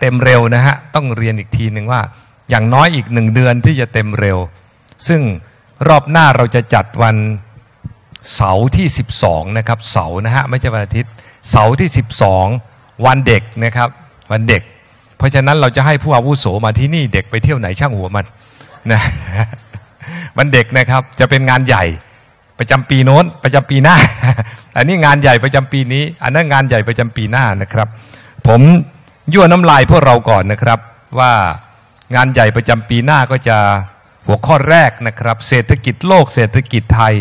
เต็มเร็วนะฮะ ต้องเรียนอีกทีหนึ่งว่าอย่างน้อยอีกหนึ่งเดือนที่จะเต็มเร็ว ซึ่งรอบหน้าเราจะจัดวันเสาร์ที่12นะครับเสาร์นะฮะ ไม่ใช่วันอาทิตย์เสาร์ที่ 12 วันเด็กนะครับวันเด็ก เพราะฉะนั้นเราจะให้ผู้อาวุโสมาที่นี่เด็กไปเที่ยวไหนช่างหัวมันนะวันเด็กนะครับจะเป็นงานใหญ่ประจำปีโน้นประจำปีหน้า อันนี้งานใหญ่ประจำปีนี้ อันนั้นงานใหญ่ประจำปีหน้านะครับ ผมยั่วน้ำลายพวกเราก่อนนะครับว่างานใหญ่ประจำปีหน้าก็จะหัวข้อแรกนะครับเศรษฐกิจโลก เศรษฐกิจไทย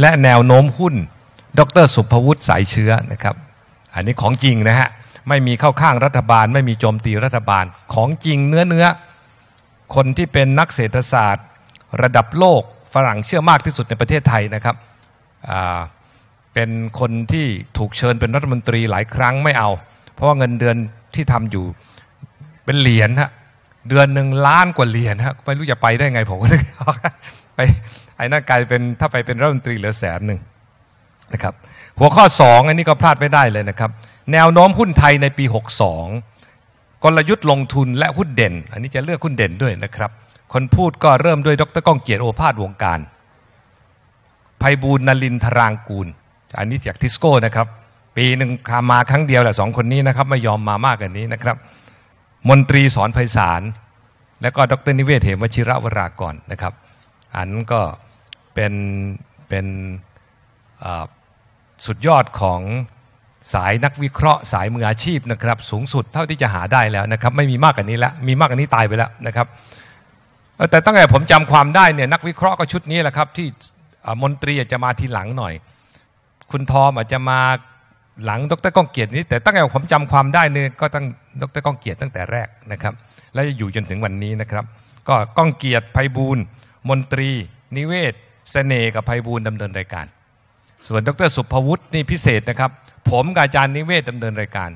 และแนวโน้มหุ้น ดร สุภวุฒิสายเชื้อนะครับ อันนี้ของจริงนะฮะไม่มีเข้าข้างรัฐบาลไม่มีโจมตีรัฐบาลของจริงเนื้อเนื้อคนที่เป็นนักเศรษฐศาสตร์ระดับโลกฝรั่งเชื่อมากที่สุดในประเทศไทยนะครับเป็นคนที่ถูกเชิญเป็นรัฐมนตรีหลายครั้งไม่เอา เพราะว่าเงินเดือนที่ทำอยู่เป็นเหรียญฮะเดือนหนึ่งล้านกว่าเหรียญฮะไม่รู้จะไปได้ไงผมก็เลยไปไอ้นั่นกลายเป็นถ้าไปเป็นรัฐมนตรีเหลือแสนหนึ่งนะครับ หัวข้อ 2 อันนี้ก็พลาดไม่ได้เลยนะครับ แนวโน้มหุ้นไทยในปี 62 กลยุทธ์ลงทุนและหุ้นเด่น อันนี้จะเลือกหุ้นเด่นด้วยนะครับ คนพูดก็เริ่มด้วยดรก้องเกียรติโอภาสวงการภัยบูลนลินทรางกูลอันนี้จากทิสโก้นะครับปีหนึ่งามาครั้งเดียวแหละสองคนนี้นะครับไม่ยอมมามากกว่านี้นะครับ มนตรีสอนไพศาลและก็ดร นิเวศเหมวชิระวรากรนะครับ อันก็เป็นเป็นสุดยอดของสายนักวิเคราะห์ สายมืออาชีพนะครับสูงสุดเท่าที่จะหาได้แล้วนะครับไม่มีมากกว่านี้แล้วมีมากกว่านี้ตายไปแล้วนะครับแต่ตั้งแต่ผมจำความได้เนี่ยนักวิเคราะห์ก็ชุดนี้แหละครับที่มนตรีอาจจะมาทีหลังหน่อย คุณทอมอาจจะมาหลังดรก้องเกียรตินี้แต่ตั้งแต่ผมจำความได้เนี่ยก็ตั้งดรก้องเกียรติตั้งแต่แรกนะครับ และจะอยู่จนถึงวันนี้นะครับ ก็ก้องเกียรติภัยบูลมนตรี นิเวศสเสน่ห์กับภัยบูลดำเนินรายการ ส่วนดรสุภวุฒินี่พิเศษนะครับ ผมกับอาจารย์นิเวศดำเนินรายการ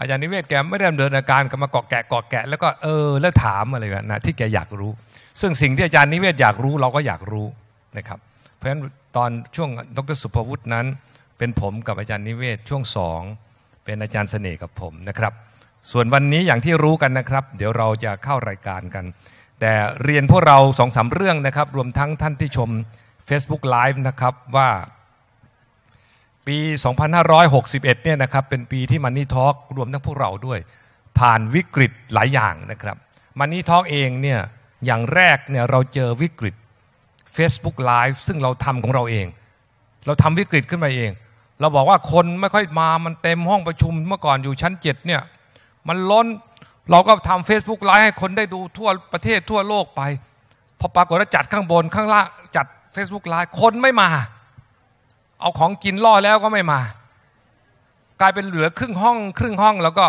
อาจารย์นิเวศแกไม่ได้ดำเนินรายการก็มาเกาะแกะเกาะแกะ แล้วก็เออแล้วถามอะไรกันนะที่แกอยากรู้ ซึ่งสิ่งที่อาจารย์นิเวศอยากรู้เราก็อยากรู้นะครับเพราะฉะนั้นตอนช่วงดรสุภวุฒินั้นเป็นผมกับอาจารย์นิเวศช่วงสองเป็นอาจารย์เสน่ห์กับผมนะครับ ส่วนวันนี้อย่างที่รู้กันนะครับ เดี๋ยวเราจะเข้ารายการกัน แต่เรียนพวกเราสองสาเรื่องนะครับ รวมทั้งท่านที่ชม Facebook Live นะครับว่าปี2561เนี่ยนะครับเป็นปีที่มันนี่ทอล์กรวมทั้งพวกเราด้วย ผ่านวิกฤตหลายอย่างนะครับมันนี่ทอล์กเองเนี่ยอย่างแรกเนี่ยเราเจอวิกฤต Facebook Live ซึ่งเราทำของเราเอง เราทำวิกฤตขึ้นมาเองเราบอกว่าคนไม่ค่อยมา มันเต็มห้องประชุมเมื่อก่อนอยู่ชั้นเจ็ดเนี่ย มันล้น เราก็ทำเฟซบุ๊กไลฟ์ให้คนได้ดูทั่วประเทศทั่วโลกไป พอปรากฏว่าจัดข้างบนข้างล่างจัดเฟซบุ๊กไลฟ์คนไม่มา เอาของกินล่อแล้วก็ไม่มา กลายเป็นเหลือครึ่งห้อง ครึ่งห้องแล้วก็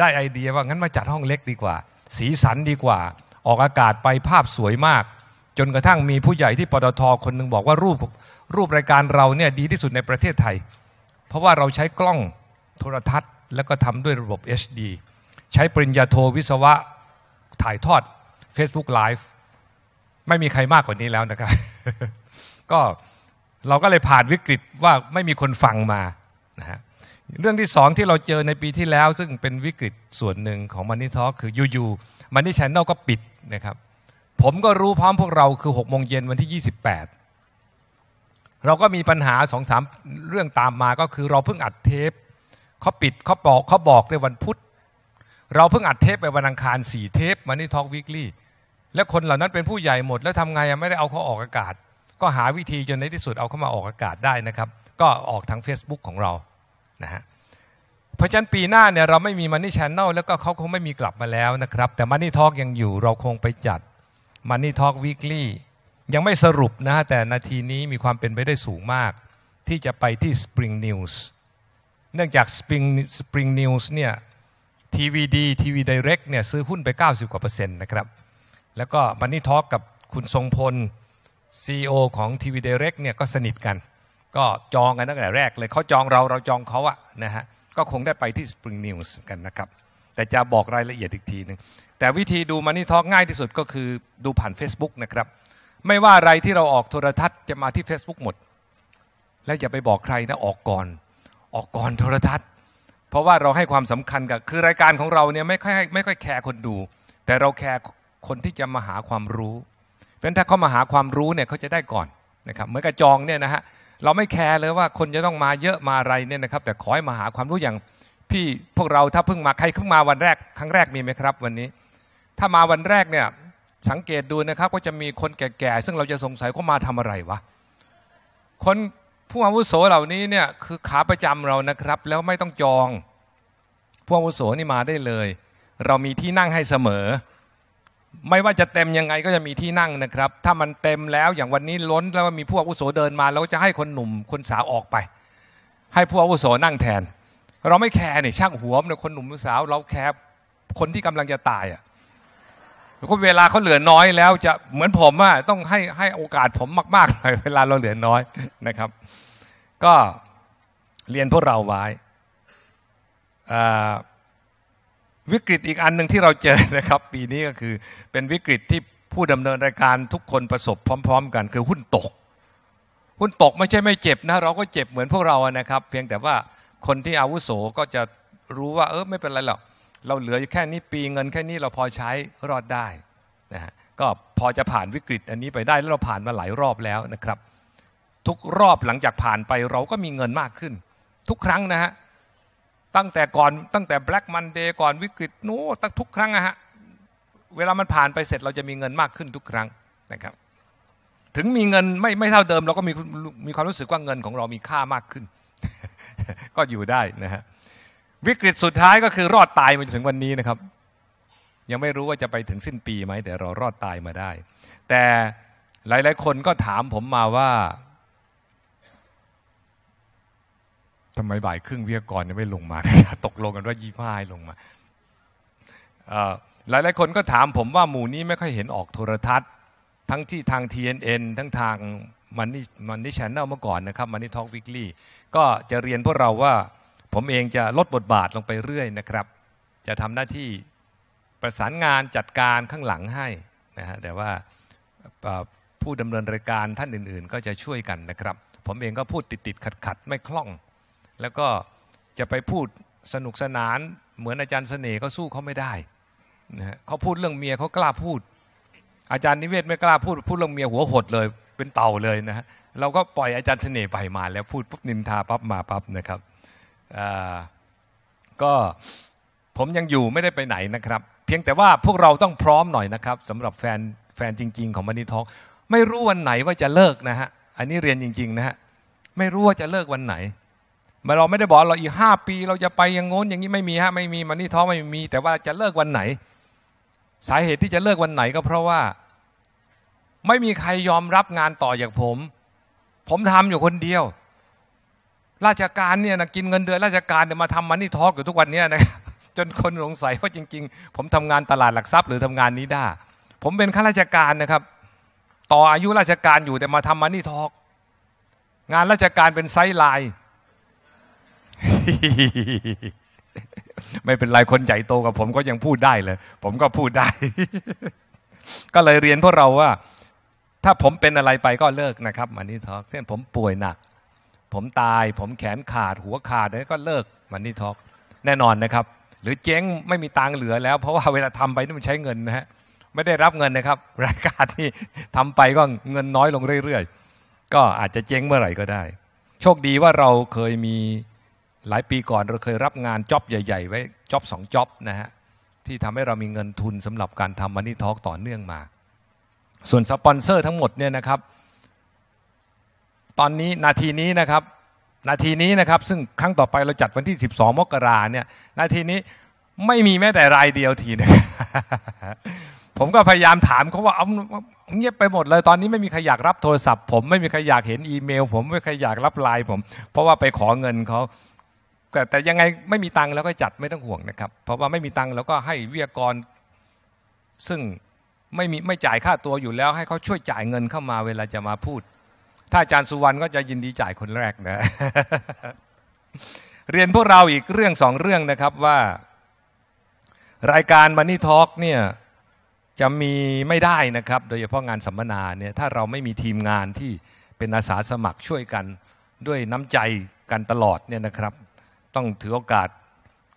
ได้ไอเดียว่างั้นมาจัดห้องเล็กดีกว่า สีสันดีกว่า ออกอากาศไปภาพสวยมาก จนกระทั่งมีผู้ใหญ่ที่ปตทคนหนึ่งบอกว่ารูปรูปรายการเราเนี่ยดีที่สุดในประเทศไทย เพราะว่าเราใช้กล้องโทรทัศน์ แล้วก็ทำด้วยระบบ HD ใช้ปริญญาโทวิศวะ ถ่ายทอด Facebook Live ไม่มีใครมากกว่านี้แล้วนะครับก็ เราก็เลยผ่านวิกฤตว่าไม่มีคนฟังมานะฮะเรื่องที่สองที่เราเจอในปีที่แล้วซึ่งเป็นวิกฤตส่วนหนึ่งของมันนี่ทอคืออยู่ๆมันนี่ชแนลก็ปิดนะครับผมก็รู้พร้อมพวกเราคือ6โมงเย็นวันที่ 28เราก็มีปัญหาสองสามเรื่องตามมาก็คือเราเพิ่งอัดเทปเขาปิดเขาบอกเขาบอกในวันพุธเราเพิ่งอัดเทปไปวันอังคารสี่เทปมันนี่ทอล์กวิกลี่แล้วคนเหล่านั้นเป็นผู้ใหญ่หมด แล้วทำไงไม่ได้เอาเขาออกอากาศ ก็หาวิธีจนในที่สุดเอาเขามาออกอากาศได้นะครับ ก็ออกทาง Facebook ของเรานะฮะเพราะฉะนั้นปีหน้าเนี่ย เราไม่มีมันนี่ชานแนลแล้วก็เขาคงไม่มีกลับมาแล้วนะครับแต่มันนี่ทอล์กยังอยู่เราคงไปจัดมันนี่ทอล์กวิกลี่ยังไม่สรุปนะฮะแต่นาทีนี้มีความเป็นไปได้สูงมาก ที่จะไปที่ Spring News เนื่องจาก Spring Spring News เนี่ยทีวีดีทีวี t ดเรกเนี่ยซื้อหุ้นไป 90กว่าเปอร์เซ็นต์นะครับ แล้วก็มันนี่ทอล์กกับคุณทรงพล CEO ของทีวี r ดเรกเนี่ยก็สนิทกัน ก็จองกันตั้งแต่แรกเลยเขาจองเรา เราจองเขาอะนะฮะก็คงได้ไปที่ Spring News กันนะครับ แต่จะบอกรายละเอียดอีกทีนึง แต่วิธีดูมันนี่ทอล์กง่ายที่สุดก็คือดูผ่าน Facebook นะครับไม่ว่าอะไรที่เราออกโทรทัศน์จะมาที่ Facebook หมด และอย่าไปบอกใครนะออกก่อน ออกก่อนโทรทัศน์ เพราะว่าเราให้ความสำคัญกับคือรายการของเราเนี่ยไม่ค่อยไม่ค่อยแคร์คนดู แต่เราแคร์คนที่จะมาหาความรู้เพราะฉะนั้นถ้าเขามาหาความรู้เนี่ยเขาจะได้ก่อนนะครับเหมือนกับจองเนี่ยนะฮะเราไม่แคร์เลยว่าคนจะต้องมาเยอะมาอะไรเนี่ยนะครับ แต่ขอให้มาหาความรู้อย่าง พี่พวกเราถ้าเพิ่งมาใครเพิ่งมาวันแรก ครั้งแรกมีไหมครับวันนี้ ถ้ามาวันแรกเนี่ยสังเกตดูนะครับก็จะมีคนแก่ๆ ซึ่งเราจะสงสัยเขามาทำอะไรวะคนผู้อาวุโสเหล่านี้เนี่ยคือขาประจำเรานะครับ แล้วไม่ต้องจองผู้อาวุโสนี่มาได้เลย เรามีที่นั่งให้เสมอ ไม่ว่าจะเต็มยังไงก็จะมีที่นั่งนะครับ ถ้ามันเต็มแล้วอย่างวันนี้ล้นแล้วมีผู้อาวุโสเดินมาเราก็จะให้คนหนุ่มคนสาวออกไป ให้ผู้อาวุโสนั่งแทน เราไม่แคร์เนี่ยช่างหัวมันคนหนุ่มสาวเราแคร์คนที่กำลังจะตายอ่ะก็เวลาเขาเหลือน้อยแล้ว จะเหมือนผมอะต้องให้ให้โอกาสผมมากๆหน่อยเวลาเราเหลือน้อยนะครับ ก็เรียนพวกเราไว้วิกฤตอีกอันหนึ่งที่เราเจอนะครับ ปีนี้ก็คือ เป็นวิกฤตที่ผู้ดำเนิน รายการทุกคนประสบพร้อม ๆ กัน คือหุ้นตก หุ้นตกไม่ใช่ไม่เจ็บนะเราก็เจ็บเหมือนพวกเรานะครับ เพียงแต่ว่าคนที่อาวุโสก็จะรู้ว่า เออไม่เป็นไรหรอกเราเหลือแค่นี้ปีเงินแค่นี้เราพอใช้รอดได้นะฮะก็พอจะผ่านวิกฤต อันนี้ไปได้แล้วเราผ่านมาหลายรอบแล้วนะครับ ทุกรอบหลังจากผ่านไปเราก็มีเงินมากขึ้น ทุกครั้งนะฮะตั้งแต่ก่อนตั้งแต่ Black Monday ก่อนวิกฤตนู้ตั้งทุกครั้งนะฮะเวลามันผ่านไปเสร็จเราจะมีเงินมากขึ้นทุกครั้งนะครับ ถึงมีเงินไม่ไม่เท่าเดิม เราก็มีมีความรู้สึกว่าเงินของเรามีค่ามากขึ้น ก็อยู่ได้นะฮะวิกฤตสุดท้ายก็คือรอดตายมาถึงวันนี้นะครับ ยังไม่รู้ว่าจะไปถึงสิ้นปีไหมแต่เรารอดตายมาได้ แต่หลายๆคนก็ถามผมมาว่าทำไมบ่ายครึ่งวิทยากรยังไม่ลงมา ตกลงกันว่ายี่ห้าลงมา หลายหลายคนก็ถามผมว่าหมู่นี้ไม่ค่อยเห็นออกโทรทัศน์ทั้งที่ทาง TNN ทั้งทางมันนี่มันนี่ชแนลเมื่อก่อนนะครับมันนี่ทอล์กวิกลี่ก็จะเรียนพวกเราว่าผมเองจะลดบทบาทลงไปเรื่อยนะครับ จะทำหน้าที่ประสานงานจัดการข้างหลังให้นะฮะ แต่ว่าผู้ดำเนินรายการท่านอื่นๆ ก็จะช่วยกันนะครับ ผมเองก็พูดติดๆ ขัดๆไม่คล่อง แล้วก็จะไปพูดสนุกสนาน เหมือนอาจารย์เสน่ห์ก็สู้เขาไม่ได้นะฮะเขาพูดเรื่องเมียเขากล้าพูด อาจารย์นิเวศไม่กล้าพูดพูดเรื่องเมียหัวหดเลยเป็นเต่าเลยนะฮะ เราก็ปล่อยอาจารย์เสน่ห์ไปมา แล้วพูดปุ๊บนินทาปั๊บมาปั๊บนะครับก็ผมยังอยู่ไม่ได้ไปไหนนะครับ เพียงแต่ว่าพวกเราต้องพร้อมหน่อยนะครับสำหรับแฟนแฟนจริงๆ ของมันนี่ทองไม่รู้วันไหนว่าจะเลิกนะฮะอันนี้เรียนจริงๆนะฮะไม่รู้ว่าจะเลิกวันไหนมาเราไม่ได้บอก เราอีกห้าปี เราจะไปยังงน้นอย่างนี้ไม่มีฮะไม่มีมันนี่ท้องไม่มี แต่ว่าจะเลิกวันไหน สาเหตุที่จะเลิกวันไหนก็เพราะว่าไม่มีใครยอมรับงานต่ออย่างผม ผมทำอยู่คนเดียวราชการเนี่ยนะกินเงินเดือนราชการเนี่ยมาทำมันนี่ทอกอยู่ทุกวันนี้นะจนคนสงสัยว่าจริงๆ ผมทำงานตลาดหลักทรัพย์หรือทำงานนี้ได้ผมเป็นข้าราชการนะครับ ต่ออายุราชการอยู่แต่มาทำมันนี่ทอกงานราชการเป็นไซไลน์ไม่เป็นไรคนใหญ่โตกับ ผมก็ยังพูดได้เลย ผมก็พูดได้ ก็เลยเรียนพวกเราว่า ถ้าผมเป็นอะไรไปก็เลิกนะครับมันนี่ทอกเส้นผมป่วยหนักผมตายผมแขนขาดหัวขาดแล้วก็เลิกมันนี่ท็อกแน่นอนนะครับ หรือเจ๊งไม่มีตังเหลือแล้วเพราะว่าเวลาทำไปนี่มันใช้เงินนะฮะไม่ได้รับเงินนะครับ รายการนี่ทำไปก็เงินน้อยลงเรื่อยๆก็อาจจะเจ๊งเมื่อไหร่ก็ได้ โชคดีว่าเราเคยมีหลายปีก่อนเราเคยรับงานจ็อบใหญ่ๆ ไว้จ็อบสองจ็อบนะฮะที่ทำให้เรามีเงินทุนสำหรับการทำมันนี่ทอกต่อเนื่องมา ส่วนสปอนเซอร์ทั้งหมดเนี่ยนะครับตอนนี้นาทีนี้นะครับนาทีนี้นะครับซึ่งครั้งต่อไปเราจัดวันที่ 12 มกราเนี่ยนาทีนี้ไม่มีแม้แต่รายเดียวทีนึงผมก็พยายามถามเขาว่าเอาเงียบไปหมดเลย ตอนนี้ไม่มีใครอยากรับโทรศัพท์ ผมไม่มีใครอยากเห็นอีเมล ผมไม่มีใครอยากรับไลน์ผมเพราะว่าไปขอเงินเขาแต่แต่ยังไงไม่มีตังค์แล้วก็จัดไม่ต้องห่วงนะครับ เพราะว่าไม่มีตังค์แล้วก็ให้วิทยกร ซึ่งไม่มีไม่จ่ายค่าตัวอยู่แล้ว ให้เขาช่วยจ่ายเงินเข้ามาเวลาจะมาพูดถ้าอาจารย์สุวรรณก็จะยินดีจ่ายคนแรกนะ เรียนพวกเราอีกเรื่องสองเรื่องนะครับว่า รายการมันนี่ทอล์กเนี่ย จะมีไม่ได้นะครับ โดยเฉพาะงานสัมมนาเนี่ย ถ้าเราไม่มีทีมงานที่เป็นอาสาสมัครช่วยกันด้วยน้ำใจกันตลอดเนี่ยนะครับ ต้องถือโอกาส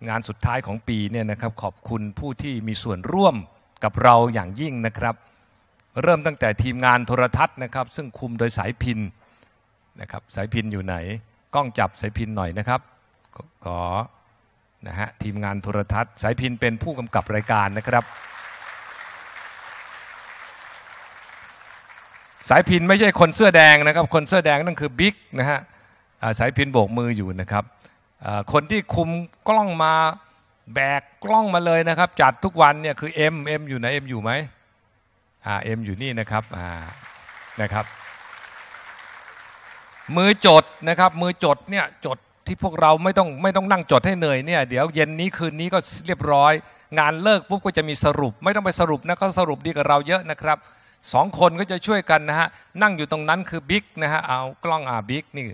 งานสุดท้ายของปีเนี่ยนะครับ ขอบคุณผู้ที่มีส่วนร่วมกับเราอย่างยิ่งนะครับเริ่มตั้งแต่ทีมงานโทรทัศน์นะครับซึ่งคุมโดยสายพินนะครับสายพินอยู่ไหน กล้องจับสายพินหน่อยนะครับขอนะฮะทีมงานโทรทัศน์ สายพินเป็นผู้กำกับรายการนะครับสายพินไม่ใช่คนเสื้อแดงนะครับคนเสื้อแดงนั่นคือบิ๊กนะฮะสายพินโบกมืออยู่นะครับคนที่คุมกล้องมาแบกกล้องมาเลยนะครับจัดทุกวันเนี่ยคือเอ็มเอ็มอยู่ไหนเอ็มอยู่ไหม RM อยู่นี่นะครับนะครับ มือจดนะครับมือจดเนี่ยจดที่พวกเราไม่ต้องไม่ต้องนั่งจดให้เหนื่อยเนี่ยเดี๋ยวเย็นนี้คืนนี้ก็เรียบร้อย งานเลิกปุ๊บก็จะมีสรุปไม่ต้องไปสรุปนะก็สรุปดีกับเราเยอะนะครับสองคนก็จะช่วยกันนะฮะนั่งอยู่ตรงนั้นคือบิ๊กนะฮะเอากล้องอาบิ๊กนี่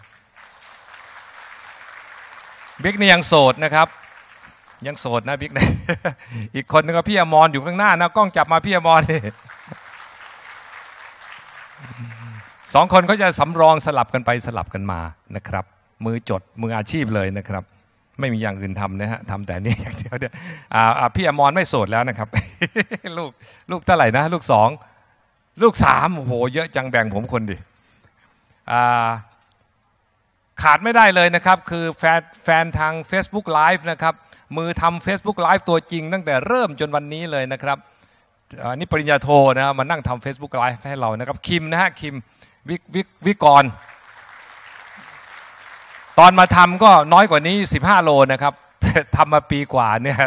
บิ๊กนี่ยังโสดนะครับยังโสดนะบิ๊กนะอีกคนนึงก็พี่อมรออยู่ข้างหน้านะกล้องจับมาพี่อมรเนี่ยสองคนเขาจะสำรองสลับกันไปสลับกันมานะครับ มือจดมืออาชีพเลยนะครับ ไม่มีอย่างอื่นทำนะฮะทำแต่นี้อย่างเดียวเดียวพี่อมรไม่โสดแล้วนะครับ ลูกลูกเท่าไหร่นะลูกสองลูกสามโหเยอะจังแบ่งผมคนดิขาดไม่ได้เลยนะครับ คือแฟนแฟนทาง Facebook Live นะครับ มือทำ Facebook Live ตัวจริง ตั้งแต่เริ่มจนวันนี้เลยนะครับนี่ปริญญาโทนะมานั่งทำ Facebook ไลฟ์ให้เรานะครับ คิมนะฮะคิมวิกวิกวิกร ตอนมาทำก็น้อยกว่านี้ 15 โลนะครับทำมาปีกว่าเนี่ย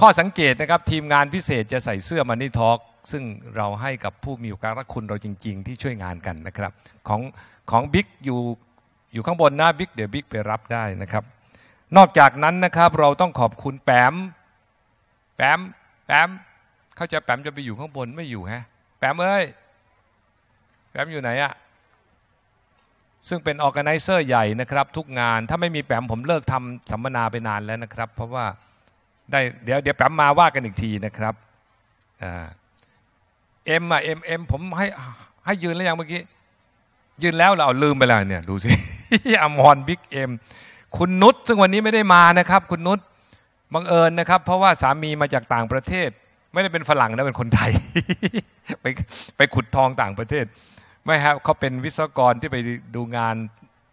ข้อสังเกตนะครับ ทีมงานพิเศษจะใส่เสื้อมันนี่ทอกซึ่งเราให้กับผู้มีอการรักคุณเราจริง ๆ ที่ช่วยงานกันนะครับ ของของบิ๊กอยู่อยู่ข้างบนนะบิ๊กเดี๋ยวบิ๊กไปรับได้นะครับ นอกจากนั้นนะครับเราต้องขอบคุณแปมแปมแปมเข้าใจแปมจะไปอยู่ข้างบนไม่อยู่ฮะแปมเอ้ยแปม อยู่ไหนอะซึ่งเป็นออแกไนเซอร์ใหญ่นะครับ ทุกงานถ้าไม่มีแปมผมเลิกทำสัมมนาไปนานแล้วนะครับ เพราะว่าได้เดี๋ยวเดี๋ยวแปมมาว่ากันอีกทีนะครับเอ็มอะเอ็มเอ็มผมให้ให้ยืนแล้วยังเมื่อกี้ยืนแล้วเราลืมไปแล้วเนี่ยดูสิอมรบิ๊กเอ็มคุณนุชซึ่งวันนี้ไม่ได้มานะครับคุณนุชบังเอิญนะครับเพราะว่าสามีมาจากต่างประเทศไม่ได้เป็นฝรั่งนะเป็นคนไทยไปไปขุดทองต่างประเทศ ไม่ครับเขาเป็นวิศวกรที่ไปดูงาน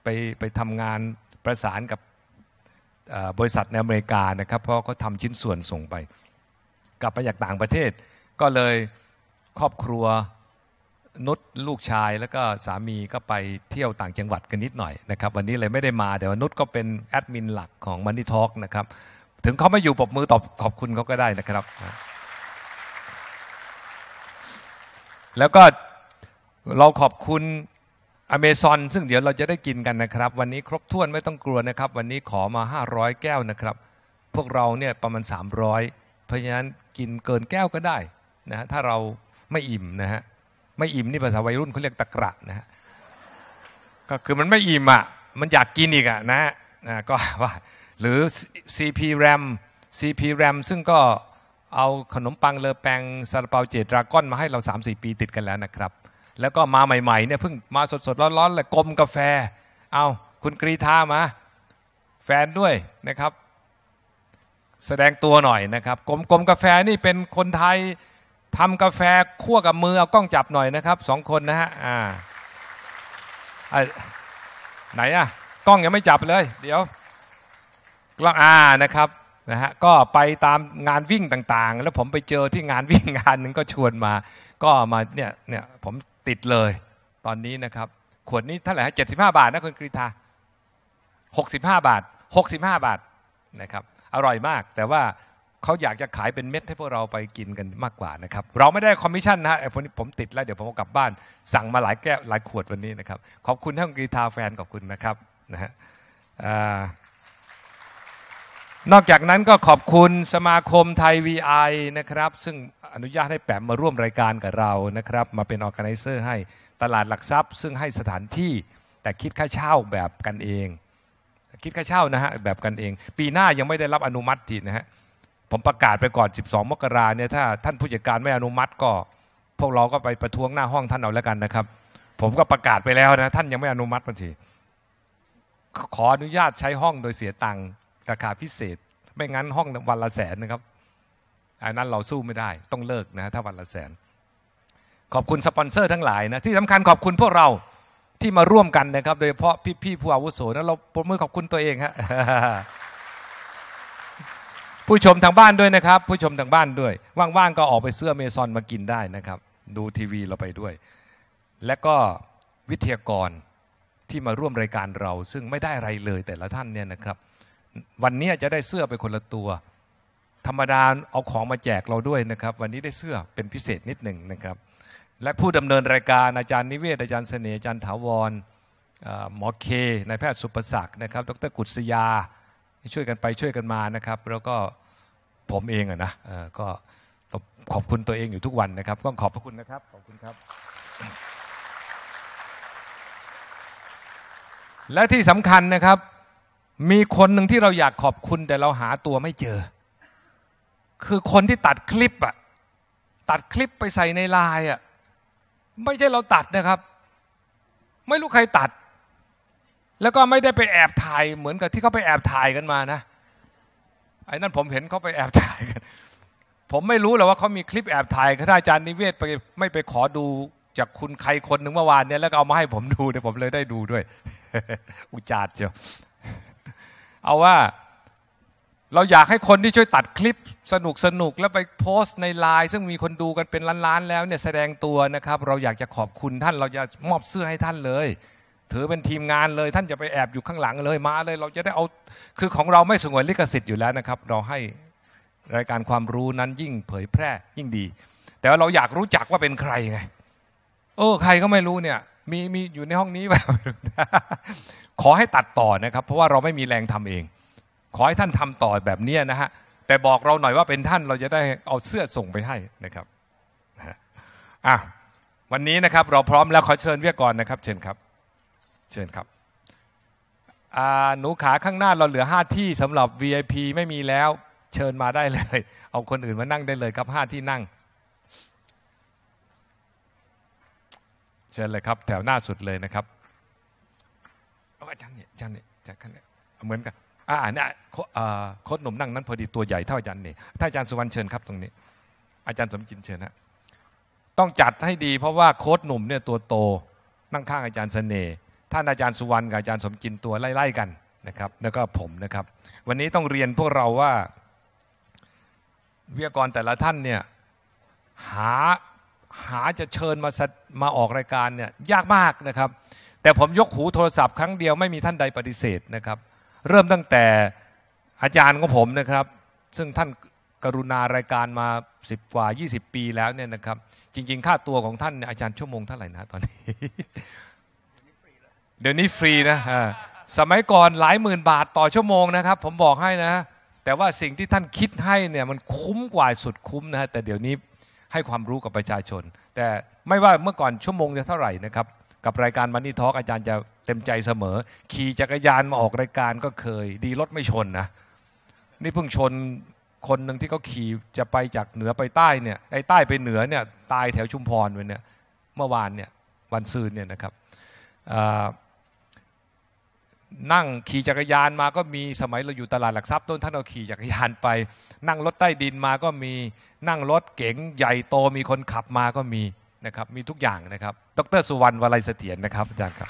ไปไปทำงานประสานกับบริษัทในอเมริกานะครับ เพราะเขาทำชิ้นส่วนส่งไปกลับมาจากต่างประเทศ ก็เลยครอบครัวนุชลูกชาย แล้วก็สามีก็ไปเที่ยวต่างจังหวัดกันนิดหน่อยนะครับวันนี้เลยไม่ได้มาแต่ว่านุชก็เป็นแอดมินหลักของมันนี่ทอล์กนะครับถึงเขาไม่อยู่ปรบมือตอบขอบคุณเขาก็ได้นะครับแล้วก็เราขอบคุณอเมซอนซึ่งเดี๋ยวเราจะได้กินกันนะครับ วันนี้ครบถ้วนไม่ต้องกลัวนะครับ วันนี้ขอมา 500แก้วนะครับ พวกเราเนี่ยประมาณ300เพราะฉะนั้นกินเกินแก้วก็ได้นะฮะถ้าเราไม่อิ่มนะฮะไม่อิ่มนี่ภาษาวัยรุ่นเขาเรียกตะกระนะฮะก็คือมันไม่อิ่มอ่ะ มันอยากกินอีกอ่ะนะฮะก็ว่าหรือ CP RAM CP RAM ซึ่งก็เอาขนมปังเลอแปงซาลาเปาเจดราก้อนมาให้เรา3-4ปีติดกันแล้วนะครับ แล้วก็มาใหม่ๆเนี่ยเพิ่งมาสดๆร้อนๆเลยกลมกาแฟเอาคุณกรีธามา แฟนด้วยนะครับ แสดงตัวหน่อยนะครับกลมกลมกาแฟนี่เป็นคนไทยทำกาแฟคั่วกับมือเอากล้องจับหน่อยนะครับสองคนนะฮะอ่าไหนอะกล้องยังไม่จับเลย เดี๋ยวกล้องอ่านะครับนะฮะก็ไปตามงานวิ่งต่างๆ แล้วผมไปเจอที่งานวิ่งงานหนึ่งก็ชวนมา ก็มาเนี่ยเนี่ยผมติดเลยตอนนี้นะครับขวดนี้เท่าไหร่เจ็ดสิบห้าบาทนะคุณกรีธาหกสิบห้าบาทหกสิบห้าบาทนะครับอร่อยมาก แต่ว่าเขาอยากจะขายเป็นเม็ด ให้พวกเราไปกินกันมากกว่านะครับเราไม่ได้คอมมิชชั่นนะไอ้นี้ผมติดแล้วเดี๋ยวผมกลับบ้าน สั่งมาหลายแก้วหลายขวดวันนี้นะครับขอบคุณท่านกรีธาแฟนขอบคุณนะครับนะฮะนอกจากนั้นก็ขอบคุณสมาคมไทย VI นะครับ ซึ่งอนุญาตให้แปมมาร่วมรายการกับเรานะครับ มาเป็นออแกไนเซอร์ให้ตลาดหลักทรัพย์ ซึ่งให้สถานที่แต่คิดค่าเช่าแบบกันเอง คิดค่าเช่านะฮะแบบกันเอง ปีหน้ายังไม่ได้รับอนุมัตินะฮะผมประกาศไปก่อน 12 มกราเนี่ย ถ้าท่านผู้จัดการไม่อนุมัติก็ พวกเราก็ไปประท้วงหน้าห้องท่านเอาแล้วกันนะครับ ผมก็ประกาศไปแล้วนะท่านยังไม่อนุมัติบังทีขออนุญาตใช้ห้องโดยเสียตังค์ราคาพิเศษไม่งั้นห้องวันละแสนนะครับอันนั้นเราสู้ไม่ได้ ต้องเลิกนะถ้าวันละแสน ขอบคุณสปอนเซอร์ทั้งหลายนะที่สำคัญขอบคุณพวกเราที่มาร่วมกันนะครับ โดยเฉพาะพี่ๆผู้อาวุโสนะเราปรบมือขอบคุณตัวเองฮะผู้ชมทางบ้านด้วยนะครับ ผู้ชมทางบ้านด้วย ว่างๆก็ออกไปเสื้อเมซอนมากินได้นะครับ ดูทีวีเราไปด้วย และก็วิทยากรที่มาร่วมรายการเรา ซึ่งไม่ได้อะไรเลยแต่ละท่านเนี่ยนะครับวันนี้จะได้เสื้อไปคนละตัว ธรรมดาเอาของมาแจกเราด้วยนะครับ วันนี้ได้เสื้อเป็นพิเศษนิดหนึ่งนะครับ และผู้ดำเนินรายการอาจารย์นิเวศ อาจารย์เสน่ห์อาจารย์ถาวรหมอเคนายแพทย์สุประศักดิ์นะครับดรกุศยาช่วยกันไปช่วยกันมานะครับ แล้วก็ผมเองอะนะก็ขอบคุณตัวเองอยู่ทุกวันนะครับ ก็ขอบพระคุณนะครับขอบคุณครับ และที่สำคัญนะครับมีคนหนึ่งที่เราอยากขอบคุณแต่เราหาตัวไม่เจอ คือคนที่ตัดคลิปอะตัดคลิปไปใส่ในไลน์อะไม่ใช่เราตัดนะครับ ไม่รู้ใครตัด แล้วก็ไม่ได้ไปแอบถ่าย เหมือนกับที่เขาไปแอบถ่ายกันมานะไอ้นั่นผมเห็นเขาไปแอบถ่ายกัน ผมไม่รู้หรอกว่าเขามีคลิปแอบถ่ายถ้าอาจารย์นิเวศไปไม่ไปขอดูจากคุณใครคนหนึ่งเมื่อวานเนี่ยแล้วก็เอามาให้ผมดูเนี่ยผมเลยได้ดูด้วยอุจาร์เจ้าเอาว่าเราอยากให้คนที่ช่วยตัดคลิปสนุกสนุกแล้วไปโพสต์ในไลน์ซึ่งมีคนดูกันเป็นล้านๆแล้วเนี่ย แสดงตัวนะครับ เราอยากจะขอบคุณท่านเราจะมอบเสื้อให้ท่านเลย ถือเป็นทีมงานเลยท่านจะไปแอบอยู่ข้างหลังเลยมาเลยเราจะได้เอาคือของเราไม่สงวนลิขสิทธิ์อยู่แล้วนะครับเราให้รายการความรู้นั้นยิ่งเผยแพร่ยิ่งดี แต่ว่าเราอยากรู้จักว่าเป็นใครไงเออใครก็ไม่รู้เนี่ย มีมีอยู่ในห้องนี้แบบขอให้ตัดต่อนะครับ เพราะว่าเราไม่มีแรงทำเอง ขอให้ท่านทำต่อแบบนี้นะฮะ แต่บอกเราหน่อยว่าเป็นท่านเราจะได้เอาเสื้อส่งไปให้นะครับอ่ะวันนี้นะครับ เราพร้อมแล้วขอเชิญเวียกรนะครับ เชิญครับ เชิญครับ หนูขาข้างหน้าเราเหลือห้าที่สำหรับ VIP ไม่มีแล้วเชิญมาได้เลย เอาคนอื่นมานั่งได้เลยครับห้าที่นั่งเชิญเลยครับ แถวหน้าสุดเลยนะครับอาจารย์เนี่ยอาจารย์เนี่ยจาเนี่ยเหมือนกันอ่าเนี่ยโค้ดหนุ่มนั่งนั้น พอดีตัวใหญ่เท่าอาจารย์เนี่ยถ้าอาจารย์สุวรรณเชิญ ครับตรงนี้ อาจารย์สมจินเชิญนะต้องจัดให้ดีเพราะว่าโค้ดหนุ่มเนี่ยตัวโต นั่งข้างอาจารย์เสน่ห์ท่านอาจารย์สุวรรณกับอาจารย์สมจินตัวไล่ๆกันนะครับ แล้วก็ผมนะครับ วันนี้ต้องเรียนพวกเราว่าวิทยากรแต่ละท่านเนี่ยหาหาจะเชิญมามาออกรายการเนี่ยยากมากนะครับแต่ผมยกหูโทรศัพท์ครั้งเดียวไม่มีท่านใดปฏิเสธนะครับ เริ่มตั้งแต่อาจารย์ของผมนะครับ ซึ่งท่านกรุณารายการมา10กว่า 20 ปีแล้วเนี่ยนะครับจริงๆ ค่าตัวของท่านอาจารย์ชั่วโมงเท่าไหร่นะตอนนี้เดี๋ยวนี้ฟรีนะสมัยก่อนหลายหมื่นบาทต่อชั่วโมงนะครับ ผมบอกให้นะแต่ว่าสิ่งที่ท่านคิดให้เนี่ยมันคุ้มกว่าสุดคุ้มนะแต่เดี๋ยวนี้ให้ความรู้กับประชาชน แต่ไม่ว่าเมื่อก่อนชั่วโมงจะเท่าไหร่นะครับกับรายการมันนี่ทอกอาจารย์จะเต็มใจเสมอ ขี่จักรยานมาออกรายการก็เคย ดีรถไม่ชนนะนี่เพิ่งชนคนหนึ่งที่เขาขี่จะไปจากเหนือไปใต้เนี่ยไอ้ใต้ไปเหนือเนี่ยตายแถวชุมพรไปเนี่ยเมื่อวานเนี่ยวันซืนเนี่ยนะครับนั่งขี่จักรยานมาก็มีสมัยเราอยู่ตลาดหลักทรัพย์ต้นท่านเราขี่จักรยานไป นั่งรถใต้ดินมาก็มี นั่งรถเก๋งใหญ่โตมีคนขับมาก็มีนะครับมีทุกอย่างนะครับ ดรสุวรรณวลัยเสถียรนะครับอาจารย์ครับ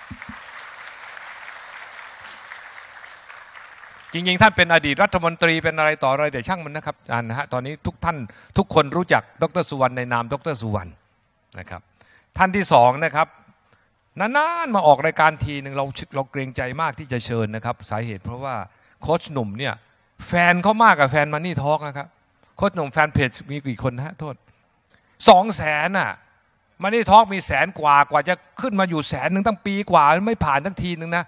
จริงๆ ท่านเป็นอดีตรัฐมนตรีเป็นอะไรต่ออะไรแต่ช่างมันนะครับอาจารย์นะฮะตอนนี้ทุกท่านทุกคนรู้จักดรสุวรรณในนามดรสุวรรณนะครับ ท่านที่สองนะครับนานๆมาออกรายการทีหนึ่งเราเราเกรงใจมากที่จะเชิญนะครับสาเหตุเพราะว่าโค้ชหนุ่มเนี่ยแฟนเขามากกับแฟนมันนี่ทอกนะครับโค้ชหนุ่มแฟนเพจมีกี่คนฮะโทษสองแสนอ่ะมันนี่ทอกมีแสนกว่ากว่าจะขึ้นมาอยู่แสนหนึ่งตั้งปีกว่า ไม่ผ่านทั้งทีหนึ่งนะ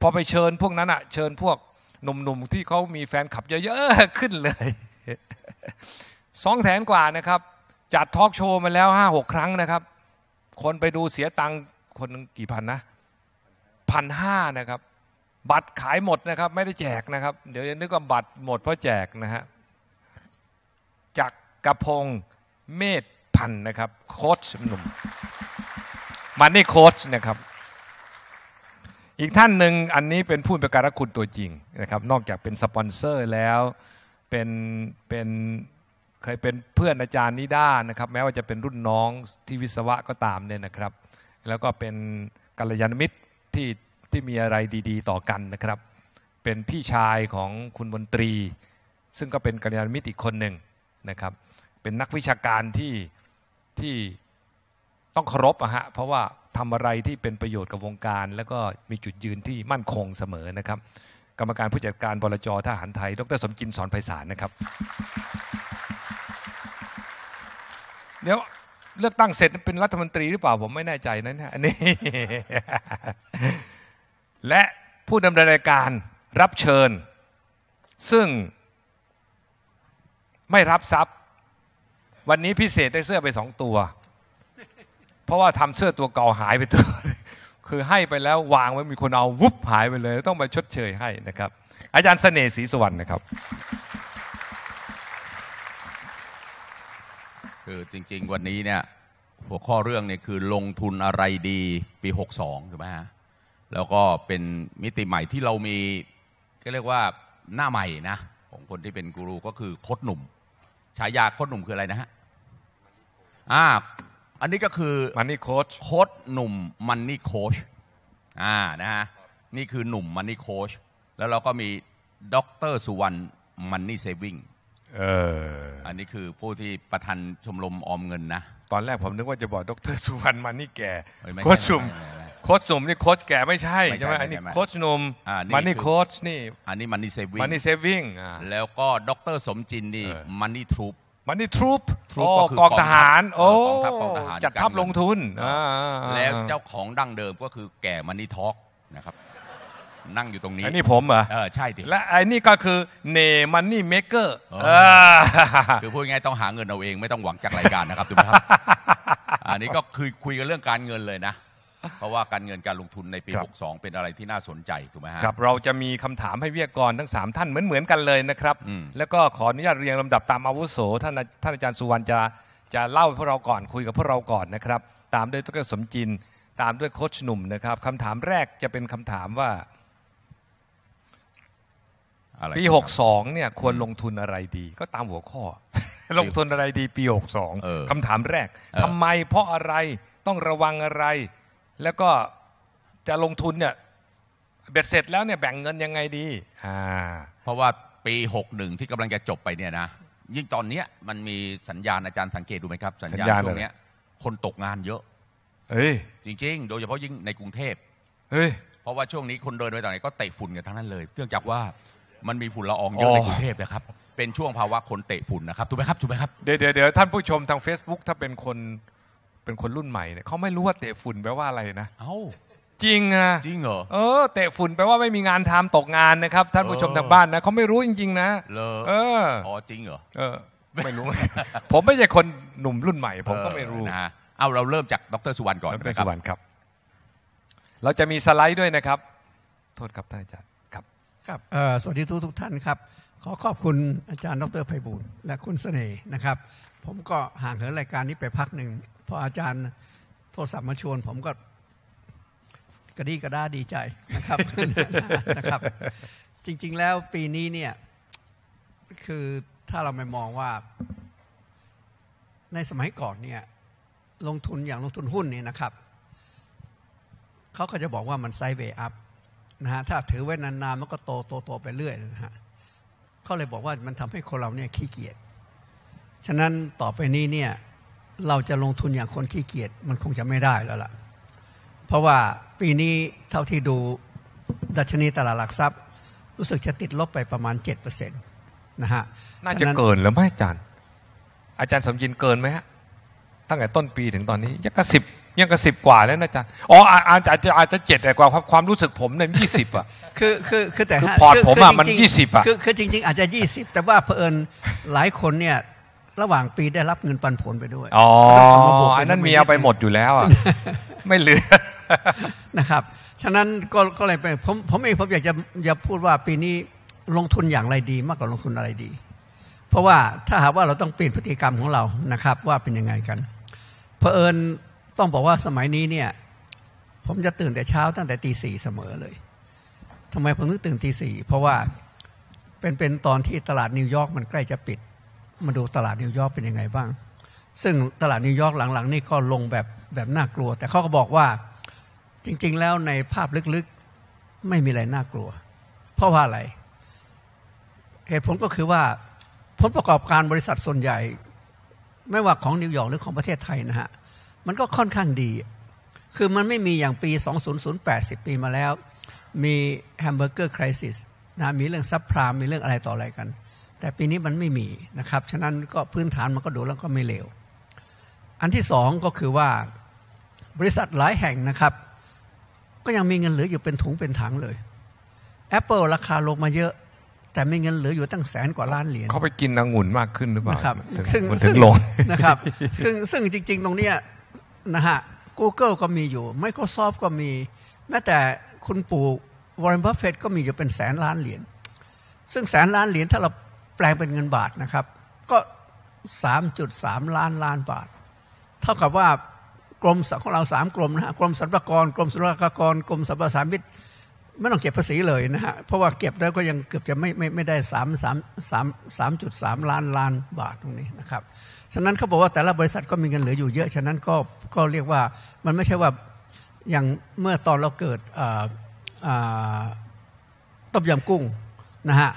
พอไปเชิญพวกนั้นอะเชิญพวกหนุ่มๆที่เขามีแฟนขับเยอะๆ ขึ้นเลยสองแสนกว่านะครับ จัดทอล์กโชว์มาแล้วห้าหกครั้งนะครับ คนไปดูเสียตังคคนกี่พันนะพันห้านะครับ บัตรขายหมดนะครับ ไม่ได้แจกนะครับ เดี๋ยวนึกว่าบัตรหมดเพราะแจกนะฮะจักกระพงเมธพันนะครับโค้ชหนุ่มมันนี่โค้ชนะครับอีกท่านหนึ่งอันนี้เป็นผู้ประกาศคุณตัวจริงนะครับนอกจากเป็นสปอนเซอร์แล้วเป็นเป็นเคยเป็นเพื่อนอาจารย์นิด้านะครับแม้ว่าจะเป็นรุ่นน้องที่วิศวะก็ตามเนี่ยนะครับ แล้วก็เป็นกัลยาณมิตรที่ที่มีอะไรดี ๆ ต่อกันนะครับเป็นพี่ชายของคุณมนตรี ซึ่งก็เป็นกัลยาณมิตรอีกคนหนึ่งนะครับเป็นนักวิชาการที่ที่ต้องเคารพอะฮะเพราะว่าทำอะไรที่เป็นประโยชน์กับวงการ แล้วก็มีจุดยืนที่มั่นคงเสมอนะครับ กรรมการผู้จัดการบลจทหารไทย ดรสมจินสอนไพศาลนะครับ เดี๋ยวเลือกตั้งเสร็จเป็นรัฐมนตรีหรือเปล่า ผมไม่แน่ใจนะเนี่ยอันนี้และผู้ดำเนินรายการรับเชิญ ซึ่งไม่รับทรัพย์วันนี้พิเศษได้เสื้อไปสองตัว เพราะว่าทำเสื้อตัวเก่าหายไปตัว คือให้ไปแล้ววางไว้มีคนเอาวุบหายไปเลย ต้องไปชดเชยให้นะครับอาจารย์เสน่ห์ศรีสุวรรณนะครับ คือจริงๆวันนี้เนี่ย หัวข้อเรื่องเนี่ยคือลงทุนอะไรดีปี 62ถูกไหมฮะ แล้วก็เป็นมิติใหม่ที่เรามีก็เรียกว่าหน้าใหม่นะของคนที่เป็นกูรูก็คือโคดหนุ่มฉายาโคดหนุ่มคืออะไรนะฮะอ่า อันนี้ก็คือมันนี่โค้ชโค้ชหนุ่มมันนี่โค้ชอ่านะฮะนี่คือหนุ่มมันนี่โค้ชแล้วเราก็มีด็อกเตอร์สุวรรณมันนี่เซวิ่งเอออันนี้คือผู้ที่ประธานชมรมออมเงินนะตอนแรกผมนึกว่าจะบอกด็ออกเตร์สุวรรณมันนี่แก่โค้ชนุ่มโค้ชนุ่มนี่โค้ชแก่ไม่ใช่ใช่ไหมอันนี้โค้ชนุ่มมันนี่โค้ชนี่อันนี้มันนี่เซวิ่งมันนี่เซวิ่งแล้วก็ดรสมจินนี่มันนี่ทรูปมันนี่ทรูปโอ้กองทหาร โอ้ จัดทัพลงทุน แล้วเจ้าของดั้งเดิมก็คือแก่มันนี่ทอกนะครับ นั่งอยู่ตรงนี้ อันนี้ผมเหรอ เออ ใช่ดิและไอ้นี่ก็คือ เนมันนี่เมเกอร์คือพูดง่ายต้องหาเงินเอาเองไม่ต้องหวังจากรายการนะครับทุกท่านอันนี้ก็คือคุยกันเรื่องการเงินเลยนะเพราะว่าการเงินการลงทุนในปี 62 เป็นอะไรที่น่าสนใจถูกไหมฮะครับเราจะมีคำถามให้วิทยากรทั้ง 3 ท่านเหมือนเหมือนๆกันเลยนะครับ แล้วก็ขออนุญาตเรียงลำดับตามอาวุโสท่านท่านอาจารย์สุวรรณจะจะเล่าให้พวกเราก่อนคุยกับพวกเราก่อนนะครับ ตามด้วยดรสมจิน ตามด้วยโคชหนุ่มนะครับคำถามแรกจะเป็นคำถามว่าปี 62 เนี่ยควรลงทุนอะไรดี ก็ตามหัวข้อ ลงทุนอะไรดีปีอ62คำถามแรกทำไมเพราะอะไรต้องระวังอะไรแล้วก็จะลงทุนเนี่ยเบ็ดเสร็จแล้วเนี่ยแบ่งเงินยังไงดี อ่า เพราะว่าปีหหกนึ่งที่กำลังจะจบไปเนี่ยนะยิ่งตอนเนี้ยมันมีสัญญาณอาจารย์สังเกตดูไหมครับสัญญาณช่วงเนี้ย คนตกงานเยอะเฮ้ยจริงๆ โดยเฉพาะยิ่งในกรุงเทพเฮ้ยเพราะว่าช่วงนี้คนเดินไปต่างไหนก็เตะฝุ่นกันทั้งนั้นเลยเนื่องจากว่ามันมีฝุ่นละอองเยอะในกรุงเทพนะครับเป็นช่วงภาวะคนเตะฝุ่นนะครับถูกไหมครับถูกไหมครับเดี๋ยวเดี๋ยวเดี๋ยวท่านผู้ชมทาง Facebook ถ้าเป็นคนเป็นคนรุ่นใหม่เนี่ยเขาไม่รู้ว่าเตะฝุ่นแปลว่าอะไรนะ เอ้าจริงอ่ะจริงเหรอเออเตะฝุ่นแปลว่าไม่มีงานทำตกงานนะครับ ท่านผู้ชมทางบ้านนะเขาไม่รู้จริง ๆนะ เอออ๋อจริงเหรอเออไม่รู้ ผมไม่ใช่คนหนุ่มรุ่นใหม่ ผมก็ไม่รู้นะเอาเราเริ่มจากดรสุวรรณก่อนดรสุวรรณครับ เราจะมีสไลด์ด้วยนะครับ โทษครับท่านอาจารย์ครับ ครับสวัสดีทุกทุกท่านครับ ขอขอบคุณอาจารย์ดรไพบูลและคุณเสน่ห์นะครับผมก็ห่างเหินรายการนี้ไปพักหนึ่งพออาจารย์โทรศัพท์มาชวน ผมก็กระดีกระด้าดีใจนะครับนะครับ จริง ๆ แล้วปีนี้เนี่ย คือถ้าเราไม่มองว่า ในสมัยก่อนเนี่ย ลงทุนอย่างลงทุนหุ้นเนี่ยนะครับเขาก็จะบอกว่ามันไซเว์อัพนะฮะถ้าถือไว้นานๆมันก็โตโตโตไปเรื่อยนะฮะเขาเลยบอกว่ามันทำให้คนเราเนี่ยขี้เกียจฉะนั้นต่อไปนี้เนี่ยเราจะลงทุนอย่างคนขี้เกียจมันคงจะไม่ได้แล้วล่ะเพราะว่าปีนี้เท่าที่ดู ดัชนีตลาดหลักทรัพย์รู้สึกจะติดลบไปประมาณ 7%นตนะฮะน่าจะเกินหรือไม่อาจารย์ อาจารย์สมยินเกินไหมฮะตั้งแต่ต้นปีถึงตอนนี้ ยังกระสิบยังกระสิบกว่าแล้วนะอาจารย์อ๋ออาจจะอาจจะเจ็ดแต่กว่าความรู้สึกผมในยี่สิบอ่ะคือคือคือแต่พอร์ตผมอ่ะมันยี่สิบอ่ะคือคือจริงๆอาจจะยี่สิบแต่ว่าเผอิญหลายคนเนี่ยระหว่างปีได้รับเงินปันผลไปด้วยอ๋ออันนั้นมีเอาไปหมดอยู่แล้วอ่ะ ไม่เหลือ นะครับ ฉะนั้นก็ก็เลยไปผมผมเองผมอยากจะจะพูดว่าปีนี้ลงทุนอย่างไรดีมากกว่าลงทุนอะไรดี เพราะว่าถ้าหากว่าเราต้องเปลี่ยนพฤติกรรมของเรานะครับ ว่าเป็นยังไงกัน เผอิญต้องบอกว่าสมัยนี้เนี่ย ผมจะตื่นแต่เช้าตั้งแต่ตีสี่เสมอเลย ทำไมผมถึงตื่นตีสี่ เพราะว่าเป็นเป็นตอนที่ตลาดนิวยอร์กมันใกล้จะปิดมาดูตลาดนิวยอร์กเป็นยังไงบ้าง ซึ่งตลาดนิวยอร์กหลัง ๆ นี่ก็ลงแบบแบบน่ากลัว แต่เขาก็บอกว่าจริงๆแล้วในภาพลึก ๆ ไม่มีอะไรน่ากลัว เพราะว่าอะไร เหตุผลก็คือว่า ผลประกอบการบริษัทส่วนใหญ่ ไม่ว่าของนิวยอร์กหรือของประเทศไทยนะฮะ มันก็ค่อนข้างดี คือมันไม่มีอย่างปี 2008 10ปีมาแล้ว มีแฮมเบอร์เกอร์คริสิสนะ มีเรื่องซับพรามมีเรื่องอะไรต่ออะไรกันแต่ปีนี้มันไม่มีนะครับฉะนั้นก็พื้นฐานมันก็ดูแล้วก็ไม่เลวอันที่สองก็คือว่าบริษัทหลายแห่งนะครับ ก็ยังมีเงินเหลืออยู่เป็นถุงเป็นถังเลย Apple ราคาลงมาเยอะ แต่ไม่เงินเหลืออยู่ตั้งแสนกว่าล้านเหรียญเขาไปกินนางุ่นมากขึ้นหรือเปล่านะครับ ซึ่งถึงลงนะครับซึ่งซึ่งจริง ๆ ตรงเนี้ยนะฮะ Google ก็มีอยู่ Microsoft ก็มีแม้แต่คุณปู่วอร์เรนบัฟเฟตก็มีอยู่เป็นแสนล้านเหรียญซึ่งแสนล้านเหรียญถ้าเราแปลงเป็นเงินบาทนะครับ ก็สสามจุดามล้านล้านบาท เท่ากับว่ากรมของเราสามกรมนะฮะกรมสรรพากรกรมสุรกากรกรมสรรพสามิตไม่ต้องเก็บภาษีเลยนะฮะเพราะว่าเก็บแล้วก็ยังเกือบจะไม่ไม่ไม่ได้สามสามสามสามจุดสามล้าน ล้านบาทตรงนี้นะครับ ฉะนั้นเขาบอกว่าแต่ละบริษัทก็มีเงินเหลืออยู่เยอะฉะนั้นก็ก็เรียกว่ามันไม่ใช่ว่าอย่างเมื่อตอนเราเกิดต้มยำกุ้งนะฮะ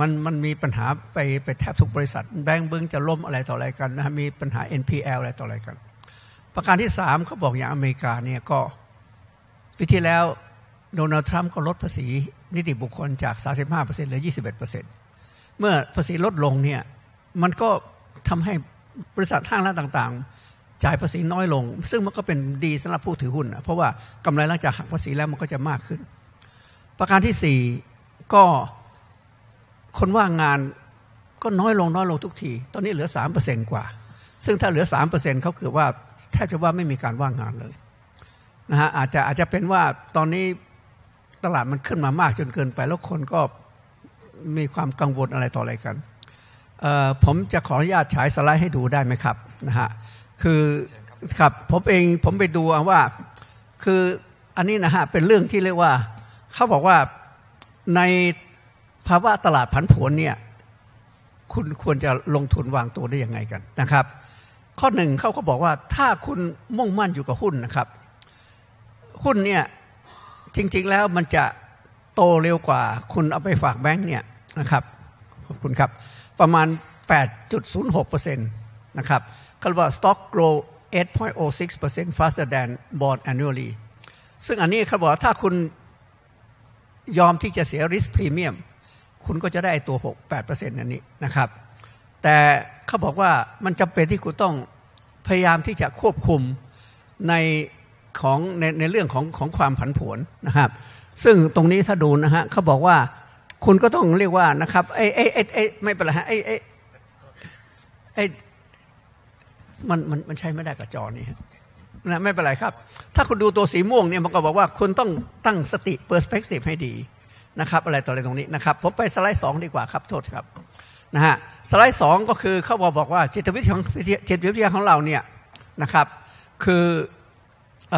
มันมันมีปัญหาไปไปแทบทุกบริษัทแบงก์เบิ้งจะล่มอะไรต่ออะไรกันนะมีปัญหา NPL อะไรต่ออะไรกัน ประการที่สามเขาบอกอย่างอเมริกาเนี่ยก็ปีที่แล้วโดนัลด์ทรัมป์ก็ลดภาษี นิติบุคคลจาก 35%เหลือ 21%เมื่อภาษีลดลงเนี่ย มันก็ทำให้บริษัททางร้านต่างๆ จ่ายภาษีน้อยลง ซึ่งมันก็เป็นดีสำหรับผู้ถือหุ้นเพราะว่ากำไรหลังจากหักภาษีแล้วมันก็จะมากขึ้น ประการที่4ก็คนว่างงานก็น้อยลงน้อยลงทุกที ตอนนี้เหลือสามเปอร์เซนกว่า ซึ่งถ้าเหลือสามเปอร์เซ็นเขาคือว่าแทบจะว่าไม่มีการว่างงานเลยนะฮะอาจจะอาจจะเป็นว่าตอนนี้ตลาดมันขึ้นมามากจนเกินไปแล้วคนก็มีความกังวลอะไรต่ออะไรกันผมจะขออนุญาตฉายสไลด์ให้ดูได้ไหมครับนะฮะคือครับผมเองผมไปดูว่าคืออันนี้นะฮะเป็นเรื่องที่เรียกว่าเขาบอกว่าในภาวะตลาดผันผวนเนี่ย คุณควรจะลงทุนวางตัวได้ยังไงกันนะครับ ข้อหนึ่งเขาก็บอกว่าถ้าคุณมุ่งมั่นอยู่กับหุ้นนะครับ หุ้นเนี่ยจริงๆแล้วมันจะโตเร็วกว่าคุณเอาไปฝากแบงก์เนี่ยนะครับ ขอบคุณครับ ประมาณ 8.06%นะครับเขาบอก stock grow 8.06% faster than bond annually ซึ่งอันนี้เขาบอกถ้าคุณยอมที่จะเสีย risk premium คุณก็จะได้ตัว 6 8%อันนี้นะครับ แต่เขาบอกว่ามันจำเป็นที่คุณต้องพยายามที่จะควบคุมในของในในเรื่องของของความผันผวนนะครับ ซึ่งตรงนี้ถ้าดูนะฮะเขาบอกว่าคุณก็ต้องเรียกว่านะครับไอ้ไอ้ไอ้ไอ้ไม่เป็นไรฮะไอ้ไอ้ไอ้มันมันมันใช้ไม่ได้กับจอนี่นะไม่เป็นไรครับ ถ้าคุณดูตัวสีม่วงเนี่ยมันก็บอกว่าคุณต้องตั้งสติเปอร์สเปกทีฟให้ดีนะครับอะไรต่ออะไรตรงนี้นะครับผมไปสไลด์ 2 ดีกว่าครับโทษครับนะฮะสไลด์ 2 ก็คือเขาบอกบอกว่าจิตวิทยาของจิตวิทยาของเราเนี่ยนะครับคืออ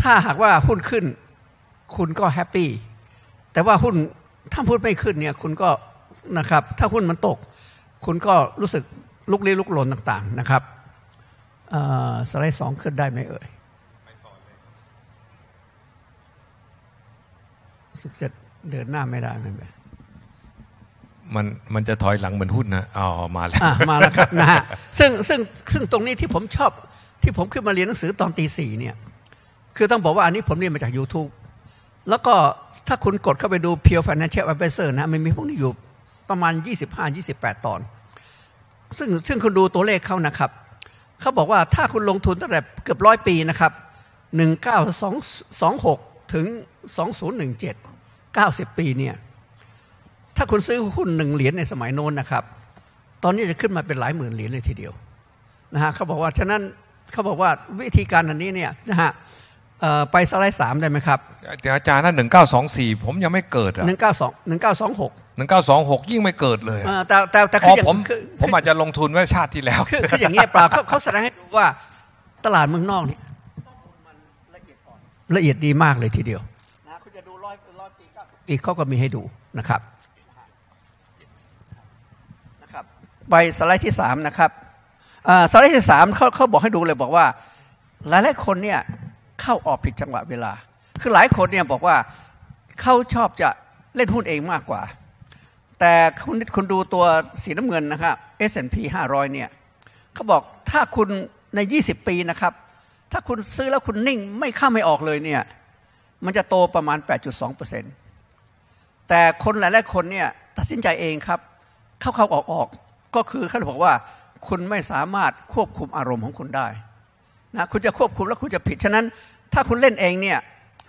ถ้าหากว่าหุ้นขึ้น คุณก็แฮปปี้แต่ว่าหุ้นถ้าหุ้นไม่ขึ้นเนี่ยคุณก็นะครับถ้าหุ้นมันตก คุณก็รู้สึกลุกลี้ลุกลนต่าง ๆนะครับสไลด์สองขึ้นได้ไหมเอ่ยสุขจะเดินหน้าไม่ได้ไม่เป็นมันมันจะถอยหลังเหมือนหุ้นนะอ๋อมาแล้วมาแล้วครับนะฮะซึ่งซึ่งซึ่งตรงนี้ที่ผมชอบที่ผมขึ้นมาเรียนหนังสือตอนตีสี่เนี่ย คือต้องบอกว่าอันนี้ผมเรียนมาจาก YouTube แล้วก็ถ้าคุณกดเข้าไปดู Pure Financial Advisor นะ มันมีพวกนี้อยู่ประมาณ 25-28 ตอน ซึ่งซึ่งคุณดูตัวเลขเขานะครับ เขาบอกว่าถ้าคุณลงทุนตั้งแต่เกือบร้อยปีนะครับ 1926ถึง2017 90 ปีเนี่ยถ้าคุณซื้อหุ้นหนึ่งเหรียญในสมัยโน้นนะครับ ตอนนี้จะขึ้นมาเป็นหลายหมื่น เหรียญเลยทีเดียวนะฮะเขาบอกว่าฉะนั้นเขาบอกว่าวิธีการอันนี้เนี่ยนะฮะไปสไลด์สามได้ไหมครับอาจารย์นั่นหนึ่งเก้าสองสี่ผมยังไม่เกิดอ่ะหนึ่งเก้าสองหนึ่งเก้าสองหกหนึ่งเก้าสองหกยิ่งไม่เกิดเลยแต่แต่แต่คือผมผมอาจจะลงทุนไว้ชาติที่แล้วคืออย่างนี้เปล่าเขาแสดงให้ว่าตลาดเมืองนอกนี่ละเอียดดีมากเลยทีเดียวอีกเขาก็มีให้ดูนะครับ ไปสไลด์ที่สามนะครับสไลด์ที่สามเขาเขาบอกให้ดูเลยบอกว่า หลายหลายคนเนี่ยเข้าออกผิดจังหวะเวลา คือหลายคนเนี่ยบอกว่าเขาชอบจะเล่นหุ้นเองมากกว่า แต่คุณคุณดูตัวสีน้ำเงินนะครับ S&P 500เนี่ยเขาบอกถ้าคุณใน 20 ปีนะครับถ้าคุณซื้อแล้วคุณนิ่งไม่เข้าไม่ออกเลยเนี่ยมันจะโตประมาณ 8.2%เปอร์เซ็นตแต่คนหลายๆคนเนี่ยตัดสินใจเองครับเข้าเข้าออกออกก็คือเขาบอกว่าคุณไม่สามารถควบคุมอารมณ์ของคุณได้นะคุณจะควบคุมแล้วคุณจะผิด ฉะนั้น ถ้าคุณเล่นเองเนี่ย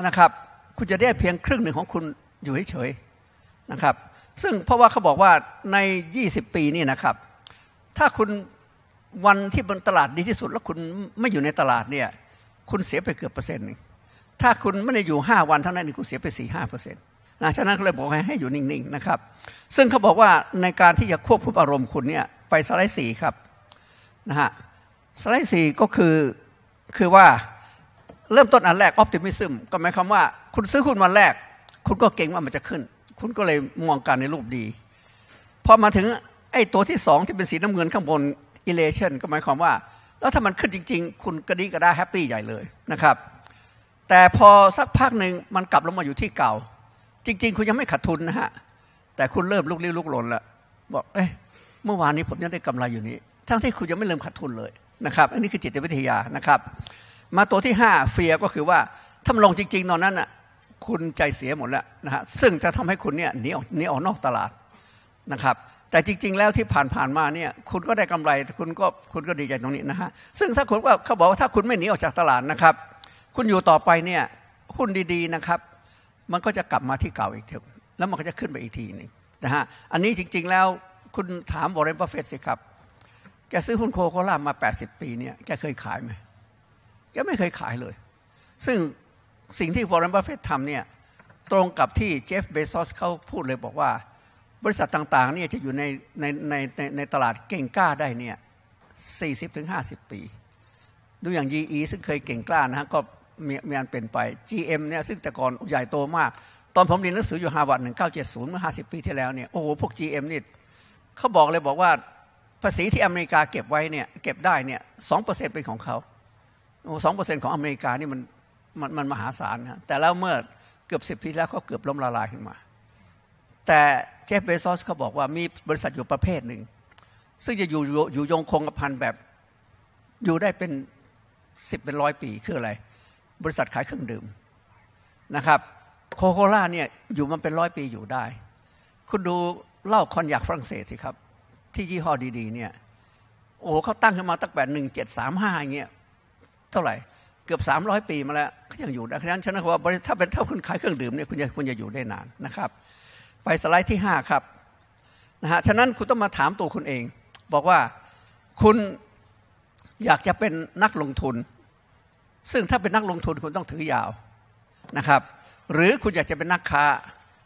นะครับคุณจะได้เพียงครึ่งหนึ่งของคุณอยู่เฉยๆนะครับ ซึ่งเพราะว่าเขาบอกว่าใน 20 ปี นี่นะครับ ถ้าคุณวันที่บนตลาดดีที่สุดแล้วคุณไม่อยู่ในตลาดเนี่ยคุณเสียไปเกือบเปอร์เซ็นต์ถ้าคุณไม่ได้อยู่ 5 วันเท่านั้นคุณเสียไป4-5%เปอร์เซ็นต์นะฉะนั้นเขาเลยบอกให้ให้อยู่นิ่ง ๆ นะครับ ซึ่งเขาบอกว่าในการที่จะควบคุมอารมณ์คุณเนี่ย ไปสไลด์สี่ครับ นะฮะ สไลด์สี่ก็คือ คือว่าเริ่มต้นอันแรกออพติมิซึมก็หมายความว่าคุณซื้อหุ้นวันแรก คุณก็เก่งว่ามันจะขึ้น คุณก็เลยมองการในรูปดี พอมาถึง ไอ้ตัวที่สองที่เป็นสีน้ำเงินข้างบนอิเลชันก็หมายความว่า แล้วถ้ามันขึ้นจริงๆ คุณกระดิกระดาแฮปปี้ใหญ่เลยนะครับแต่พอสักพักหนึ่งมันกลับลงมาอยู่ที่เก่าจริงๆ คุณยังไม่ขาดทุนนะฮะ แต่คุณเริ่มลุกลี้ลุกลนละบอกเอ้ยเมื่อวานนี้ผมยังได้กำไรอยู่นี้ทั้งที่คุณยังไม่เริ่มขาดทุนเลยนะครับ อันนี้คือจิตวิทยานะครับ มาตัวที่5เฟียก็คือว่าถ้าลงจริงๆตอนนั้นอ่ะคุณใจเสียหมดแล้วนะฮะซึ่งจะทำให้คุณเนี่ยหนีออกหนีออกนอกตลาดนะครับ แต่จริงๆแล้วที่ผ่านๆมาเนี่ย คุณก็ได้กำไรคุณก็คุณก็ดีใจตรงนี้นะฮะซึ่งถ้าคุณว่าเขาบอกว่าถ้าคุณไม่หนีออกจากตลาดนะครับ คุณอยู่ต่อไปเนี่ยหุ้นดีๆนะครับมันก็จะกลับมาที่เก่าอีกที แล้วมันก็จะขึ้นไปอีกทีนึงนะฮะ อันนี้จริง ๆแล้วคุณถามบริเวณบระเฟตสิครับ แกซื้อหุ้นโคโคล่ามา 80 ปีเนี่ย แกเคยขายไหม แกไม่เคยขายเลย ซึ่งสิ่งที่บริเวณบระเฟตทำเนี่ย ตรงกับที่เจฟเบซอสเขาพูดเลยบอกว่าบริษัทต่างๆเนี่ยจะอยู่ในในในในในตลาดเก่งกล้าได้เนี่ย40-50 ปี ดูอย่าง GE ซึ่งเคยเก่งกล้านะฮะก็มีมีอันเป็นไป GM เนี่ยซึ่งแต่ก่อนใหญ่โตมาก ตอนผมเรียนหนังสืออยู่ฮาร์วาร์ด1970 เมื่อิบปีที่แล้วเนี่ยโอ้โหพวก GM นี่เขาบอกเลยบอกว่าภาษีที่อเมริกาเก็บไว้เนี่ยเก็บได้เนี่ยสองเปอร์เซ็นต์เป็นของเขาสองเปอร์เซ็นต์ของอเมริกานี่มันมันมันมหาศาลนะแต่แล้วเมื่อเกือบสิบปีแล้วเขาเกือบล้มละลายขึ้นมา แต่เจฟเบซอสเขาบอกว่ามีบริษัทอยู่ประเภทหนึ่งซึ่งจะอยู่อยู่ยงคงกับพันแบบอยู่ได้เป็นสิบเป็นร้อยปีคืออะไรบริษัทขายเครื่องดื่มนะครับ โคโคล่าเนี่ยอยู่มันเป็นร้อยปีอยู่ได้ คุณดูเหล้าคอนยากฝรั่งเศสสิครับที่ยี่ห้อดีๆเนี่ยโอ้โหเขาตั้งขึ้นมาตั้งแต่หนึ่งเจ็ดสามห้าเงี้ยเท่าไหร่เกือบสามร้อยปีมาแล้วก็ยังอยู่ดฉะนั้นฉันนะว่าถ้าเป็นเท่าคุณขายเครื่องดื่มเนี่ยคุณจะคุณจะอยู่ได้นานนะครับ ไปสไลด์ที่ห้าครับนะฮะฉะนั้นคุณต้องมาถามตัวคุณเอง บอกว่าคุณอยากจะเป็นนักลงทุนซึ่งถ้าเป็นนักลงทุนคุณต้องถือยาวนะครับ หรือคุณอยากจะเป็นนักค้า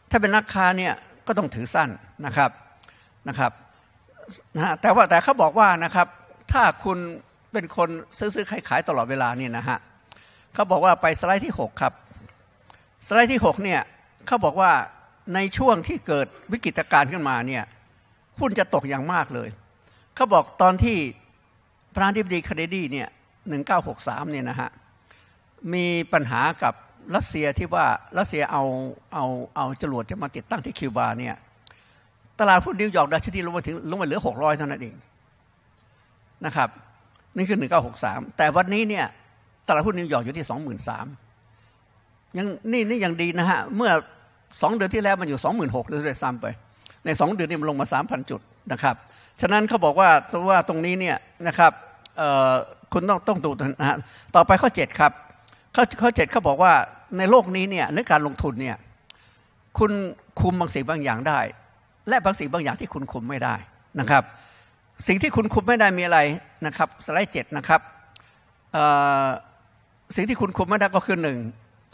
ถ้าเป็นนักค้าเนี่ยก็ต้องถือสั้นนะครับนะครับนะแต่ว่าแต่เขาบอกว่านะครับ ถ้าคุณเป็นคนซื้อซื้อขายขายตลอดเวลานี่นะฮะเขาบอกว่าไปสไลด์ที่ 6 ครับสไลด์ที่6เนี่ยเขาบอกว่าในช่วงที่เกิดวิกฤตการณ์ขึ้นมาเนี่ยหุ้นจะตกอย่างมากเลยเขาบอกตอนที่พระธนิบดีคเดดีเนี่ย1963เนี่ยนะฮะมีปัญหากับรัสเซียที่ว่ารัสเซียเอาเอาเอาจรวดจะมาติดตั้งที่คิวบาเนี่ยตลาดหุ้นนิวยอร์กดัชนีลงมาถึงลงมาเหลือ 600เท่านั้นเองนะครับนี่คือ1963 แต่วันนี้เนี่ยตลาดหุ้นนิวยอร์กอยู่ที่ 23,000 ยังนี่นี่ยังดีนะฮะเมื่อ2เดือนที่แล้วมันอยู่ 26,000เลยซ้ำไป ใน2เดือนนี้มันลงมา 3,000 จุดนะครับ ฉะนั้นเขาบอกว่าว่าตรงนี้เนี่ยนะครับคุณต้องต้องดูนะฮะต่อไปข้อ7ครับข้อขาเจ็ดเขาบอกว่าในโลกนี้เนี่ยในการลงทุนเนี่ยคุณคุมบางสิ่งบางอย่างได้ และบางสิ่งบางอย่างที่คุณคุมไม่ได้นะครับสิ่งที่คุณคุมไม่ได้มีอะไรนะครับสไลด์เจ็ดนะครับสิ่งที่คุณคุมไม่ได้ก็คือหนึ่ง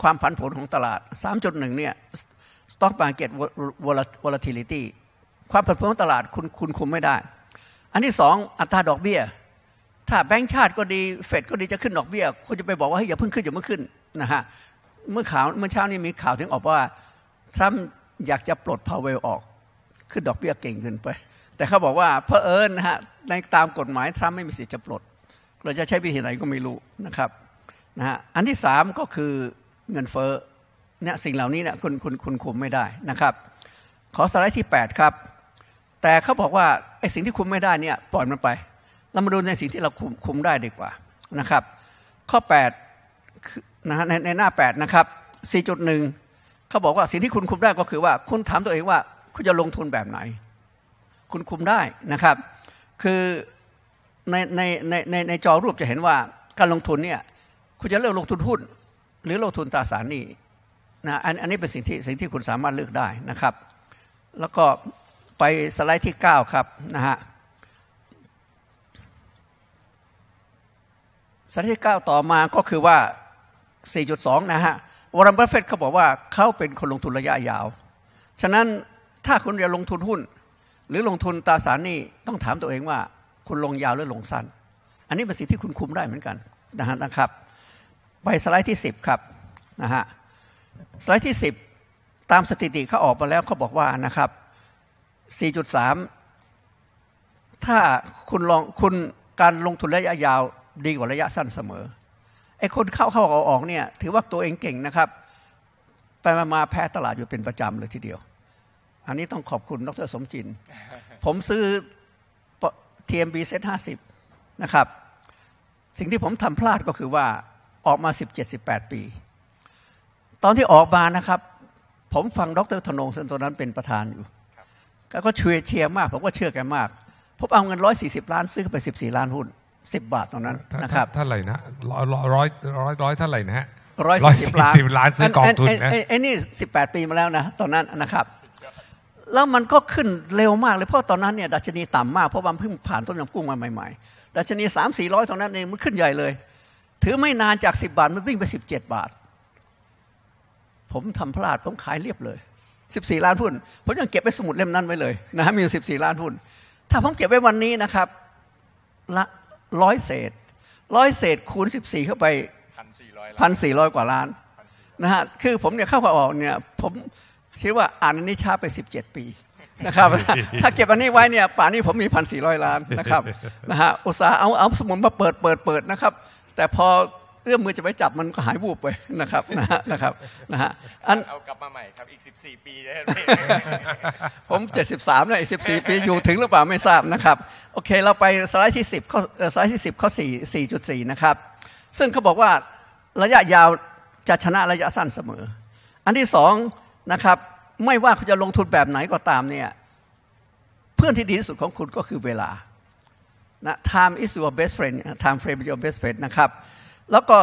ความผันผวนของตลาด 3.1เนี่ย stock market volatility ความผันผวนของตลาดคุณคุณคุมไม่ได้ อันที่สองอัตราดอกเบี้ยถ้าแบงค์ชาติ ก็ดีเฟดก็ดีจะขึ้นดอกเบี้ยคนจะไปบอกว่าให้อย่าเพิ่งขึ้นอย่าเพิ่งขึ้นนะฮะเมื่อข่าวเมื่อเช้านี้มีข่าวถึงออกว่าทรัมป์อยากจะปลดพาวเวลออก ขึ้นดอกเบี้ยเก่งขึ้นไป แต่เขาบอกว่าเพอเอิญนะฮะในตามกฎหมาย ทรัมป์ไม่มีสิทธิ์จะปลด เราจะใช้วิธีไหนก็ไม่รู้นะครับนะฮะอันที่สามก็คือเงินเฟ้อเนี่ยสิ่งเหล่านี้เนี่ยคุณคุณคุณคุมไม่ได้นะครับ ขอสไลด์ที่8ครับแต่เขาบอกว่าไอ้สิ่งที่คุมไม่ได้เนี่ยปล่อยมันไปเรามาดูในสิ่งที่เราคุมคุมได้ดีกว่านะครับ ข้อ8นะฮะในในหน้า8นะครับ4.1 เขาบอกว่าสิ่งที่คุณคุมได้ก็คือว่าคุณถามตัวเองว่าคุณจะลงทุนแบบไหน คุณคุมได้นะครับ คือในในในในในจอรูปจะเห็นว่าการลงทุนเนี่ยคุณจะเลือกลงทุนหุ้น หรือลงทุนตราสารหนี้นะอันอันนี้เป็นสิ่งที่สิ่งที่คุณสามารถเลือกได้นะครับ แล้วก็ไปสไลด์ที่ 9 ครับนะฮะสารที่ 9 ต่อมาก็คือว่า 4.2 นะฮะ วอร์เรนบัฟเฟตเขาบอกว่าเขาเป็นคนลงทุนระยะยาว ฉะนั้นถ้าคุณจะลงทุนหุ้น หรือลงทุนตราสารนี่ต้องถามตัวเองว่าคุณลงยาวหรือลงสั้น อันนี้เป็นสิ่งที่คุณคุมได้เหมือนกันนะฮะนะครับ ไปสไลด์ที่ 10ครับนะฮะ สไลด์ที่ 10 ตามสถิติเขาออกมาแล้วเขาบอกว่านะครับ 4.3 ถ้าคุณลองคุณการลงทุนระยะยาวดีกว่าระยะสั้นเสมอไอ้คนเข้าเข้าออกออกเนี่ย ถือว่าตัวเองเก่งนะครับไปมาแพ้ตลาดอยู่เป็นประจำเลยทีเดียว อันนี้ต้องขอบคุณดรสมจิน ผมซื้อ TMB เซ็ตห้าสิบนะครับสิ่งที่ผมทำพลาดก็คือว่าออกมา17-18 ปี ตอนที่ออกมานะครับ ผมฟังดรธนงซนตัวนั้นเป็นประธานอยู่ก็เชียร์เชียร์มาก ผมก็เชื่อแกมากผมเอาเงิน140ล้านซื้อไป14ล้านหุ้นสิบบาทตรงนั้นนะครับเท่าไหร่นะร้อยร้อยร้อยเท่าไหร่นะฮะร้อยสิบล้านสิบล้านซื้อกองทุนนะไอ้นี่สิบแปดปีมาแล้วนะ ตอนนั้นนะครับแล้วมันก็ขึ้นเร็วมากเลย เพราะตอนนั้นเนี่ยดัชนีต่ำมากเพราะมันเพิ่งผ่านต้นยำกุ้งมาใหม่ๆดัชนีสามสี่ร้อยตอนนั้นเองมันขึ้นใหญ่เลย ถือไม่นานจากสิบบาทมันวิ่งไปสิบเจ็ดบาท ผมทำพลาดผมขายเรียบเลยสิบสี่ล้านหุ้นผมยังเก็บไว้สมุดเล่มนั้นไว้เลย นะมีอยู่สิบสี่ล้านหุ้นถ้าผมเก็บไว้วันนี้นะครับละร้อยเศษร้อยเศษคูณ14เข้าไปพันสี่ร้อยกว่าล้านนะฮะคือผมเนี่ยเข้าข่าออกเนี่ยผมคิดว่าอ่านอันนี้ช้าไป 17 ปีนะครับ ถ้าเก็บอันนี้ไว้เนี่ยป่านนี้ผมมีพันสี่ร้อยล้านนะครับนะฮะอุตสาห์เอาเอาสมุนมาเปิดเปิดเปิดนะครับ แต่พอเอื้อมมือจะไปจับมันก็หายวูบไปนะครับนะนะครับนะฮะอันเอากลับมาใหม่ครับอีก14 ปีเลยผม 73เลยอีก14ปี อยู่ถึงหรือเปล่าไม่ทราบนะครับโอเค เราไปสไลด์ที่10ข้อสไลด์ที่ 10 ข้อ 4 4.4นะครับซึ่งเขาบอกว่าระยะยาวจะชนะระยะสั้นเสมอ อันที่สองนะครับไม่ว่าคุณจะลงทุนแบบไหนก็ตามเนี่ยเพื่อนที่ดีที่สุดของคุณก็คือเวลานะ time is your best friend time frame is your best friend นะครับแล้วก็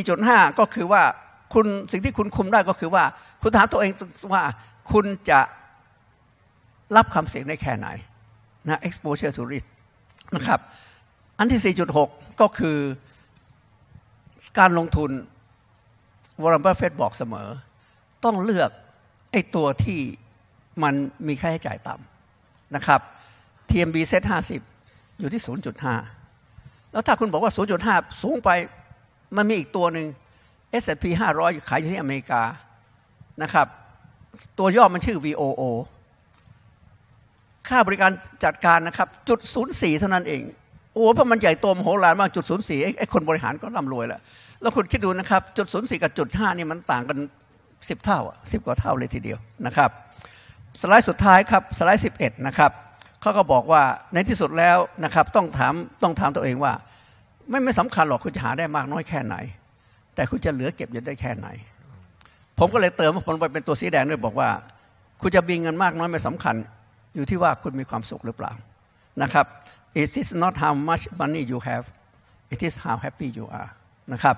4.5 ก็คือว่า คุณ สิ่งที่คุณคุมได้ก็คือว่าคุณถามตัวเองว่าคุณจะรับคำเสียงได้แค่ไหนนะ exposure to risk นะครับอันที่ 4.6 ก็คือการลงทุนวอร์เรนบรฟเฟตบอกเสมอ ต้องเลือก ไอ้ตัวที่มันมีค่าใช้จ่ายต่ำนะครับ TMB เซ็ต50 อยู่ที่ 0.5 แล้วถ้าคุณบอกว่า 0.5 สูงไปมันมีอีกตัวหนึ่ง S&P 500 ขายอยู่ที่อเมริกานะครับตัวย่อมันชื่อ VOO ค่าบริการจัดการนะครับจุดศูนย์สี่เท่านั้นเองโอ้เพราะมันใหญ่โตมโหฬารมากจุดศูนย์สี่ไอ้คนบริหารก็ร่ำรวยแล้ว แล้วคุณคิดดูนะครับจุดศูนย์สี่กับจุดห้านี่มันต่างกันสิบเท่าสิบกว่าเท่าเลยทีเดียวนะครับสไลด์สุดท้ายครับสไลด์สิบเอ็ดนะครับเขาก็บอกว่าในที่สุดแล้วนะครับต้องถามต้องถามตัวเองว่าไม่ไม่สำคัญหรอก คุณจะหาได้มากน้อยแค่ไหน แต่คุณจะเหลือเก็บยังได้แค่ไหน ผมก็เลยเติมมัไปเป็นตัวสีแดงด้วยบอกว่า คุณจะมีเงินมากน้อยไม่สำคัญ อยู่ที่ว่าคุณมีความสุขหรือเปล่านะครับ it is not how much money you have it is how happy you are นะครับ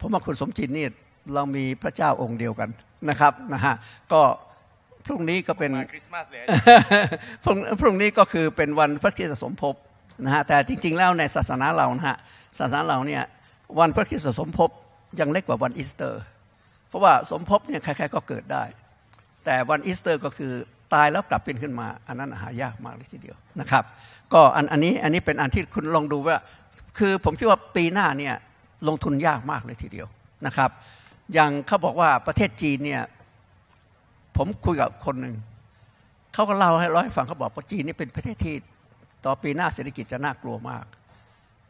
ผมว่าคุณสมจิตนี่เรามีพระเจ้าองค์เดียวกันนะครับนะฮะก็พรุ่งนี้ก็เป็นคริสต์มาสเลยพรุ่งนี้ก็คือเป็นวันพระคริสต์สมภพนะฮะแต่จริงๆ แล้วในศาสนาเรานะฮะศาสนาเราเนี่ยวันพระคริสต์สมภพยังเล็กกว่าวันอีสเตอร์ เพราะว่าสมภพเนี่ยใครๆก็เกิดได้ แต่วันอีสเตอร์ก็คือตายแล้วกลับเป็นขึ้นมาอันนั้นหายากมากเลยทีเดียวนะครับก็อันอันนี้อันนี้เป็นอันที่คุณลองดูว่าคือผมคิดว่าปีหน้าเนี่ยลงทุนยากมากเลยทีเดียวนะครับอย่างเขาบอกว่าประเทศจีนเนี่ยผมคุยกับคนหนึ่ง เขาก็เล่าให้ร้อยฟังเขาบอกว่าจีนนี่เป็นประเทศที่ต่อปีหน้าเศรษฐกิจจะน่ากลัวมาก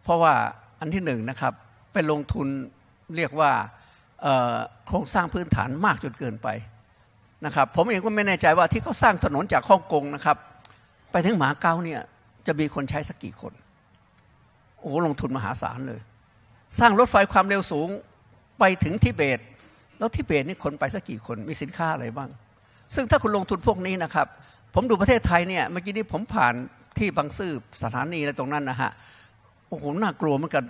เพราะว่าอันที่หนึ่งนะครับไปลงทุนเรียกว่าโครงสร้างพื้นฐานมากจนเกินไปนะครับ ผมเองก็ไม่แน่ใจว่าที่เขาสร้างถนนจากฮ่องกงนะครับ ไปถึงหมาเก้าเนี่ยจะมีคนใช้สักกี่คนโอ้ลงทุนมหาศาลเลย สร้างรถไฟความเร็วสูงไปถึงทิเบต แล้วทิเบตนี่คนไปสักกี่คนมีสินค้าอะไรบ้าง ซึ่งถ้าคุณลงทุนพวกนี้นะครับ ผมดูประเทศไทยเนี่ยเมื่อกี้นี้ผมผ่านที่บางซื่อสถานีไรตรงนั้นนะฮะโอ้โห น่ากลัวเหมือนกัน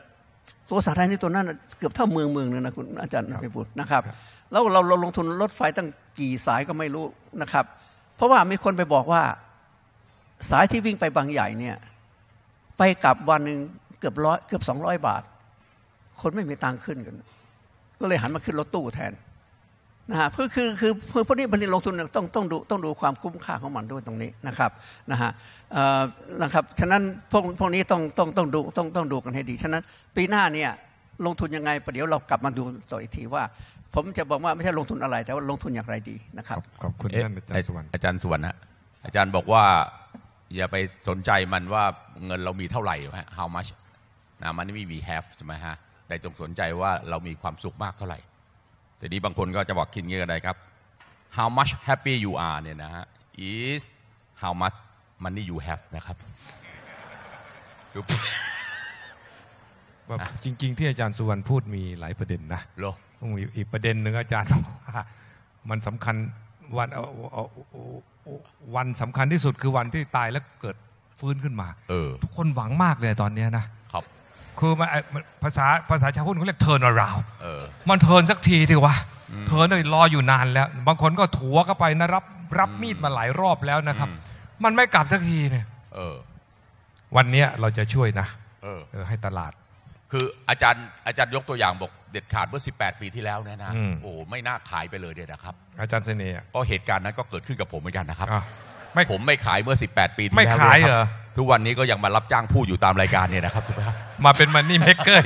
ตัวสาธารณะตัวนั้นเกือบเท่าเมืองเมืองเลยนะคุณอาจารย์ไปพูดนะครับ แล้วเราเราลงทุนรถไฟตั้งกี่สายก็ไม่รู้นะครับ เพราะว่ามีคนไปบอกว่าสายที่วิ่งไปบางใหญ่เนี่ย ไปกลับวันหนึ่งเกือบร้อยเกือบสองร้อยบาท คนไม่มีตังค์ขึ้นกัน ก็เลยหันมาขึ้นรถตู้แทนนะฮะคือคือคือพวกนี้พันลงทุนต้องต้องดูต้องดูความคุ้มค่าของมันด้วยตรงนี้นะครับนะฮะนะครับฉะนั้นพวกพวกนี้ต้องต้องต้องดูต้องต้องดูกันให้ดีฉะนั้นปีหน้าเนี่ยลงทุนยังไงประเดี๋ยวเรากลับมาดูต่ออีกทีว่า ผมจะบอกว่าไม่ใช่ลงทุนอะไร แต่ว่าลงทุนอย่างไรดีนะครับขอบคุณท่านอาจารย์สุวรรณอาจารย์สุวรรณฮะอาจารย์บอกว่าอย่าไปสนใจมันว่าเงินเรามีเท่าไหร่ฮะ how much นะมันไม่มี have ใช่ไหมฮะแต่จงสนใจว่าเรามีความสุขมากเท่าไหร่แต่นี้บางคนก็จะบอกคิดเงี้ยก็ได้ครับ how much happy you are เนี่ยนะฮะ is how much money you have นะครับว่าจริงๆที่อาจารย์สุวรรณพูดมีหลายประเด็นนะต้ออีกประเด็นหนึ่งอาจารย์ว่ามันสำคัญวันวันสำคัญที่สุดคือวันที่ตายแล้วเกิดฟื้นขึ้นมาออทุกคนหวังมากเลยตอนนี้นะคือมาภาษาภาษาชาวพุทธเขาเรียกเทิรนอราวมันเทินสักทีดีว่าเทินเลยรออยู่นานแล้ว บางคนก็ถัวเข้าไปนะรับ รับมีดมาหลายรอบแล้วนะครับ มันไม่กลับสักทีเนี่ยวันนี้เราจะช่วยนะ ให้ตลาด คืออาจารย์ อาจารย์ยกตัวอย่างบอกเด็ดขาดเมื่อ 18 ปีที่แล้วเนี่ยนะโอ้ ไม่น่าขายไปเลยเด็ดนะครับ อาจารย์เสน่ห์ก็เหตุการณ์นั้นก็เกิดขึ้นกับผมเหมือนกันนะครับไม่ผมไม่ขายเมื่อ 18 ปีที่แล้วไม่ขายเหรอทุกวันนี้ก็ยังมารับจ้างพูดอยู่ตามรายการเนี่ยนะครับทุกท่านมาเป็นมันนี่เมกเกอร์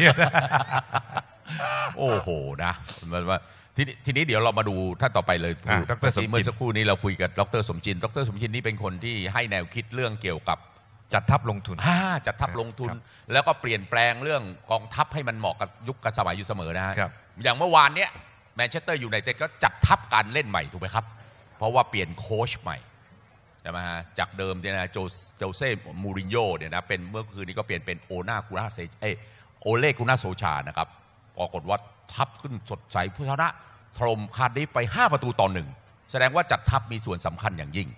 โอ้โห นะมันว่าทีนี้ทีนี้เดี๋ยวเรามาดูท่านต่อไปเลยดรสมจิตเมื่อสักครู่นี้เราคุยกับดรสมจิน ดรสมจิน นี่เป็นคนที่ให้แนวคิดเรื่องเกี่ยวกับจัดทัพลงทุนจัดทัพลงทุนแล้วก็เปลี่ยนแปลงเรื่องกองทัพให้มันเหมาะกับยุคกับสมัยอยู่เสมอนะครับอย่างเมื่อวานเนี้ยแมนเชสเตอร์อยู่ในเต็ดก็จัดทัพการเล่นใหม่ถูกไหมครับเพราะว่าเปลี่ยนโค้ชใหม่จะมาจากเดิมเนี่ยนะโจโจเซ่ มูรินโญ่เนี่ยนะเป็นเมื่อคืนนี้ก็เปลี่ยนเป็นโอนาคุราเซเอโอเลุ่นาโซชานะครับ ปรากฏว่าทับขึ้นสดใสผู้ชนะทรมคาดิไป 5 ประตูต่อหนึ่งแสดงว่าจัดทัพมีส่วนสำคัญอย่างยิ่ง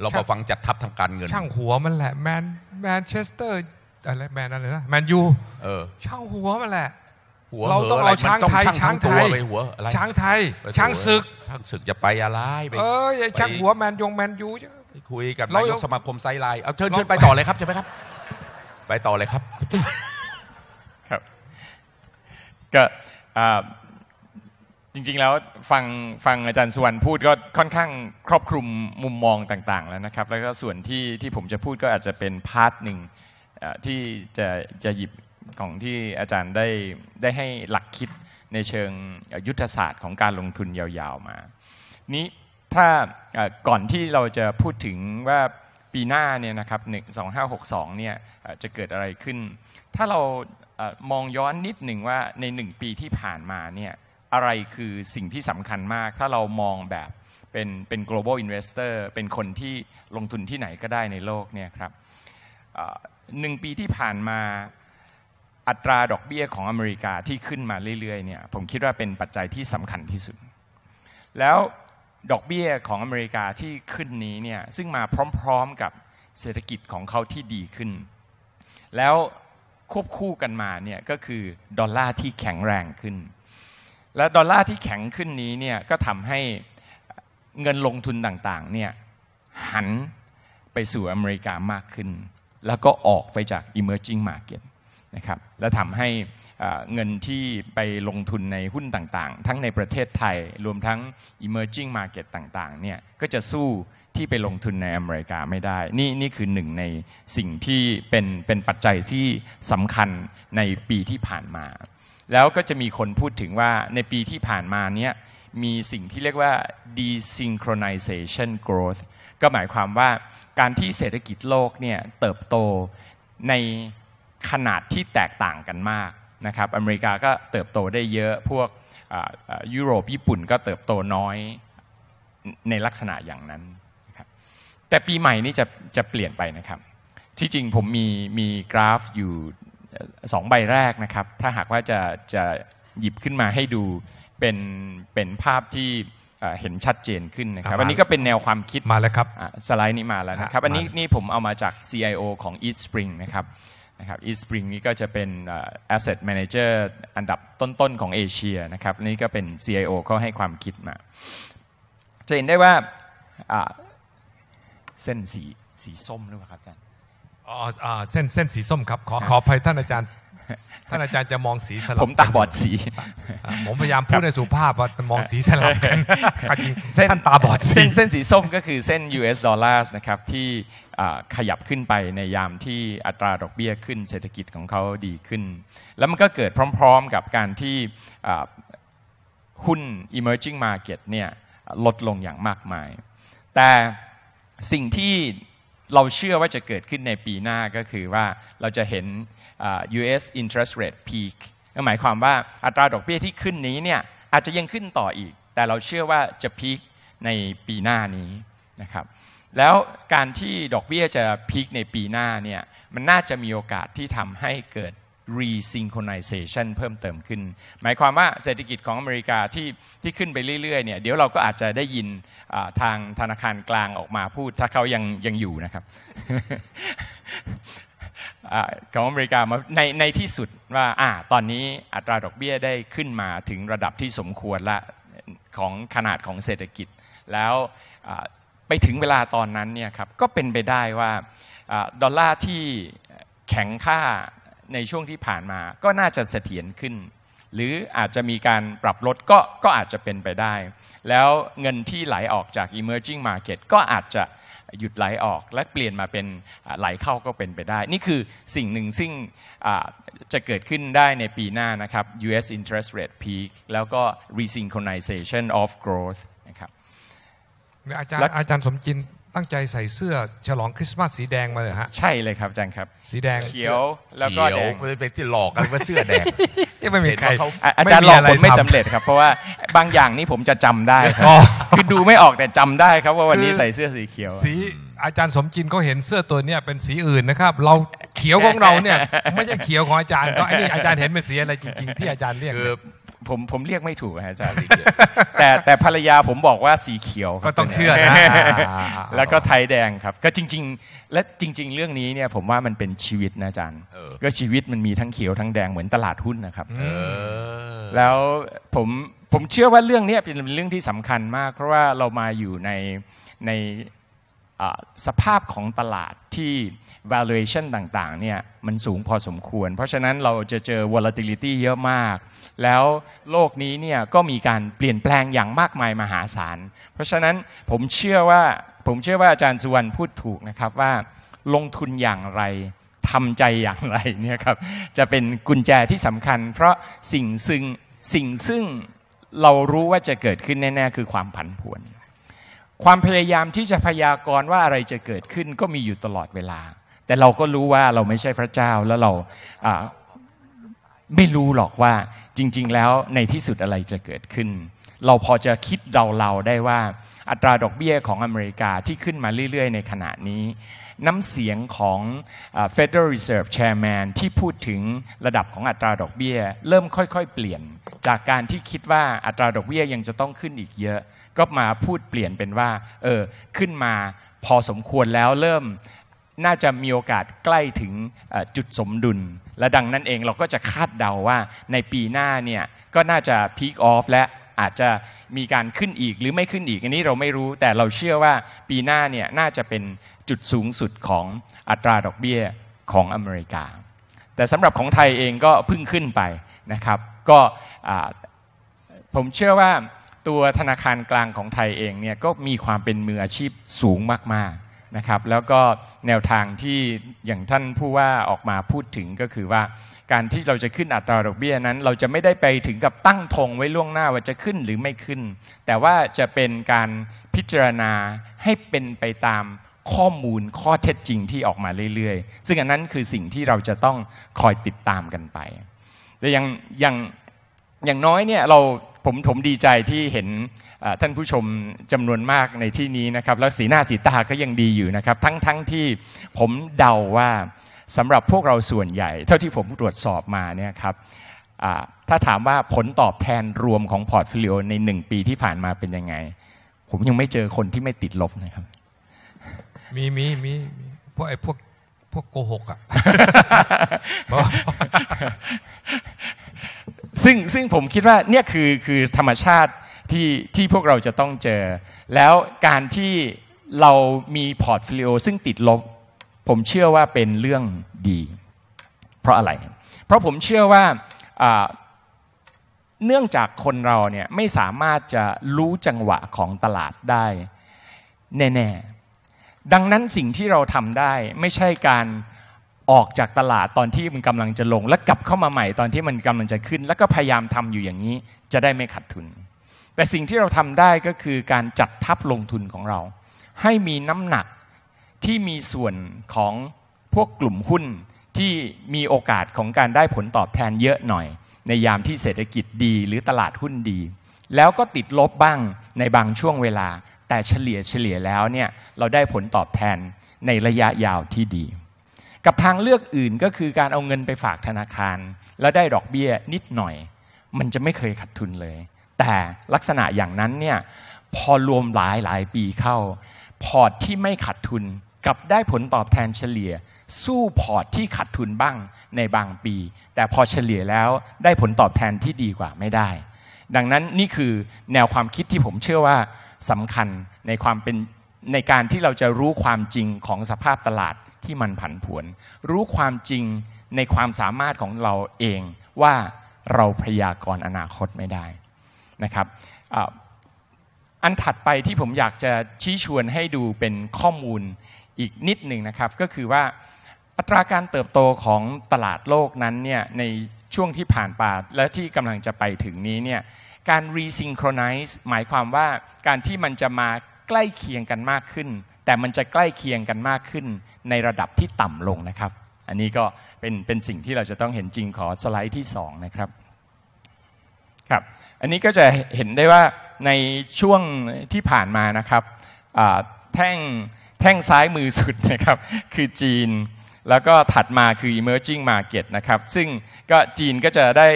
เรามาฟังจัดทัพทางการเงินช่างหัวมันแหละ แมนแมนเชสเตอร์อะไรแมนอะไรนะแมนยูเออช่างหัวมันแหละ หัวเราต้องเอาช้างไทยช้างไทยหัวอะไรช้างไทยช้างศึกช้างศึกจะไปอะไรไปเออช้างหัวแมนยงแมนยูคุยกับเรนายกสมาคมไซไลน์ เอาเชิญเชิญไปต่อเลยครับใช่ไหมครับ ไปต่อเลยครับครับก็จริงๆ แล้วฟังฟังอาจารย์สุวรรณพูดก็ค่อนข้างครอบคลุมมุมมองต่าง ๆ แล้วนะครับ แล้วก็ส่วนที่ที่ผมจะพูดก็อาจจะเป็นพาร์ทหนึ่งที่จะจะหยิบของที่อาจารย์ได้ ได้ให้หลักคิดในเชิงยุทธศาสตร์ของการลงทุนยาวๆมานี้ถ้าก่อนที่เราจะพูดถึงว่าปีหน้าเนี่ยนะครับหนึ่งสองห้าหกสองเนี่ยจะเกิดอะไรขึ้น ถ้าเรามองย้อนนิดหนึ่งว่าในหนึ่งปีที่ผ่านมาเนี่ย อะไรคือสิ่งที่สำคัญมากถ้าเรามองแบบเป็นเป็น global investor เป็นคนที่ลงทุนที่ไหนก็ได้ในโลกเนี่ยครับหนึ่งปีที่ผ่านมาอัตราดอกเบี้ยของอเมริกาที่ขึ้นมาเรื่อยๆเนี่ยผมคิดว่าเป็นปัจจัยที่สำคัญที่สุดแล้วดอกเบี้ยของอเมริกาที่ขึ้นนี้เนี่ยซึ่งมาพร้อม ๆกับเศรษฐกิจของเขาที่ดีขึ้น แล้วควบคู่กันมาเนี่ยก็คือดอลลาร์ที่แข็งแรงขึ้น และดอลลาร์ที่แข็งขึ้นนี้เนี่ยก็ทำให้เงินลงทุนต่างๆเนี่ยหันไปสู่อเมริกามากขึ้น แล้วก็ออกไปจาก emerging market นะครับ และทำให้เงินที่ไปลงทุนในหุ้นต่างๆ ทั้งในประเทศไทยรวมทั้ง emerging market ต่างๆเนี่ยก็จะสู้ที่ไปลงทุนในอเมริกาไม่ได้ นี่นี่คือหนึ่งในสิ่งที่เป็นเป็นปัจจัยที่สำคัญในปีที่ผ่านมา แล้วก็จะมีคนพูดถึงว่าในปีที่ผ่านมาเนี่ยมีสิ่งที่เรียกว่า desynchronization growth ก็หมายความว่าการที่เศรษฐกิจโลกเนี่ยเติบโตในขนาดที่แตกต่างกันมากนะครับอเมริกาก็เติบโตได้เยอะพวกยุโรป ญี่ปุ่นก็เติบโตน้อยในลักษณะอย่างนั้น แต่ปีใหม่นี้จะจะเปลี่ยนไปนะครับ ที่จริงผมมีมีกราฟอยู่สองใบแรกนะครับ ถ้าหากว่าจะจะหยิบขึ้นมาให้ดูเป็นเป็นภาพที่เห็นชัดเจนขึ้นนะครับอันนี้ก็เป็นแนวความคิดมาแล้วครับสไลด์นี้มาแล้วนะครับ อันนี้นี่ผมเอามาจาก CIO ของ East Spring นะครับะครับ eSpring นี่ก็จะเป็น asset manager อันดับต้นๆของเอเชียนะครับ นี่ก็เป็น CIO ขาให้ความคิดมา จะเห็นได้ว่าเส้นสีสีส้มหรือเปล่าครับอาจารย์อ๋อเส้นเส้นสีส้มครับ ขอขอภัยท่านอาจารย์ ท่านอาจารย์จะมองสีสลับผมตาบอดสี ผมพยายามพูดในสุภาพว่ามองสีสลับกันจริงเส้นตาบอดสีเส้นสีส้มก็คือเส้น US ดอลลาร์นะครับที่ขยับขึ้นไปในยามที่อัตราดอกเบี้ยขึ้นเศรษฐกิจของเขาดีขึ้น แล้วมันก็เกิดพร้อมๆกับการที่หุ้น emerging market เนี่ยลดลงอย่างมากมาย แต่สิ่งที่เราเชื่อว่าจะเกิดขึ้นในปีหน้าก็คือว่าเราจะเห็น US interest rate peak หมายความว่าอัตราดอกเบี้ยที่ขึ้นนี้เนี่ยอาจจะยังขึ้นต่ออีก แต่เราเชื่อว่าจะพีคในปีหน้านี้นะครับแล้วการที่ดอกเบี้ยจะพีคในปีหน้าเนี่ยมันน่าจะมีโอกาสที่ทำให้เกิด re-synchronization เพิ่มเติมขึ้น หมายความว่าเศรษฐกิจของอเมริกาที่ที่ขึ้นไปเรื่อยๆเนี่ยเดี๋ยวเราก็อาจจะได้ยินทางธนาคารกลางออกมาพูด ถ้าเขายังยังอยู่นะครับ ของอเมริกามาในในที่สุดว่าอ่า ตอนนี้อัตราดอกเบี้ยได้ขึ้นมาถึงระดับที่สมควรละของขนาดของเศรษฐกิจแล้วไปถึงเวลาตอนนั้นเนี่ยครับก็เป็นไปได้ว่าดอลลาร์ที่แข็งค่าในช่วงที่ผ่านมาก็น่าจะเสถียรขึ้น หรืออาจจะมีการปรับลดก็ก็อาจจะเป็นไปได้ แล้วเงินที่ไหลออกจาก emerging market ก็อาจจะหยุดไหลออกและเปลี่ยนมาเป็นไหลเข้าก็เป็นไปได้ นี่คือสิ่งหนึ่งซึ่งจะเกิดขึ้นได้ในปีหน้านะครับ U.S. interest rate peak แล้วก็ resynchronization of growth อาจารย์อาจารย์สมจินตั้งใจใส่เสื้อฉลองคริสต์มาสสีแดงมาเลยฮะใช่เลยครับ อาจารย์ครับ สีแดงเขียวแล้วก็แดงมันเป็นที่หลอกกันว่าเสื้อแดงไม่มีใคร อาจารย์หลอกผมไม่สำเร็จครับ เพราะว่าบางอย่างนี่ผมจะจำได้ครับคือดูไม่ออกแต่จำได้ครับว่าวันนี้ใส่เสื้อสีเขียว สีอาจารย์สมจินเขาเห็นเสื้อตัวเนี้เป็นสีอื่นนะครับเราเขียวของเราเนี่ยไม่ใช่เขียวของอาจารย์ก็ไอ้นี่อาจารย์เห็นเป็นสีอะไรจริงๆที่อาจารย์เรียกคือผมผมเรียกไม่ถูกนะอาจารย์แต่แต่ภรรยาผมบอกว่าสีเขียวก็ต้องเชื่อนะ แล้วก็ไทยแดงครับก็จริงๆและจริง ๆ เรื่องนี้เนี่ยผมว่ามันเป็นชีวิตนะอาจารย์ ก็ชีวิตมันมีทั้งเขียวทั้งแดงเหมือนตลาดหุ้นนะครับแล้วผมผมเชื่อว่าเรื่องนี้เป็นเรื่องที่สำคัญมาก เพราะว่าเรามาอยู่ในในสภาพของตลาดที่ valuation ต่างๆ เนี่ยมันสูงพอสมควร เพราะฉะนั้นเราจะเจอ volatility เยอะมากแล้วโลกนี้เนี่ยก็มีการเปลี่ยนแปลงอย่างมากมายมหาศาล เพราะฉะนั้นผมเชื่อว่าผมเชื่อว่าอาจารย์สุวรรณพูดถูกนะครับว่าลงทุนอย่างไรทำใจอย่างไรเนี่ยครับจะเป็นกุญแจที่สำคัญเพราะสิ่งซึ่งสิ่งซึ่งเรารู้ว่าจะเกิดขึ้นแน่ๆ คือความผันผวน ความพยายามที่จะพยากรณ์ว่าอะไรจะเกิดขึ้นก็มีอยู่ตลอดเวลา แต่เราก็รู้ว่าเราไม่ใช่พระเจ้าแล้วเราไม่รู้หรอกว่าจริง ๆ แล้วในที่สุดอะไรจะเกิดขึ้น เราพอจะคิดเดาเราได้ว่าอัตราดอกเบี้ยของอเมริกาที่ขึ้นมาเรื่อยๆ ในขณะนี้ น้ำเสียงของ Federal Reserve Chairman ที่พูดถึงระดับของอัตราดอกเบี้ย เริ่มค่อย ๆ เปลี่ยนจากการที่คิดว่าอัตราดอกเบี้ยยังจะต้องขึ้นอีกเยอะ ก็มาพูดเปลี่ยนเป็นว่า เออ ขึ้นมาพอสมควรแล้วเริ่มน่าจะมีโอกาสใกล้ถึงจุดสมดุลและดังนั้นเองเราก็จะคาดเดาว่าในปีหน้าเนี่ยก็น่าจะพีคออฟและอาจจะมีการขึ้นอีกหรือไม่ขึ้นอีกอันนี้เราไม่รู้ แต่เราเชื่อว่าปีหน้าเนี่ยน่าจะเป็นจุดสูงสุดของอัตราดอกเบี้ยของอเมริกา แต่สำหรับของไทยเองก็พึ่งขึ้นไปนะครับก็ผมเชื่อว่าตัวธนาคารกลางของไทยเองเนี่ยก็มีความเป็นมืออาชีพสูงมาก ๆนะครับแล้วก็แนวทางที่อย่างท่านผู้ว่าออกมาพูดถึงก็คือว่าการที่เราจะขึ้นอัตราดอกเบี้ยนั้น เราจะไม่ได้ไปถึงกับตั้งธงไว้ล่วงหน้าว่าจะขึ้นหรือไม่ขึ้น แต่ว่าจะเป็นการพิจารณาให้เป็นไปตามข้อมูลข้อเท็จจริงที่ออกมาเรื่อย ๆ ซึ่งอันนั้นคือสิ่งที่เราจะต้องคอยติดตามกันไปแต่ยังยังอย่างน้อยเนี่ยเราผม ผมดีใจที่เห็นท่านผู้ชมจำนวนมากในที่นี้นะครับแล้วสีหน้าสีตาก็ยังดีอยู่นะครับ ทั้งทั้งที่ผมเดาว่าสำหรับพวกเราส่วนใหญ่เท่าที่ผมตรวจสอบมาเนี่ยครับถ้าถามว่าผลตอบแทนรวมของพอร์ตฟิลิโอในหนึ่งปีที่ผ่านมาเป็นยังไง ผมยังไม่เจอคนที่ไม่ติดลบนะครับ มีมีมีพวกไอ้พวกพวกโกหกอ่ะซึ่งซึ่งผมคิดว่า เนี่ยคือคือธรรมชาติที่ที่พวกเราจะต้องเจอ แล้วการที่เรามีพอร์ตฟิลิโอซึ่งติดลบ ผมเชื่อว่าเป็นเรื่องดี เพราะอะไร เพราะผมเชื่อว่าเนื่องจากคนเราเนี่ยไม่สามารถจะรู้จังหวะของตลาดได้ แน่ ๆ ดังนั้นสิ่งที่เราทำได้ไม่ใช่การออกจากตลาดตอนที่มันกำลังจะลง แล้วกลับเข้ามาใหม่ตอนที่มันกำลังจะขึ้น แล้วก็พยายามทำอยู่อย่างนี้จะได้ไม่ขาดทุน แต่สิ่งที่เราทำได้ก็คือการจัดทับลงทุนของเรา ให้มีน้ำหนักที่มีส่วนของพวกกลุ่มหุ้นที่มีโอกาสของการได้ผลตอบแทนเยอะหน่อย ในยามที่เศรษฐกิจดีหรือตลาดหุ้นดี แล้วก็ติดลบบ้างในบางช่วงเวลา แต่เฉลี่ยเฉลี่ยแล้วเนี่ยเราได้ผลตอบแทนในระยะยาวที่ดีกับทางเลือกอื่นก็คือการเอาเงินไปฝากธนาคาร แล้วได้ดอกเบี้ยนิดหน่อย มันจะไม่เคยขาดทุนเลย แต่ลักษณะอย่างนั้นเนี่ยพอรวมหลายหลายปีเข้า พอร์ตที่ไม่ขาดทุน กับได้ผลตอบแทนเฉลี่ย สู้พอร์ตที่ขาดทุนบ้างในบางปี แต่พอเฉลี่ยแล้วได้ผลตอบแทนที่ดีกว่าไม่ได้ ดังนั้นนี่คือแนวความคิดที่ผมเชื่อว่าสำคัญในความเป็นในการที่เราจะรู้ความจริงของสภาพตลาดที่มันผันผวน รู้ความจริงในความสามารถของเราเองว่าเราพยากรณ์อนาคตไม่ได้นะครับอันถัดไปที่ผมอยากจะชี้ชวนให้ดูเป็นข้อมูลอีกนิดหนึ่งนะครับ ก็คือว่าอัตราการเติบโตของตลาดโลกนั้นเนี่ยในช่วงที่ผ่านไปและที่กำลังจะไปถึงนี้เนี่ยการรีซิงโครไนซ์หมายความว่าการที่มันจะมาใกล้เคียงกันมากขึ้นแต่มันจะใกล้เคียงกันมากขึ้นในระดับที่ต่ำลงนะครับ อันนี้ก็เป็นเป็นสิ่งที่เราจะต้องเห็นจริงขอสไลด์ที่2นะครับ ครับ อันนี้ก็จะเห็นได้ว่าในช่วงที่ผ่านมานะครับ แท่งแท่งซ้ายมือสุดนะครับ คือจีน แล้วก็ถัดมาคือ emerging market นะครับ ซึ่งก็จีนก็จะได้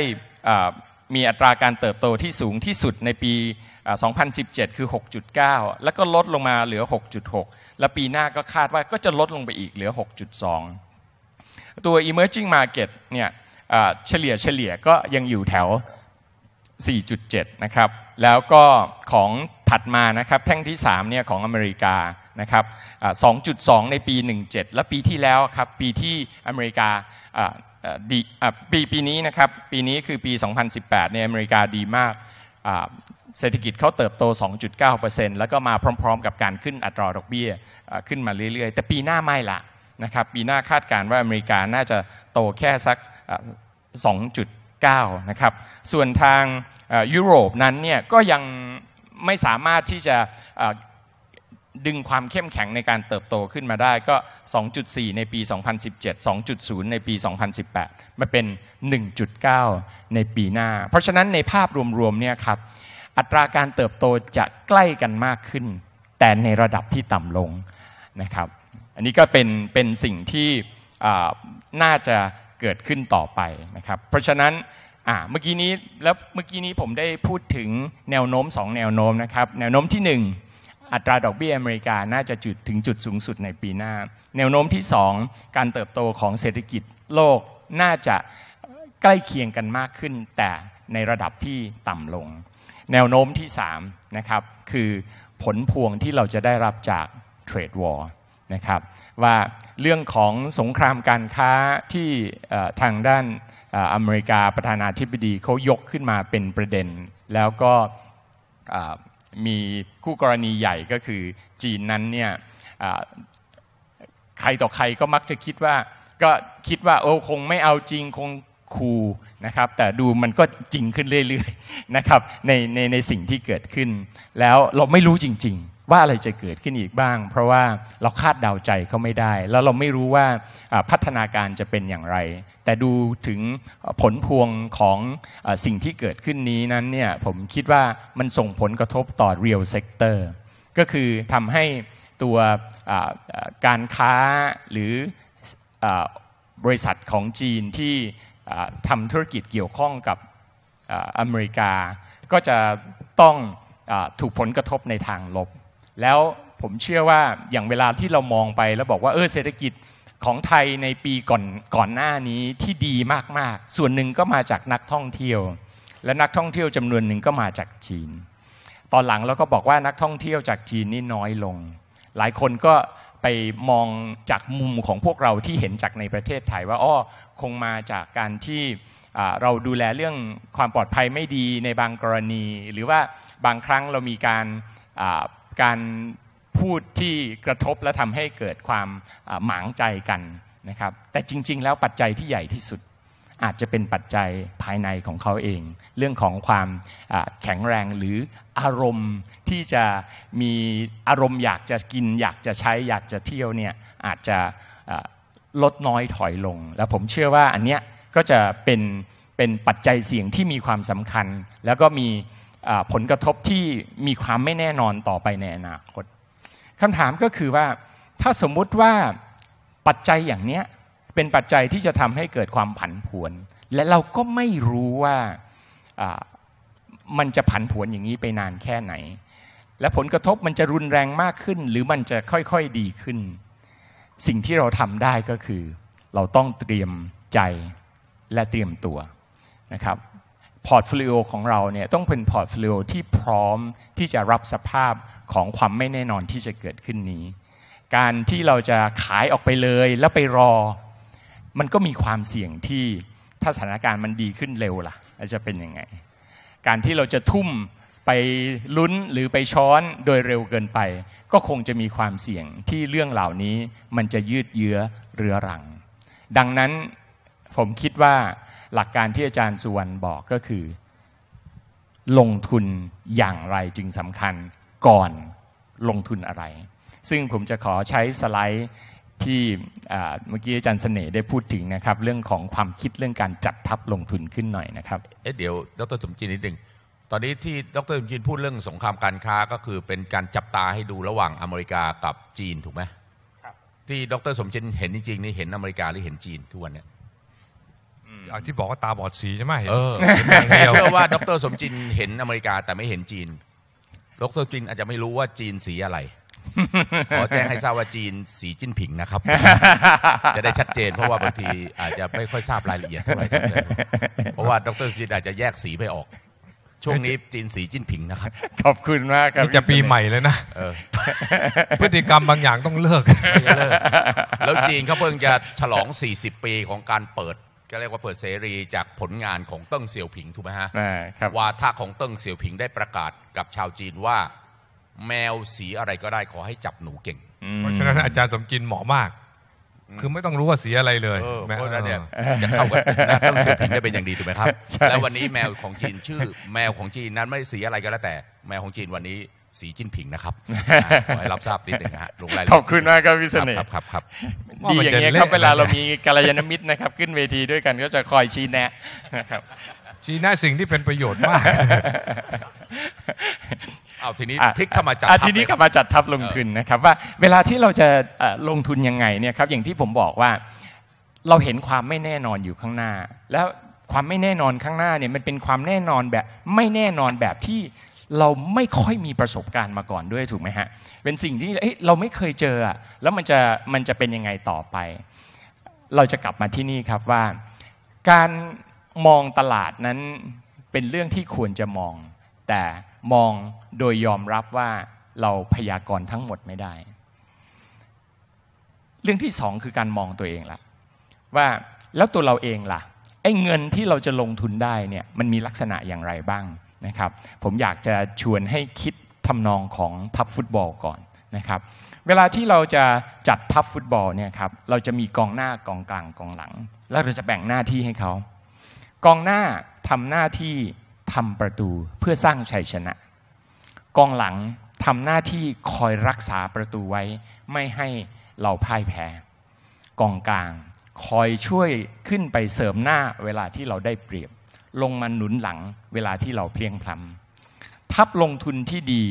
มีอัตราการเติบโตที่สูงที่สุดในปี 2017 คือ 6.9 แล้วก็ลดลงมาเหลือ 6.6และปีหน้าก็คาดว่าก็จะลดลงไปอีกเหลือ 6.2 ตัว emerging market เนี่ยเฉลี่ยเฉลี่ยก็ยังอยู่แถว 4.7 นะครับ แล้วก็ของถัดมานะครับแท่งที่3เนี่ยของอเมริกานะครับ2.2 ในปี 17 และปีที่แล้วครับปีที่อเมริกาปีปีนี้นะครับปีนี้คือปี 2018 ในอเมริกาดีมากเศรษฐกิจเขาเติบโต 2.9%แล้วก็มาพร้อมๆกับการขึ้นอัตราดอกเบี้ยขึ้นมาเรื่อยๆ แต่ปีหน้าไม่ละนะครับปีหน้าคาดการณ์ว่าอเมริกาน่าจะโตแค่สัก 2.9 นะครับ ส่วนทางยุโรปนั้นเนี่ยก็ยังไม่สามารถที่จะดึงความเข้มแข็งในการเติบโตขึ้นมาได้ก็ 2.4 ในปี 2017 2.0 ในปี 2018มาเป็น 1.9 ในปีหน้า เพราะฉะนั้นในภาพรวมๆเนี่ยครับอัตราการเติบโตจะใกล้กันมากขึ้น แต่ในระดับที่ต่ำลงนะครับอันนี้ก็เป็นเป็นสิ่งที่น่าจะเกิดขึ้นต่อไปนะครับเพราะฉะนั้นเมื่อกี้นี้แล้วเมื่อกี้นี้ผมได้พูดถึงแนวโน้ม 2 แนวโน้มนะครับแนวโน้มที่ 1 อัตราดอกเบี้ยอเมริกาน่าจะจุดถึงจุดสูงสุดในปีหน้าแนวโน้มที่ 2 การเติบโตของเศรษฐกิจโลกน่าจะใกล้เคียงกันมากขึ้น แต่ในระดับที่ต่ำลงแนวโน้มที่3นะครับคือผลพวงที่เราจะได้รับจากเทรดวอร์นะครับว่าเรื่องของสงครามการค้าที่ทางด้านอเมริกา ประธานาธิบดีเขายกขึ้นมาเป็นประเด็น แล้วก็มีคู่กรณีใหญ่ก็คือจีนนั้นเนี่ยใครต่อใครก็มักจะคิดว่า ก็คิดว่าโอ้คงไม่เอาจริงคงขู่นะครับแต่ดูมันก็จริงขึ้นเรื่อยๆนะครับในในในสิ่งที่เกิดขึ้น แล้วเราไม่รู้จริงๆ ว่าอะไรจะเกิดขึ้นอีกบ้าง เพราะว่าเราคาดเดาใจเขาไม่ได้ แล้วเราไม่รู้ว่าพัฒนาการจะเป็นอย่างไร แต่ดูถึงผลพวงของสิ่งที่เกิดขึ้นนี้นั้นเนี่ยผมคิดว่ามันส่งผลกระทบต่อ real sector ก็คือทำให้ตัวการค้าหรือบริษัทของจีนที่ทำธุรกิจเกี่ยวข้องกับอเมริกา ก็จะต้องถูกผลกระทบในทางลบ แล้วผมเชื่อว่าอย่างเวลาที่เรามองไปแล้วบอกว่าเออเศรษฐกิจของไทยในปีก่อนก่อนหน้านี้ที่ดีมากๆ ส่วนหนึ่งก็มาจากนักท่องเที่ยว และนักท่องเที่ยวจำนวนหนึ่งก็มาจากจีน ตอนหลังเราก็บอกว่านักท่องเที่ยวจากจีนนี่น้อยลง หลายคนก็ไปมองจากมุมของพวกเราที่เห็นจากในประเทศไทยว่าอ้อคงมาจากการที่เราดูแลเรื่องความปลอดภัยไม่ดีในบางกรณี หรือว่าบางครั้งเรามีการการพูดที่กระทบและทำให้เกิดความหมางใจกันนะครับ แต่จริง ๆ แล้วปัจจัยที่ใหญ่ที่สุดอาจจะเป็นปัจจัยภายในของเขาเอง เรื่องของความแข็งแรงหรืออารมณ์ที่จะมีอารมณ์อยากจะกิน อยากจะใช้อยากจะเที่ยวเนี่ยอาจจะลดน้อยถอยลง และผมเชื่อว่าอันเนี้ยก็จะเป็นเป็นปัจจัยเสี่ยงที่มีความสำคัญ แล้วก็มีผลกระทบที่มีความไม่แน่นอนต่อไปในอนาคตคำถามก็คือว่าถ้าสมมุติว่าปัจจัยอย่างเนี้ยเป็นปัจจัยที่จะทำให้เกิดความผันผวน และเราก็ไม่รู้ว่ามันจะผันผวนอย่างนี้ไปนานแค่ไหน และผลกระทบมันจะรุนแรงมากขึ้น หรือมันจะค่อยๆดีขึ้นสิ่งที่เราทำได้ก็คือ เราต้องเตรียมใจและเตรียมตัวนะครับพอร์ตโฟลิโอของเราเนี่ยต้องเป็นพอร์ตโฟลิโอที่พร้อมที่จะรับสภาพของความไม่แน่นอนที่จะเกิดขึ้นนี้ การที่เราจะขายออกไปเลยแล้วไปรอ มันก็มีความเสี่ยงที่ถ้าสถานการณ์มันดีขึ้นเร็วล่ะจะเป็นยังไง การที่เราจะทุ่มไปลุ้นหรือไปช้อนโดยเร็วเกินไป ก็คงจะมีความเสี่ยงที่เรื่องเหล่านี้มันจะยืดเยื้อเรื้อรัง ดังนั้นผมคิดว่าหลักการที่อาจารย์สุวรรณบอกก็คือลงทุนอย่างไรจึงสำคัญก่อนลงทุนอะไร ซึ่งผมจะขอใช้สไลด์ที่เมื่อกี้อาจารย์เสน่ห์ได้พูดถึงนะครับ เรื่องของความคิดเรื่องการจัดทับลงทุนขึ้นหน่อยนะครับเอ๊ะเดี๋ยวดรสมจีนิดหนึ่งตอนนี้ที่ดรจินพูดเรื่องสงครามการค้าก็คือเป็นการจับตาให้ดูระหว่างอเมริกากับจีนถูกไหมที่ดร สมชินเห็นจริงๆนี่เห็นอเมริกาหรือเห็นจีนทุกวันเนี่ยอาที่บอกว่าตาบอดสีใช่ไหมเออเชื่อว่าดร สมจินเห็นอเมริกาแต่ไม่เห็นจีน ดรจินอาจจะไม่รู้ว่าจีนสีอะไร ขอแจ้งให้ทราบว่าจีนสีจิ้นผิงนะครับ จะได้ชัดเจน เพราะว่าบางทีอาจจะไม่ค่อยทราบรายละเอียดเท่าไหร่เพราะว่าดรจินอาจจะแยกสีไม่ออกช่วงนี้จีนสีจิ้นผิงนะครับ ขอบคุณมากครับนี่จะปีใหม่เลยนะพฤติกรรมบางอย่างต้องเลิกแล้วจีนเขาเพิ่งจะฉลอง 40 ปีของการเปิด ก็เรียกว่าเปิดเสรีจากผลงานของเติ้งเสี่ยวผิงถูกไหมฮะว่าทาของเติ้งเสี่ยวผิงได้ประกาศกับชาวจีนว่าแมวสีอะไรก็ได้ขอให้จับหนูเก่งเพราะฉะนั้นอาจารย์สมจินเหมาะมากคือไม่ต้องรู้ว่าเสียอะไรเลยเพราะฉะนั้นเนี่ยจะเข้ากับนัต้องสือพิมพ์ได้เป็นอย่างดีถูกไหมครับใช่แล้ววันนี้แมวของจีนชื่อ แมวของจีนนั้นไม่เสียอะไรก็แล้วแต่ แมวของจีนวันนี้ สีจิ้นผิงนะครับ ขอให้รับทราบนิดหนึ่งนะฮะลงรายละเอียดขอบคุณมากครับพี่เสน่ห์ครับครับครับดีอย่างเงี้ยครับเวลาเรามีกัลยาณมิตรนะครับขึ้นเวทีด้วยกันก็จะคอยชี้แนะนะครับ ชี้แนะสิ่งที่เป็นประโยชน์มากเอาทีนี้พลิกเข้ามาจัดทีนี้เข้ามาจัดทับลงทุนนะครับ ว่าเวลาที่เราจะลงทุนยังไงเนี่ยครับอย่างที่ผมบอกว่าเราเห็นความไม่แน่นอนอยู่ข้างหน้า แล้วความไม่แน่นอนข้างหน้าเนี่ยมันเป็นความแน่นอนแบบไม่แน่นอนแบบที่เราไม่ค่อยมีประสบการณ์มาก่อนด้วยถูกไหมฮะเป็นสิ่งที่เเราไม่เคยเจอ แล้วมันจะมันจะเป็นยังไงต่อไป เราจะกลับมาที่นี่ครับว่า การมองตลาดนั้นเป็นเรื่องที่ควรจะมองแต่มองโดยยอมรับว่าเราพยากรณ์ทั้งหมดไม่ได้ เรื่องที่สองคือการมองตัวเองละว่าแล้วตัวเราเองล่ะไอ้เงินที่เราจะลงทุนได้เนี่ยมันมีลักษณะอย่างไรบ้างนะครับ ผมอยากจะชวนให้คิดทำนองของทัพฟุตบอลก่อนนะครับ เวลาที่เราจะจัดทัพฟุตบอลเนี่ยครับเราจะมีกองหน้ากองกลางกองหลัง แล้วเราจะแบ่งหน้าที่ให้เขา กองหน้าทำหน้าที่ทำประตูเพื่อสร้างชัยชนะ กองหลังทำหน้าที่คอยรักษาประตูไว้ ไม่ให้เราพ่ายแพ้กองกลางคอยช่วยขึ้นไปเสริมหน้าเวลาที่เราได้เปรียบ ลงมาหนุนหลังเวลาที่เราเพียงพล้ำทับลงทุนที่ดี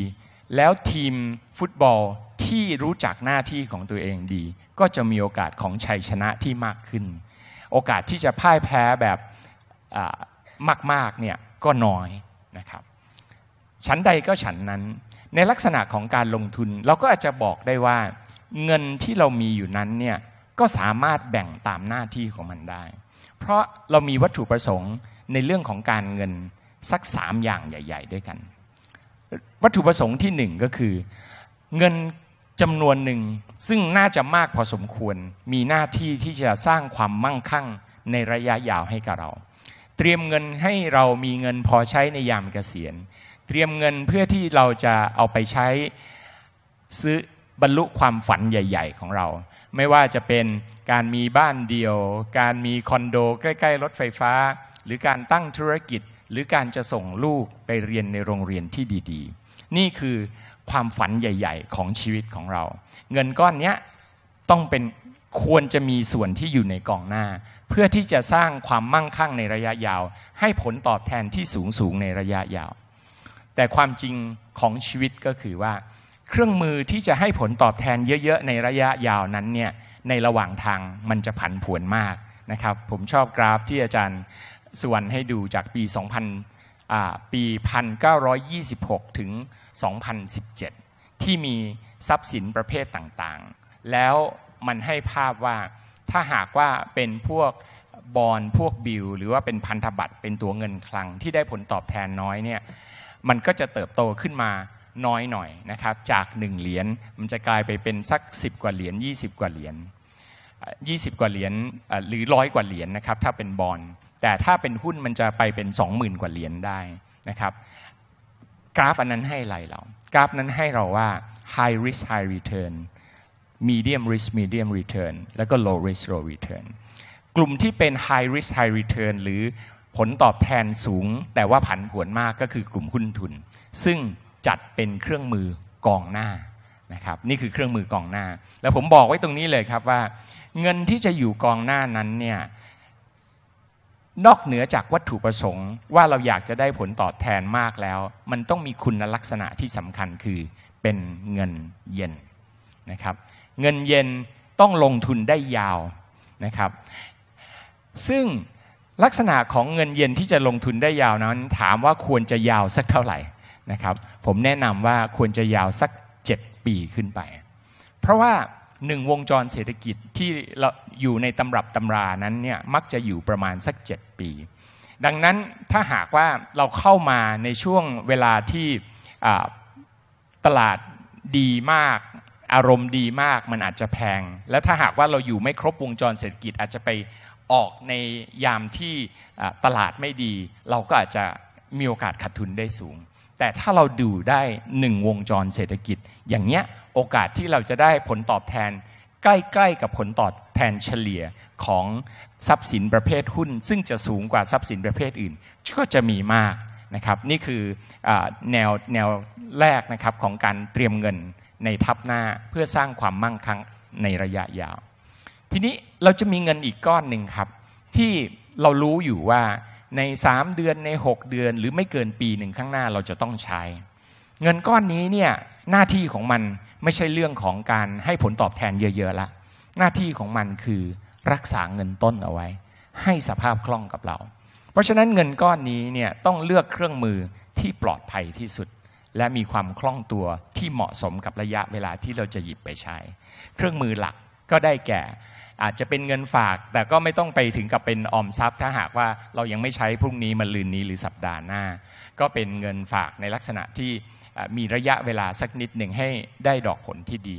แล้วทีมฟุตบอลที่รู้จักหน้าที่ของตัวเองดี ก็จะมีโอกาสของชัยชนะที่มากขึ้น โอกาสที่จะพ่ายแพ้แบบมากๆเนี่ยก็น้อยนะครับชั้นใดก็ฉันนั้นในลักษณะของการลงทุนเราก็อาจจะบอกได้ว่า เงินที่เรามีอยู่นั้นเนี่ยก็สามารถแบ่งตามหน้าที่ของมันได้ เพราะเรามีวัตถุประสงค์ในเรื่องของการเงิน สักสามอย่างใหญ่ ๆด้วยกัน วัตถุประสงค์ที่หนึ่งก็คือ เงินจำนวนหนึ่งซึ่งน่าจะมากพอสมควร มีหน้าที่ที่จะสร้างความมั่งคั่งในระยะยาวให้กับเราเตรียมเงินให้เรามีเงินพอใช้ในยามเกษียณ เตรียมเงินเพื่อที่เราจะเอาไปใช้ซื้อบรรลุความฝันใหญ่ๆของเรา ไม่ว่าจะเป็นการมีบ้านเดียว การมีคอนโด ใกล้ๆรถไฟฟ้า หรือการตั้งธุรกิจ หรือการจะส่งลูกไปเรียนในโรงเรียนที่ดีๆ นี่คือความฝันใหญ่ๆของชีวิตของเรา เงินก้อนนี้ต้องเป็นควรจะมีส่วนที่อยู่ในกองหน้าเพื่อที่จะสร้างความมั่งคั่งในระยะยาว ให้ผลตอบแทนที่สูงสูงในระยะยาว แต่ความจริงของชีวิตก็คือว่าเครื่องมือที่จะให้ผลตอบแทนเยอะๆในระยะยาวนั้นเนี่ยในระหว่างทางมันจะผันผวนมากนะครับผมชอบกราฟที่อาจารย์ส่วนให้ดูจากปี 2000ปี 1926 ถึง 2017 ที่มีทรัพย์สินประเภทต่างๆ แล้วมันให้ภาพว่าถ้าหากว่าเป็นพวกบอลพวกบิลหรือว่าเป็นพันธบัตรเป็นตัวเงินคลังที่ได้ผลตอบแทนน้อยเนี่ยมันก็จะเติบโตขึ้นมาน้อยหน่อยนะครับจาก 1เหรียญมันจะกลายไปเป็นสัก 10 กว่าเหรียญ20 กว่าเหรียญ20 กว่าเหรียญหรือร้อยกว่าเหรียญนะครับถ้าเป็นบอลแต่ถ้าเป็นหุ้นมันจะไปเป็น20,000กว่าเหรียญได้นะครับกราฟอันนั้นให้อะไรเรา กราฟนั้นให้เราว่า high risk high return medium risk medium return แล้วก็ low risk low return กลุ่มที่เป็น high risk high return หรือผลตอบแทนสูง แต่ว่าผันผวนมากก็คือกลุ่มหุ้นทุน ซึ่งจัดเป็นเครื่องมือกองหน้านะครับ นี่คือเครื่องมือกองหน้า แล้วผมบอกไว้ตรงนี้เลยครับว่าเงินที่จะอยู่กองหน้านั้นเนี่ย นอกเหนือจากวัตถุประสงค์ ว่าเราอยากจะได้ผลตอบแทนมากแล้ว มันต้องมีคุณลักษณะที่สำคัญคือเป็นเงินเย็นนะครับเงินเย็นต้องลงทุนได้ยาวนะครับ ซึ่งลักษณะของเงินเย็นที่จะลงทุนได้ยาวนั้น ถามว่าควรจะยาวสักเท่าไหร่นะครับ ผมแนะนำว่าควรจะยาวสัก7ปีขึ้นไป เพราะว่าหนึ่งวงจรเศรษฐกิจที่เราอยู่ในตำรับตำรานั้นเนี่ยมักจะอยู่ประมาณสัก7ปี ดังนั้นถ้าหากว่าเราเข้ามาในช่วงเวลาที่ตลาดดีมากอารมณ์ดีมากมันอาจจะแพง และถ้าหากว่าเราอยู่ไม่ครบวงจรเศรษฐกิจอาจจะไปออกในยามที่ตลาดไม่ดี เราก็อาจจะมีโอกาสขาดทุนได้สูง แต่ถ้าเราดูได้หนึ่งวงจรเศรษฐกิจ อย่างเนี้ยโอกาสที่เราจะได้ผลตอบแทนใกล้ๆกับผลตอบแทนเฉลี่ยของทรัพย์สินประเภทหุ้น ซึ่งจะสูงกว่าทรัพย์สินประเภทอื่นก็จะมีมากนะครับนี่คือแนวแนวแรกนะครับของการเตรียมเงินในทับหน้าเพื่อสร้างความมั่งคั่งในระยะยาว ทีนี้เราจะมีเงินอีกก้อนหนึ่งครับ ที่เรารู้อยู่ว่าใน 3 เดือนใน 6 เดือน หรือไม่เกินปีหนึ่งข้างหน้าเราจะต้องใช้ เงินก้อนนี้เนี่ยหน้าที่ของมันไม่ใช่เรื่องของการให้ผลตอบแทนเยอะๆละหน้าที่ของมันคือรักษาเงินต้นเอาไว้ ให้สภาพคล่องกับเรา เพราะฉะนั้นเงินก้อนนี้เนี่ยต้องเลือกเครื่องมือที่ปลอดภัยที่สุดและมีความคล่องตัวที่เหมาะสมกับระยะเวลาที่เราจะหยิบไปใช้ เครื่องมือหลักก็ได้แก่ อาจจะเป็นเงินฝากแต่ก็ไม่ต้องไปถึงกับเป็นออมทรัพย์ถ้าหากว่าเรายังไม่ใช้พรุ่งนี้มันลืนนี้หรือสัปดาห์หน้า ก็เป็นเงินฝากในลักษณะที่มีระยะเวลาสักนิดหนึ่งให้ได้ดอกผลที่ดี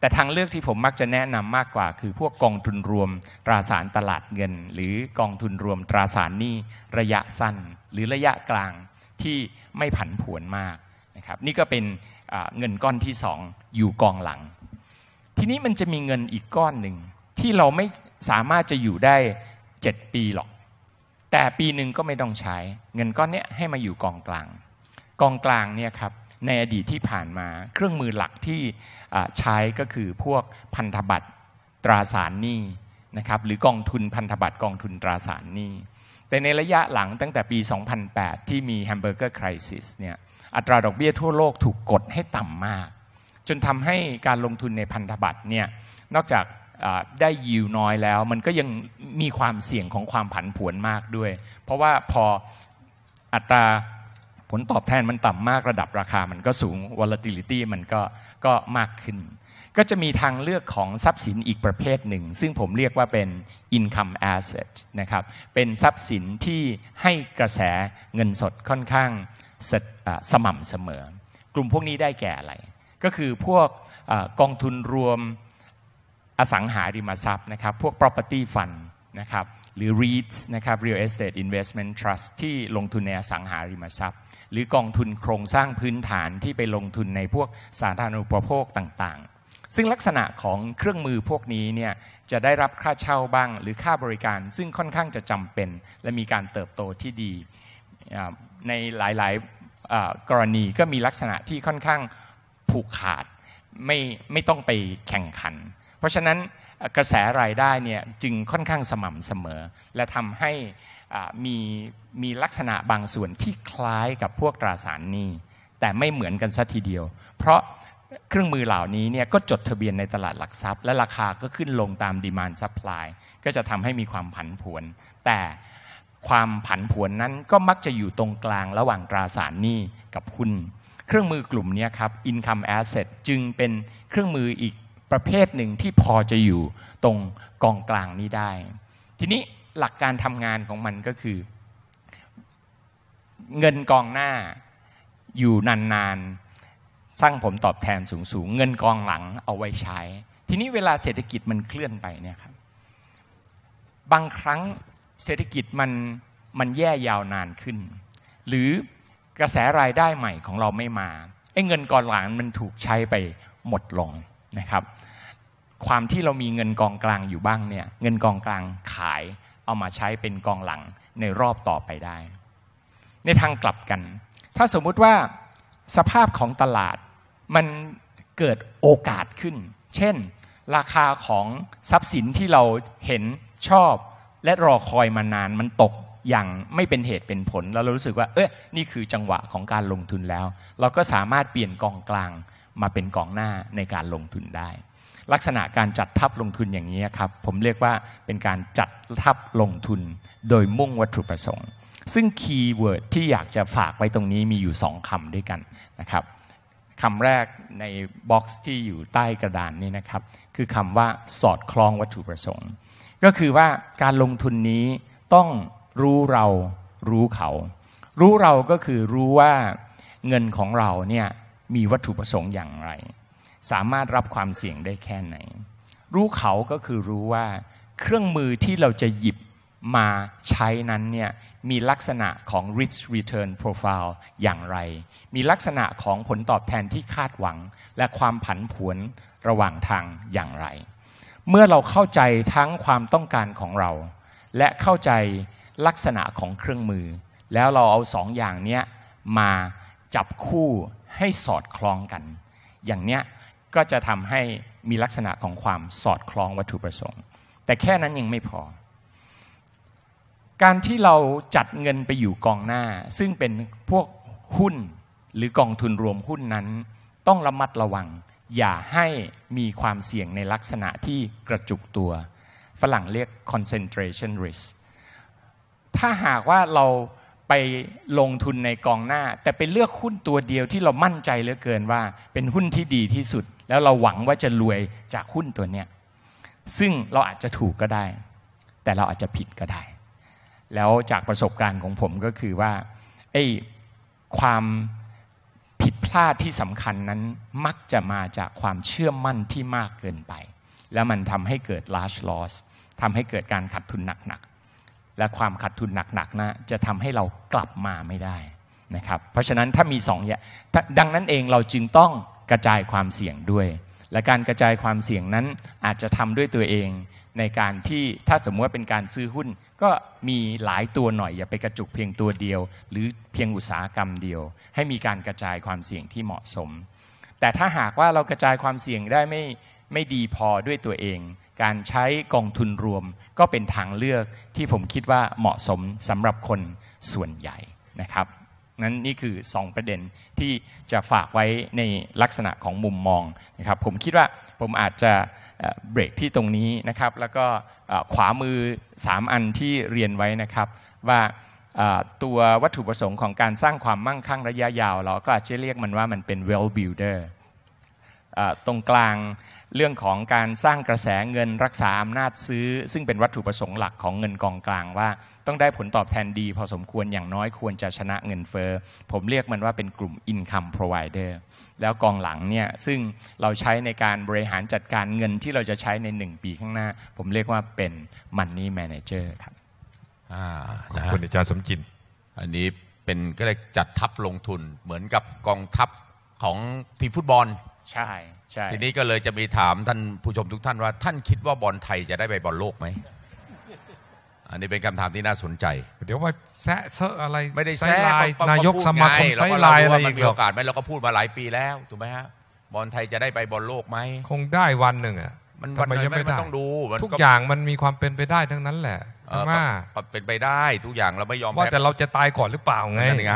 แต่ ทางเลือกที่ผมมักจะแนะนำมากกว่า คือพวกกองทุนรวมตราสารตลาดเงิน หรือกองทุนรวมตราสารหนี้ ระยะสั้นหรือระยะกลางที่ไม่ผันผวนมากนครับนี่ก็เป็นเงินก้อนที่งอยู่กองหลัง ทีนี้มันจะมีเงินอีกก้อนหนึ่งที่เราไม่สามารถจะอยู่ได้ 7 ปีหรอก แต่ปีหนึ่งก็ไม่ต้องใช้ เงินก้อนนี้ให้มาอยู่กองกลาง กองกลางเนี่ยครับ ในอดีตที่ผ่านมาเครื่องมือหลักที่ใช้ก็คือพวกพันธบัตรตราสารหนี้นะครับ หรือกองทุนพันธบัตรกองทุนตราสารหนี้ แต่ในระยะหลังตั้งแต่ปี 2008 ที่มีแฮมเบอร์เกอร์คริสเนี่ยอัตราดอกเบี้ยทั่วโลกถูกกดให้ต่ำมาก จนทำให้การลงทุนในพันธบัตรเนี่ย นอกจากได้ยิวน้อยแล้ว มันก็ยังมีความเสี่ยงของความผันผวนมากด้วย เพราะว่าพออัตราผลตอบแทนมันต่ำมากระดับราคามันก็สูง volatility มันก็ก็มากขึ้น ก็จะมีทางเลือกของทรัพย์สินอีกประเภทหนึ่ง ซึ่งผมเรียกว่าเป็น income asset นะครับเป็นทรัพย์สินที่ให้กระแสเงินสดค่อนข้างสม่ำเสมอ กลุ่มพวกนี้ได้แก่อะไร ก็คือพวกกองทุนรวมอสังหาริมทรัพย์นะครับ พวก property fund นะครับ หรือ REITs นะครับ Real Estate Investment Trust ที่ลงทุนในอสังหาริมทรัพย์ หรือกองทุนโครงสร้างพื้นฐานที่ไปลงทุนในพวกสาธารณูปโภคต่าง ๆ ซึ่งลักษณะของเครื่องมือพวกนี้เนี่ย จะได้รับค่าเช่าบ้างหรือค่าบริการ ซึ่งค่อนข้างจะจำเป็นและมีการเติบโตที่ดีในหลายๆกรณีก็มีลักษณะที่ค่อนข้างผูกขาดไม่ไม่ต้องไปแข่งขัน เพราะฉะนั้นกระแสรายได้เนี่ยจึงค่อนข้างสม่ำเสมอ และทำให้มีมีลักษณะบางส่วนที่คล้ายกับพวกตราสารนี้ แต่ไม่เหมือนกันสัทีเดียว เพราะเครื่องมือเหล่านี้เนี่ยก็จดทะเบียนในตลาดหลักทรัพย์และราคาก็ขึ้นลงตามดีมานซัพพลายก็จะทำให้มีความผันผวน แต่ความผันผวนนั้นก็มักจะอยู่ตรงกลางระหว่างตราสารหนี้กับหุ้นเครื่องมือกลุ่มนี้ครับ income asset จึงเป็นเครื่องมืออีกประเภทหนึ่งที่พอจะอยู่ตรงกองกลางนี้ได้ ทีนี้หลักการทำงานของมันก็คือเงินกองหน้าอยู่นานๆ สร้างผลตอบแทนสูงๆเงินกองหลังเอาไว้ใช้ ทีนี้เวลาเศรษฐกิจมันเคลื่อนไปเนี่ยครับบางครั้งเศรษฐกิจมันมันแย่ยาวนานขึ้น หรือกระแสรายได้ใหม่ของเราไม่มาไอ้เงินกองหลังมันถูกใช้ไปหมดลงนะครับ ความที่เรามีเงินกองกลางอยู่บ้างเนี่ยเงินกองกลางขายเอามาใช้เป็นกองหลังในรอบต่อไปได้ ในทางกลับกัน ถ้าสมมุติว่าสภาพของตลาดมันเกิดโอกาสขึ้น เช่น ราคาของทรัพย์สินที่เราเห็นชอบและรอคอยมานานมันตกอย่างไม่เป็นเหตุเป็นผล แล้วเรารู้สึกว่าเอ้ยนี่คือจังหวะของการลงทุนแล้ว เราก็สามารถเปลี่ยนกองกลางมาเป็นกองหน้าในการลงทุนได้ ลักษณะการจัดทับลงทุนอย่างนี้ครับผมเรียกว่าเป็นการจัดทับลงทุนโดยมุ่งวัตถุประสงค์ ซึ่งคีย์เวิร์ดที่อยากจะฝากไว้ตรงนี้มีอยู่ 2 คำด้วยกันนะครับคำแรกในบ็อกซ์ที่อยู่ใต้กระดานนี่นะครับคือคำว่าสอดคล้องวัตถุประสงค์ก็คือว่าการลงทุนนี้ต้องรู้เรารู้เขา รู้เราก็คือรู้ว่าเงินของเราเนี่ยมีวัตถุประสงค์อย่างไร สามารถรับความเสี่ยงได้แค่ไหน รู้เขาก็คือรู้ว่าเครื่องมือที่เราจะหยิบมาใช้นั้นเนี่ยมีลักษณะของ risk return profile อย่างไร มีลักษณะของผลตอบแทนที่คาดหวัง และความผันผวนระหว่างทางอย่างไรเมื่อเราเข้าใจทั้งความต้องการของเรา และเข้าใจลักษณะของเครื่องมือ แล้วเราเอาสองอย่างเนี้ยมาจับคู่ให้สอดคล้องกัน อย่างเนี้ยก็จะทำให้มีลักษณะของความสอดคล้องวัตถุประสงค์ แต่แค่นั้นยังไม่พอ การที่เราจัดเงินไปอยู่กองหน้า ซึ่งเป็นพวกหุ้นหรือกองทุนรวมหุ้นนั้น ต้องระมัดระวังอย่าให้มีความเสี่ยงในลักษณะที่กระจุกตัว ฝรั่งเรียก concentration risk ถ้าหากว่าเราไปลงทุนในกองหน้า แต่ไปเลือกหุ้นตัวเดียวที่เรามั่นใจเหลือเกินว่าเป็นหุ้นที่ดีที่สุด แล้วเราหวังว่าจะรวยจากหุ้นตัวเนี้ยซึ่งเราอาจจะถูกก็ได้ แต่เราอาจจะผิดก็ได้ แล้วจากประสบการณ์ของผมก็คือว่าไอ้ความผิดพลาดที่สำคัญนั้นมักจะมาจากความเชื่อมั่นที่มากเกินไป แล้วมันทำให้เกิด large loss ทำให้เกิดการขาดทุนหนักๆและความขาดทุนหนักๆนะจะทำให้เรากลับมาไม่ได้นะครับเพราะฉะนั้นถ้ามีสองอย่างดังนั้นเองเราจึงต้องกระจายความเสี่ยงด้วย และการกระจายความเสี่ยงนั้นอาจจะทำด้วยตัวเองในการที่ถ้าสมมติว่าเป็นการซื้อหุ้นก็มีหลายตัวหน่อยอย่าไปกระจุกเพียงตัวเดียว หรือเพียงอุตสาหกรรมเดียว ให้มีการกระจายความเสี่ยงที่เหมาะสม แต่ถ้าหากว่าเรากระจายความเสี่ยงได้ไม่ไม่ดีพอด้วยตัวเอง การใช้กองทุนรวม ก็เป็นทางเลือกที่ผมคิดว่าเหมาะสมสำหรับคนส่วนใหญ่นะครับนั้นนี่คือ2ประเด็นที่จะฝากไว้ในลักษณะของมุมมองนะครับผมคิดว่าผมอาจจะเบรกที่ตรงนี้นะครับ แล้วก็ขวามือ 3 อันที่เรียนไว้นะครับ ว่าตัววัตถุประสงค์ของการสร้างความมั่งคั่งระยะยาวเราก็อาจจะเรียกมันว่ามันเป็น well builder ตรงกลางเรื่องของการสร้างกระแสเงินรักษาอำนาจซื้อ ซึ่งเป็นวัตถุประสงค์หลักของเงินกองกลางว่าต้องได้ผลตอบแทนดี พอสมควรอย่างน้อยควรจะชนะเงินเฟอ้อผมเรียกมันว่าเป็นกลุ่ม Income Provider แล้วกองหลังเนี่ย ซึ่งเราใช้ในการบริหารจัดการเงินที่เราจะใช้ใน 1 ปีข้างหน้า ผมเรียกว่าเป็น Money Manager ครับขอบคุณอาจารย์สมจินอันนี้เป็นก็เลยจัดทัพลงทุนเหมือนกับกองทัพของทีมฟุตบอลใช่ทีนี้ก็เลยจะมีถามท่านผู้ชมทุกท่านว่าท่านคิดว่าบอลไทยจะได้ไปบอลโลกไหมอันนี้เป็นคำถามที่น่าสนใจ เดี๋ยวว่าแซะเซอะอะไรไม่ได้แซะนายกสมาคมไซไลน์อะไรอีกหรอมีโอกาสไหมเราก็พูดมาหลายปีแล้วถูกไหมฮะบอลไทยจะได้ไปบอลโลกไหมคงได้วันหนึ่งอ่ะมันไม่จำเป่นต้องดู ทุกอย่างมันมีความเป็นไปได้ทั้งนั้นแหละทว่าเป็นไปได้ทุกอย่างเราไม่ยอมว่าแต่เราจะตายก่อนหรือเปล่าไงไง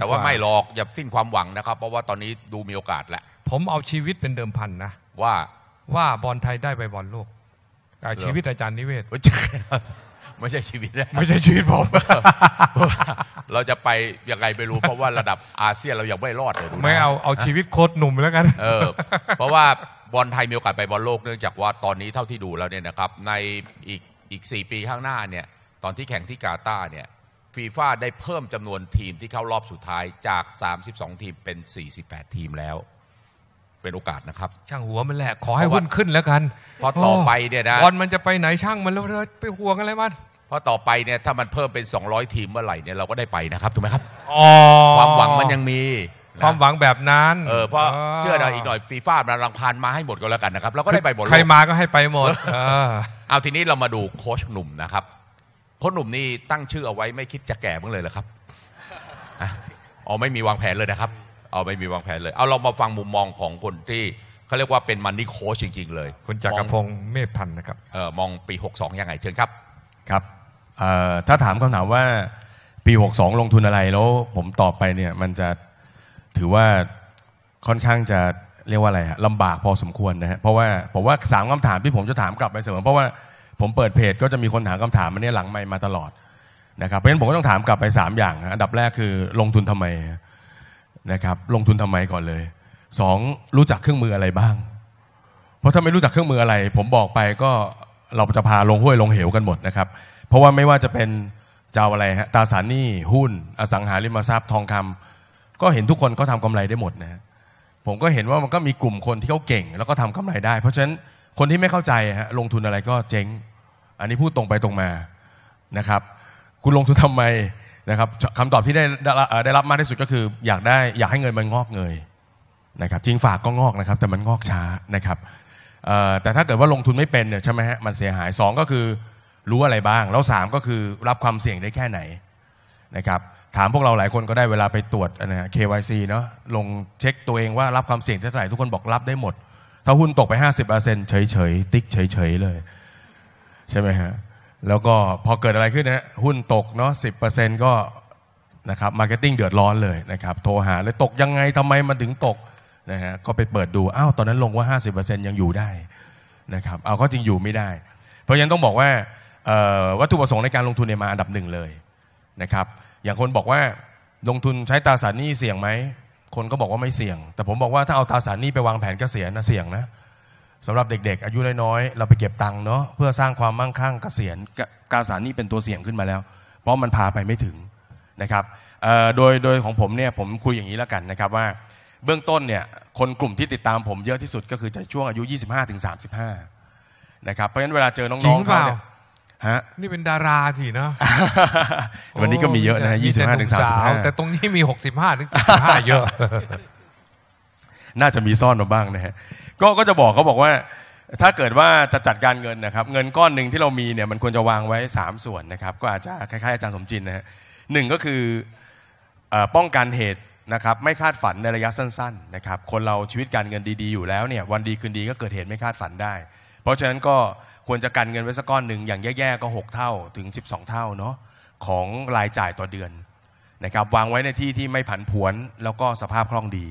แต่ว่าไม่หรอกอย่าสิ้นความหวังนะครับ เพราะว่าตอนนี้ดูมีโอกาสแหละผมเอาชีวิตเป็นเดิมพันนะว่าว่าบอลไทยได้ไปบอลโลกชีวิตอาจารย์นิเวศไม่ใช่ชีวิตไม่ใช่ชีวิตผมเราจะไปยังไงไม่รู้ เพราะว่าระดับอาเซียนเรายังไม่รอดเลยไม่เอาเอาชีวิตโค้ชหนุ่มแล้วกันเออเพราะว่าบอลไทยมีโอกาสไปบอลโลกเนื่องจากว่าตอนนี้เท่าที่ดูแล้วเนี่ยนะครับในอีกอีก่ปีข้างหน้าเนี่ยตอนที่แข่งที่กาตาร์เนี่ยฟีฟ่าได้เพิ่มจำนวนทีมที่เข้ารอบสุดท้ายจาก32ทีมเป็น48ทีมแล้วเป็นโอกาสนะครับช่างหัวมันแหละขอให้หุ้นขึ้นแล้วกันพอต่อไปเนี่ยนะบอลมันจะไปไหนช่างมันแล้วไปห่วงอะไรมันพราะต่อไปเนี่ยถ้ามันเพิ่มเป็น 200 ทีมเมื่อไหร่เนี่ยเราก็ได้ไปนะครับถูกไหมครับความหวังมันยังมี ความหวังแบบนั้น เออเพราะเชื่อเราอีกหน่อยฟีฟ่ามันรังพานมาให้หมดก็แล้วกันนะครับเราก็ได้ไปหมดใครมาก็ให้ไปหมดเอาทีนี้เรามาดูโค้ชหนุ่มนะครับโค้ชหนุ่มนี่ตั้งชื่อเอาไว้ไม่คิดจะแก่บ้างเลยเหรอครับอ๋อไม่มีวางแผนเลยนะครับเอาไม่มีวางแผนเลย เอาเรามาฟังมุมมองของคนที่เขาเรียกว่าเป็นมันนี่โค้ชจริงๆ เลย คุณจักรพงศ์เมธพันธ์นะครับเออมองปี 62 ยังไงเชิญครับครับ ถ้าถามคำถามว่าปี 62 ลงทุนอะไรแล้วผมตอบไปเนี่ย มันจะถือว่าค่อนข้างจะเรียกว่าอะไรฮะลำบากพอสมควรนะฮะเพราะว่าผมว่าสามคำถามที่ผมจะถามกลับไปเสมอเพราะว่าผมเปิดเพจก็จะมีคนถามคำถามมาเนี่ยหลังไม่มาตลอดนะครับเพราะฉะนั้นผมก็ต้องถามกลับไป 3 อย่างอันดับแรกคือลงทุนทำไมนะครับ ลงทุนทำไมก่อนเลย สอง รู้จักเครื่องมืออะไรบ้าง เพราะถ้าไม่รู้จักเครื่องมืออะไรผมบอกไปก็เราจะพาลงห้วยลงเหวกันหมดนะครับ เพราะว่าไม่ว่าจะเป็นเจ้าอะไรฮะตราสารนี่หุ้น อสังหาริมทรัพย์ทองคำ ก็เห็นทุกคนเขาทากำไรได้หมดนะผมก็เห็นว่ามันก็มีกลุ่มคนที่เขาเก่ง แล้วก็ทำกำไรได้ เพราะฉะนั้นคนที่ไม่เข้าใจฮะลงทุนอะไรก็เจ๊งอันนี้พูดตรงไปตรงมานะครับ คุณลงทุนทำไมนะครับคำตอบที่ได้ได้รับมากที่สุดก็คือ อยากได้อยากให้เงินมันงอกเงยนะครับจริงฝากก็งอกนะครับ แต่มันงอกช้านะครับแต่ถ้าเกิดว่าลงทุนไม่เป็นเนี่ยใช่ไหมฮะมันเสียหาย2ก็คือรู้อะไรบ้างแล้ว3ก็คือรับความเสี่ยงได้แค่ไหนนะครับถามพวกเราหลายคนก็ได้เวลาไปตรวจนะ KYC เนาะลงเช็คตัวเองว่ารับความเสี่ยงเท่าไหร่ทุกคนบอกรับได้หมด ถ้าหุ้นตกไป 50%เฉยๆติ๊กเฉย ๆเลยใช่ไหมฮะแล้วก็พอเกิดอะไรขึ้นนะหุ้นตกเนาะสิบเเปอร์ซ็นก็นะครับมาร์เก็ตติ้งเดือดร้อนเลยนะครับ โทรหาเลยตกยังไงทำไมมันถึงตกนะฮะก็ไปเปิดดูอ้าวตอนนั้นลงว่าห้าสิบเเปอร์ซต์ยังอยู่ได้นะครับเอา ก็จริงอยู่ไม่ได้ เพราะฉะนั้นต้องบอกว่าวัตถุประสงค์ในการลงทุนเนี่ยมาอันดับหนึ่งเลยนะครับ อย่างคนบอกว่าลงทุนใช้ตราสารหนี้เสี่ยงไหม คนก็บอกว่าไม่เสี่ยง แต่ผมบอกว่าถ้าเอาตราสารหนี้ไปวางแผนเกษียณนะเสี่ยงนะสำหรับเด็กๆ อายุน้อยๆ เราไปเก็บตังค์เนาะเพื่อสร้างความมั่งคั่งเกษียณกาสารนี่เป็นตัวเสี่ยงขึ้นมาแล้ว เพราะมันพาไปไม่ถึง นะครับโดยโดยของผมเนี่ย ผมคุยอย่างนี้แล้วกันนะครับว่าเบื้องต้นเนี่ย คนกลุ่มที่ติดตามผมเยอะที่สุดก็คือจะช่วงอายุ 25-35ถึงนะครับ เพราะฉะนั้นเวลาเจอน้องๆเป่าฮะนี่เป็นดาราสิเนาะวันนี้ก็มีเยอะนะ25ถึงแต่ตรงนี้มี65ถึงเยอะ น่าจะมีซ่อนมาบ้างนะฮะก็ก็จะบอกเขาบอกว่าถ้าเกิดว่าจะจัดการเงินนะครับ เงินก้อนหนึ่งที่เรามีเนี่ยมันควรจะวางไว้ 3 ส่วนนะครับก็อาจจะคล้ายๆ อาจารย์สมจินนะฮะหนึ่งก็คืออป้องกันเหตุนะครับไม่คาดฝันในระยะสั้นๆนะครับคนเราชีวิตการเงินดี ๆ อยู่แล้วเนี่ยวันดีคืนดีก็เกิดเหตุไม่คาดฝันได้ เพราะฉะนั้นก็ควรจะกันเงินไว้สักก้อนหนึ่งอย่างแย่ๆก็6เท่าถึง 12 เท่าเนาะของรายจ่ายต่อเดือนนะครับวางไว้ในที่ที่ไม่ผันผวนแล้วก็สภาพคล่องดี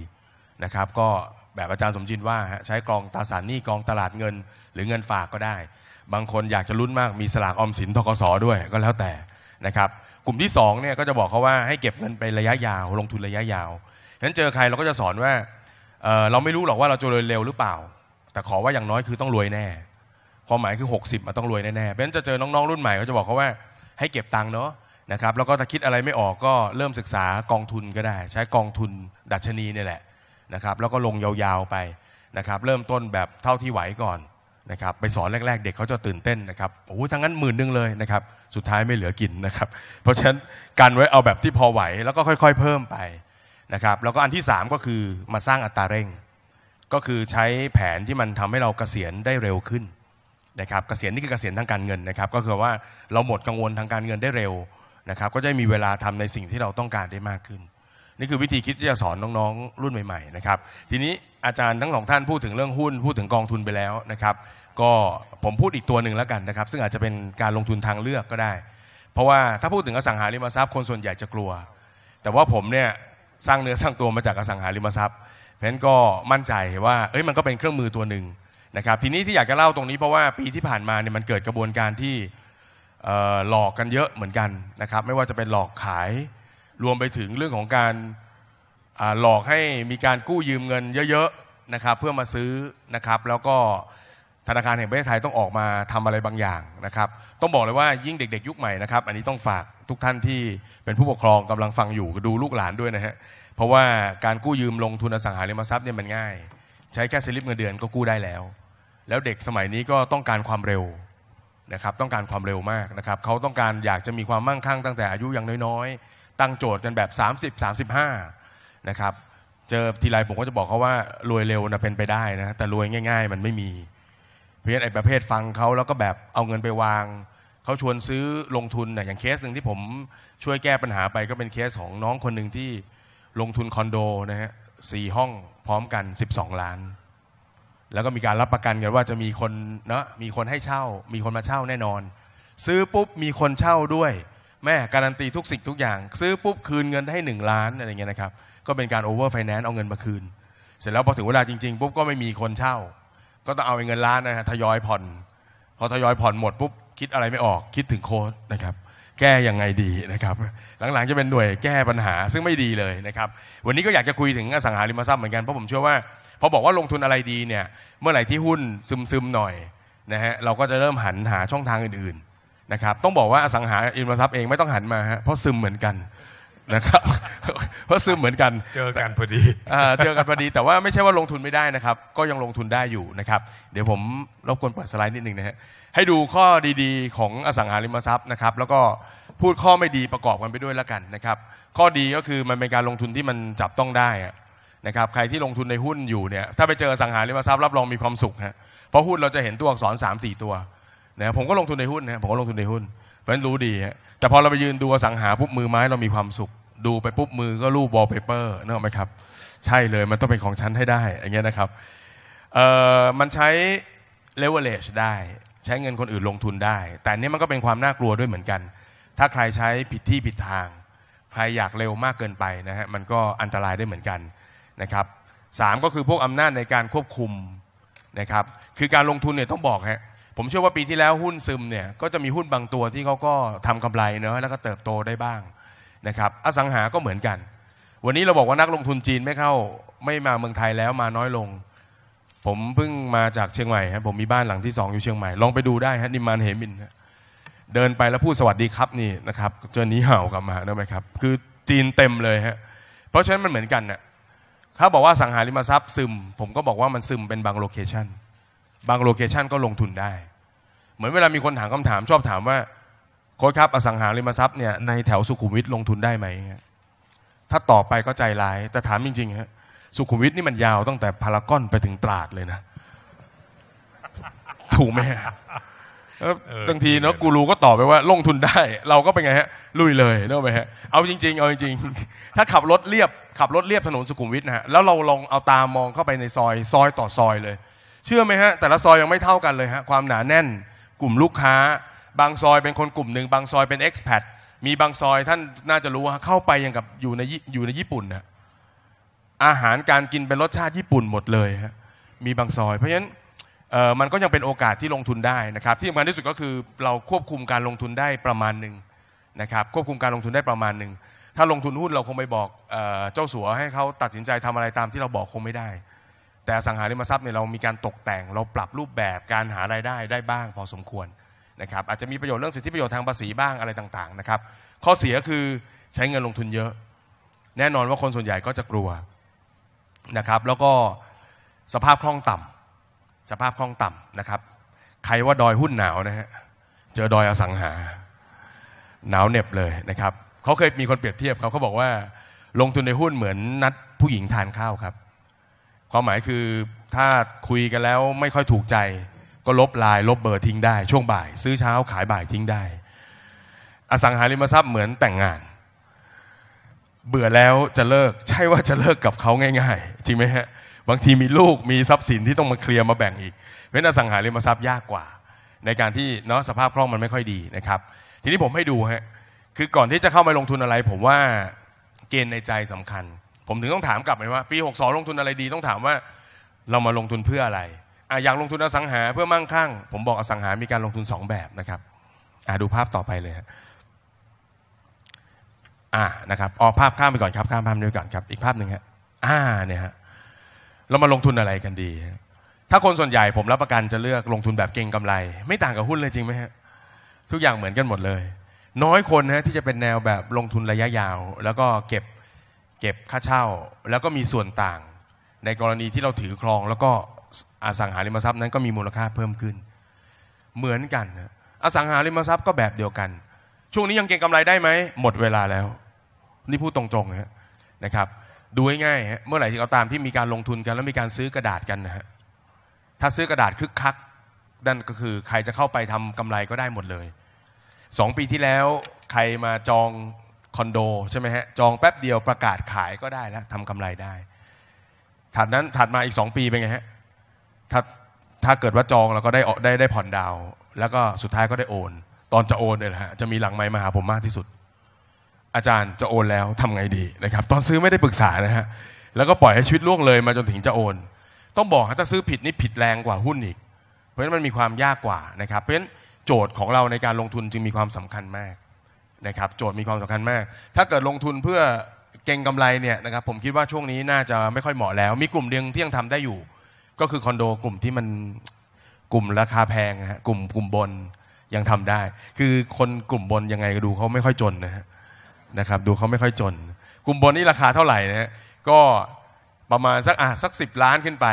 นะครับก็แบบอาจารย์สมจินว่าใช้กองตราสารหนี้กองตลาดเงิน หรือเงินฝากก็ได้ บางคนอยากจะลุ้นมากมีสลากออมสินทกศด้วยก็แล้วแต่นะครับกลุ่มที่2เนี่ยก็จะบอกเขาว่าให้เก็บเงินไประยะยาวลงทุนระยะยาวะฉนั้นเจอใครเราก็จะสอนว่าเเราไม่รู้หรอกว่าเราจะรวยเร็วหรือเปล่า แต่ขอว่าอย่างน้อยคือต้องรวยแน่ ความหมายคือ 60มาต้องรวยแน่ๆเพราะฉะนั้นจะเจอน้องๆรุ่นใหม่ก็จะบอกเขาว่าให้เก็บตังค์เนาะนะครับแล้วก็ถ้าคิดอะไรไม่ออกก็เริ่มศึกษากองทุนก็ได้ ใช้กองทุนดัชนีนี่แหละนะครับแล้วก็ลงยาวๆไปนะครับเริ่มต้นแบบเท่าที่ไหวก่อนนะครับไปสอนแรกๆเด็กเขาจะตื่นเต้นนะครับโอ้โหทั้งนั้นหมื่นนึงเลยนะครับ สุดท้ายไม่เหลือกินนะครับเพราะฉะนั้นกันไว้เอาแบบที่พอไหวแล้วก็ค่อย ๆเพิ่มไปนะครับแล้วก็อันที่3ก็คือมาสร้างอัตราเร่งก็คือใช้แผนที่มันทำให้เราเกษียณได้เร็วขึ้นนะครับเกษียณนี่คือเกษียณทางการเงินนะครับก็คือว่าเราหมดกังวลทางการเงินได้เร็วนะครับก็จะมีเวลาทำในสิ่งที่เราต้องการได้มากขึ้นนี่คือวิธีคิดที่จะสอนน้องๆรุ่นใหม่ๆนะครับ ทีนี้อาจารย์ทั้งสองท่านพูดถึงเรื่องหุ้น พูดถึงกองทุนไปแล้วนะครับก็ผมพูดอีกตัวหนึ่งแล้วกันนะครับ ซึ่งอาจจะเป็นการลงทุนทางเลือกก็ได้ เพราะว่าถ้าพูดถึงอสังหาริมทรัพย์คนส่วนใหญ่จะกลัว แต่ว่าผมเนี่ยสร้างเนื้อสร้างตัวมาจากอสังหาริมทรัพย์เพราะฉะนั้นก็มั่นใจว่าเอ้ยมันก็เป็นเครื่องมือตัวหนึ่งนะครับ ทีนี้ที่อยากจะเล่าตรงนี้เพราะว่าปีที่ผ่านมาเนี่ยมันเกิดกระบวนการที่หลอกกันเยอะเหมือนกันนะครับไม่ว่าจะเป็นหลอกขายรวมไปถึงเรื่องของการหลอกให้มีการกู้ยืมเงินเยอะๆนะครับเพื่อมาซื้อนะครับแล้วก็ธนาคารแห่งประเทศไทยต้องออกมาทำอะไรบางอย่างนะครับ ต้องบอกเลยว่ายิ่งเด็กๆยุคใหม่นะครับอันนี้ต้องฝากทุกท่านที่เป็นผู้ปกครองกำลังฟังอยู่ดูลูกหลานด้วยนะฮะเพราะว่าการกู้ยืมลงทุนอสังหาริมทรัพย์เนี่ยมันง่ายใช้แค่สลิปเงินเดือนก็กู้ได้แล้ว แล้วเด็กสมัยนี้ก็ต้องการความเร็วนะครับต้องการความเร็วมากนะครับเขาต้องการอยากจะมีความมั่งคั่งตั้งแต่อายุยังน้อยตั้งโจทย์กันแบบ 30 35 นะครับ เจอทีไรผมก็จะบอกเขาว่ารวยเร็วนะเป็นไปได้นะ แต่รวยง่าย ๆ มันไม่มีเพราะฉะนั้นไอ้ประเภทฟังเขาแล้วก็แบบเอาเงินไปวาง เขาชวนซื้อลงทุนนะอย่างเคสหนึ่งที่ผมช่วยแก้ปัญหาไปก็เป็นเคสของน้องคนหนึ่งที่ลงทุนคอนโดนะฮะสี่ห้องพร้อมกัน 12 ล้าน แล้วก็มีการรับประกันกันว่าจะมีคนเนาะมีคนให้เช่า มีคนมาเช่าแน่นอน ซื้อปุ๊บมีคนเช่าด้วยแม่การันตีทุกสิ่งทุกอย่าง ซื้อปุ๊บคืนเงินให้1 ล้านอะไรเงี้ยนะครับก็เป็นการโอเวอร์ไฟแนนซ์เอาเงินมาคืน เสร็จแล้วพอถึงเวลาจริงๆ ปุ๊บก็ไม่มีคนเช่า ก็ต้องเอาเงินล้านนะฮะทยอยผ่อนพอทยอยผ่อนหมดปุ๊บคิดอะไรไม่ออกคิดถึงโค้ดนะครับแก้ยังไงดีนะครับ หลังๆจะเป็นหน่วยแก้ปัญหาซึ่งไม่ดีเลยนะครับ วันนี้ก็อยากจะคุยถึงอสังหาริมทรัพย์เหมือนกันเพราะผมเชื่อว่า พอบอกว่าลงทุนอะไรดีเนี่ยเมื่อไหร่ที่หุ้นซึมๆหน่อยนะฮะเราก็จะเริ่มหันหาช่องทางอื่น ๆนะครับต้องบอกว่าอสังหาริมทรัพย์เองไม่ต้องหันมาฮะเพราะซึมเหมือนกันนะครับเพราะซึมเหมือนกันเจอกันพอดีเจอกันพอดีแต่ว่าไม่ใช่ว่าลงทุนไม่ได้นะครับก็ยังลงทุนได้อยู่นะครับเดี๋ยวผมรบกวนเปิดสไลด์นิดนึงนะฮะให้ดูข้อดีๆ ของอสังหาริมทรัพย์นะครับแล้วก็พูดข้อไม่ดีประกอบกันไปด้วยแล้วกันนะครับข้อดีก็คือมันเป็นการลงทุนที่มันจับต้องได้นะครับใครที่ลงทุนในหุ้นอยู่เนี่ยถ้าไปเจอสังหาริมทรัพย์รับรองมีความสุขฮะเพราะหุ้นเราจะเห็นตัวอักษร3-4 ตัวนะผมก็ลงทุนในหุ้นนะผมก็ลงทุนในหุ้นเพราะฉะนั้นรู้ดีฮะแต่พอเราไปยืนดูสังหาปุ๊บมือไม้เรามีความสุข ดูไปปุ๊บมือก็รูปวอลเปเปอร์นึกออกไหมครับ ใช่เลยมันต้องเป็นของฉันให้ได้อย่างเงี้ยนะครับ เอ่อ มันใช้เลเวอเรจได้ ใช้เงินคนอื่นลงทุนได้ แต่นี่มันก็เป็นความน่ากลัวด้วยเหมือนกัน ถ้าใครใช้ผิดที่ผิดทาง ใครอยากเร็วมากเกินไปนะฮะมันก็อันตรายได้เหมือนกันนะครับสก็คือพวกอำนาจในการควบคุมนะครับคือการลงทุนเนี่ยต้องบอกฮะผมเชื่อว่าปีที่แล้วหุ้นซึมเนี่ยก็จะมีหุ้นบางตัวที่เขาก็ทำกำไรเนาะแล้วก็เติบโตได้บ้างนะครับอสังหาก็เหมือนกัน วันนี้เราบอกว่านักลงทุนจีนไม่เข้าไม่มาเมืองไทยแล้วมาน้อยลง ผมเพิ่งมาจากเชียงใหม่ครับผมมีบ้านหลังที่2อยู่เชียงใหม่ลองไปดูได้ฮะนิมานเฮมินเดินไปแล้วพูดสวัสดีครับนี่นะครับเจอหนีเห่ากลับมาได้ไหมครับ คือจีนเต็มเลยฮะเพราะฉะนั้นมันเหมือนกันเนะ่ยเขาบอกว่าสังหาริมทรัพย์ซึมผมก็บอกว่ามันซึมเป็นบางโลเคชั่นบางโลเคชันก็ลงทุนได้ เหมือนเวลามีคนถามคำถาม ชอบถามว่า โค้ชครับอสังหาริมทรัพย์เนี่ยในแถวสุขุมวิทลงทุนได้ไหม ถ้าตอบไปก็ใจร้าย แต่ถามจริงๆฮะสุขุมวิทนี่มันยาวตั้งแต่พารากอนไปถึงตราดเลยนะถูกไหมบางทีเนาะกูรูก็ตอบไปว่า ลงทุนได้ เราก็เป็นไงฮะลุยเลยเนาะไหมฮะเอาจริงๆเอา จริงๆ ถ้าขับรถเรียบขับรถเรียบถนนสุขุมวิทนะฮะแล้วเราลองเอาตามองเข้าไปในซอยซอยต่อซอยเลยเชื่อไหมฮะแต่ละซอยยังไม่เท่ากันเลยฮะความหนาแน่น กลุ่มลูกค้า บางซอยเป็นคนกลุ่มหนึ่ง บางซอยเป็นเอ็กซ์แพดมีบางซอยท่านน่าจะรู้เข้าไปอย่างกับอยู่ในอยู่ในญี่ปุ่นนะอาหารการกินเป็นรสชาติญี่ปุ่นหมดเลยฮะมีบางซอย เพราะฉะนั้นมันก็ยังเป็นโอกาสที่ลงทุนได้นะครับที่สำคัญที่สุดก็คือเราควบคุมการลงทุนได้ประมาณหนึ่งนะครับควบคุมการลงทุนได้ประมาณหนึ่ง ถ้าลงทุนหุ้นเราคงไปบอกเจ้าสัวให้เขาตัดสินใจทำอะไรตามที่เราบอกคงไม่ได้แต่สังหาริมทรัพย์เนี่ยเรามีการตกแต่ง เราปรับรูปแบบการหารายได้ได้บ้างพอสมควรนะครับ อาจจะมีประโยชน์เรื่องสิทธิประโยชน์ทางภาษีบ้างอะไรต่าง ๆนะครับ ข้อเสียคือใช้เงินลงทุนเยอะ แน่นอนว่าคนส่วนใหญ่ก็จะกลัวนะครับ แล้วก็สภาพคล่องต่ำ สภาพคล่องต่ำนะครับ ใครว่าดอยหุ้นหนาวนะฮะเจอดอยอสังหา หนาวเหน็บเลยนะครับ เขาเคยมีคนเปรียบเทียบเขาเขาบอกว่าลงทุนในหุ้นเหมือนนัดผู้หญิงทานข้าวครับความหมายคือถ้าคุยกันแล้วไม่ค่อยถูกใจก็ลบลายลบเบอร์ทิ้งได้ ช่วงบ่าย ซื้อเช้าขายบ่ายทิ้งได้ อสังหาริมทรัพย์เหมือนแต่งงาน เบื่อแล้วจะเลิกใช่ว่าจะเลิกกับเขาง่าย ๆ จริงไหมฮะบางทีมีลูกมีทรัพย์สินที่ต้องมาเคลียร์มาแบ่งอีกเพราะนั้นอสังหาริมทรัพย์ยากกว่า ในการที่เนาะสภาพคล่องมันไม่ค่อยดีนะครับทีนี้ผมให้ดูฮะคือก่อนที่จะเข้ามาลงทุนอะไร ผมว่าเกณฑ์ในใจสำคัญผมถึงต้องถามกลับไปว่าปี62ลงทุนอะไรดี ต้องถามว่า เรามาลงทุนเพื่ออะไรอะอย่างลงทุนอสังหาเพื่อมั่งคั่ง ผมบอกอสังหา มีการลงทุน2แบบนะครับดูภาพต่อไปเลยอ่านะครับออกภาพข้ามไปก่อนครับข้ามภาพนี้ก่อนครับอีกภาพหนึ่งฮะอ่าเนี่ยฮะเรามาลงทุนอะไรกันดีถ้าคนส่วนใหญ่ผมรับประกันจะเลือกลงทุนแบบเก่งกำไร ไม่ต่างกับหุ้นเลยจริงไหมฮะทุกอย่างเหมือนกันหมดเลย น้อยคนนะที่จะเป็นแนวแบบลงทุนระยะยาวแล้วก็เก็บเก็บค่าเช่าแล้วก็มีส่วนต่าง ในกรณีที่เราถือครองแล้วก็อสังหาริมทรัพย์นั้นก็มีมูลค่าเพิ่มขึ้น เหมือนกันอสังหาริมทรัพย์ก็แบบเดียวกัน ช่วงนี้ยังเก็งกำไรได้ไหมหมดเวลาแล้ว นี่พูดตรงๆนะครับ ดูง่ายๆเมื่อไหร่ที่เราตามที่มีการลงทุนกัน แล้วมีการซื้อกระดาษกันนะฮะถ้าซื้อกระดาษคึกคักนั่นก็คือใครจะเข้าไปทำกำไรก็ได้หมดเลยสองปีที่แล้วใครมาจองคอนโดใช่ไหมฮะจองแป๊บเดียวประกาศขายก็ได้แล้วทำกำไรได้ ถัดนั้นถัดมาอีก 2 ปีเป็นไงฮะถ้าถ้าเกิดว่าจองเราก็ได้ได้ได้ผ่อนดาว แล้วก็สุดท้ายก็ได้โอน ตอนจะโอนเนี่ยฮะจะมีหลังไม้มาหาผมมากที่สุดอาจารย์จะโอนแล้วทำไงดีนะครับตอนซื้อไม่ได้ปรึกษานะฮะ แล้วก็ปล่อยให้ชีวิตล่วงเลยมาจนถึงจะโอน ต้องบอกถ้าซื้อผิดนี่ผิดแรงกว่าหุ้นอีก เพราะฉะนั้นมันมีความยากกว่านะครับเพราะฉะนั้นโจทย์ของเราในการลงทุนจึงมีความสำคัญมากนะครับโจทย์มีความสำคัญมาก ถ้าเกิดลงทุนเพื่อเก่งกำไรเนี่ยนะครับผมคิดว่าช่วงนี้น่าจะไม่ค่อยเหมาะแล้วมีกลุ่มเดียงที่ยังทำได้อยู่ ก็คือคอนโดกลุ่มที่มันกลุ่มราคาแพงฮะกลุ่มกลุ่มบนยังทำได้ คือคนกลุ่มบนยังไงก็ดูเขาไม่ค่อยจนนะฮะนะครับดูเขาไม่ค่อยจน กลุ่มบนนี่ราคาเท่าไหร่นะฮะก็ประมาณสักอ่ะสักสิล้านขึ้นไป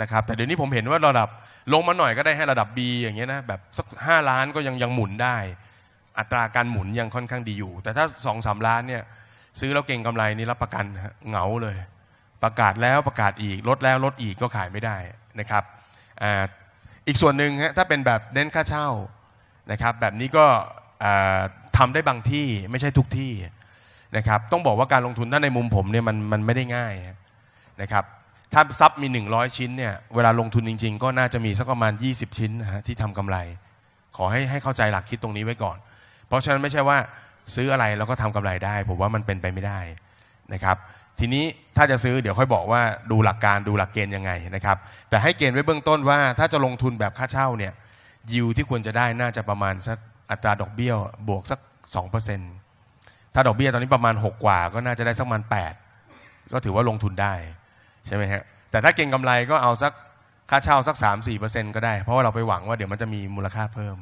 นะครับแต่เดี๋ยวนี้ผมเห็นว่าระดับลงมาหน่อยก็ได้ให้ระดับ B อย่างเงี้ยนะแบบสัก 5 ล้านก็ยังยังหมุนได้อัตราการหมุนยังค่อนข้างดีอยู่ แต่ถ้าสองสามล้านเนี่ยซื้อแล้วเก่งกำไรนี่รับประกันเหงาเลย ประกาศแล้วประกาศอีกลดแล้วลดอีกก็ขายไม่ได้นะครับออีกส่วนหนึ่งฮะถ้าเป็นแบบเน้นค่าเช่านะครับแบบนี้ก็ทำได้บางที่ไม่ใช่ทุกที่นะครับต้องบอกว่าการลงทุนถ้าในมุมผมเนี่ยมันมันไม่ได้ง่ายนะครับถ้าซับมี 100 ชิ้นเนี่ยเวลาลงทุนจริงๆ ก็น่าจะมีสักประมาณ 20 ชิ้นนะฮะที่ทำกำไร ขอให้ให้เข้าใจหลักคิดตรงนี้ไว้ก่อนเพราะฉะนั้นไม่ใช่ว่าซื้ออะไรแล้วก็ทำกำไรได้ ผมว่ามันเป็นไปไม่ได้นะครับทีนี้ถ้าจะซื้อเดี๋ยวค่อยบอกว่าดูหลักการดูหลักเกณฑ์ยังไงนะครับแต่ให้เกณฑ์ไว้เบื้องต้นว่า ถ้าจะลงทุนแบบค่าเช่าเนี่ยยิวที่ควรจะได้น่าจะประมาณสักอัตราดอกเบี้ยบวกสัก 2%ถ้าดอกเบี้ยตอนนี้ประมาณ6กว่าก็น่าจะได้สักประมาณ8ก็ถือว่าลงทุนได้ใช่ไหมฮะแต่ถ้าเก่งกำไรก็เอาสักค่าเช่าสัก 3-4%ก็ได้เพราะว่าเราไปหวังว่าเดี๋ยวมันจะมีมูลค่าเพิ่ม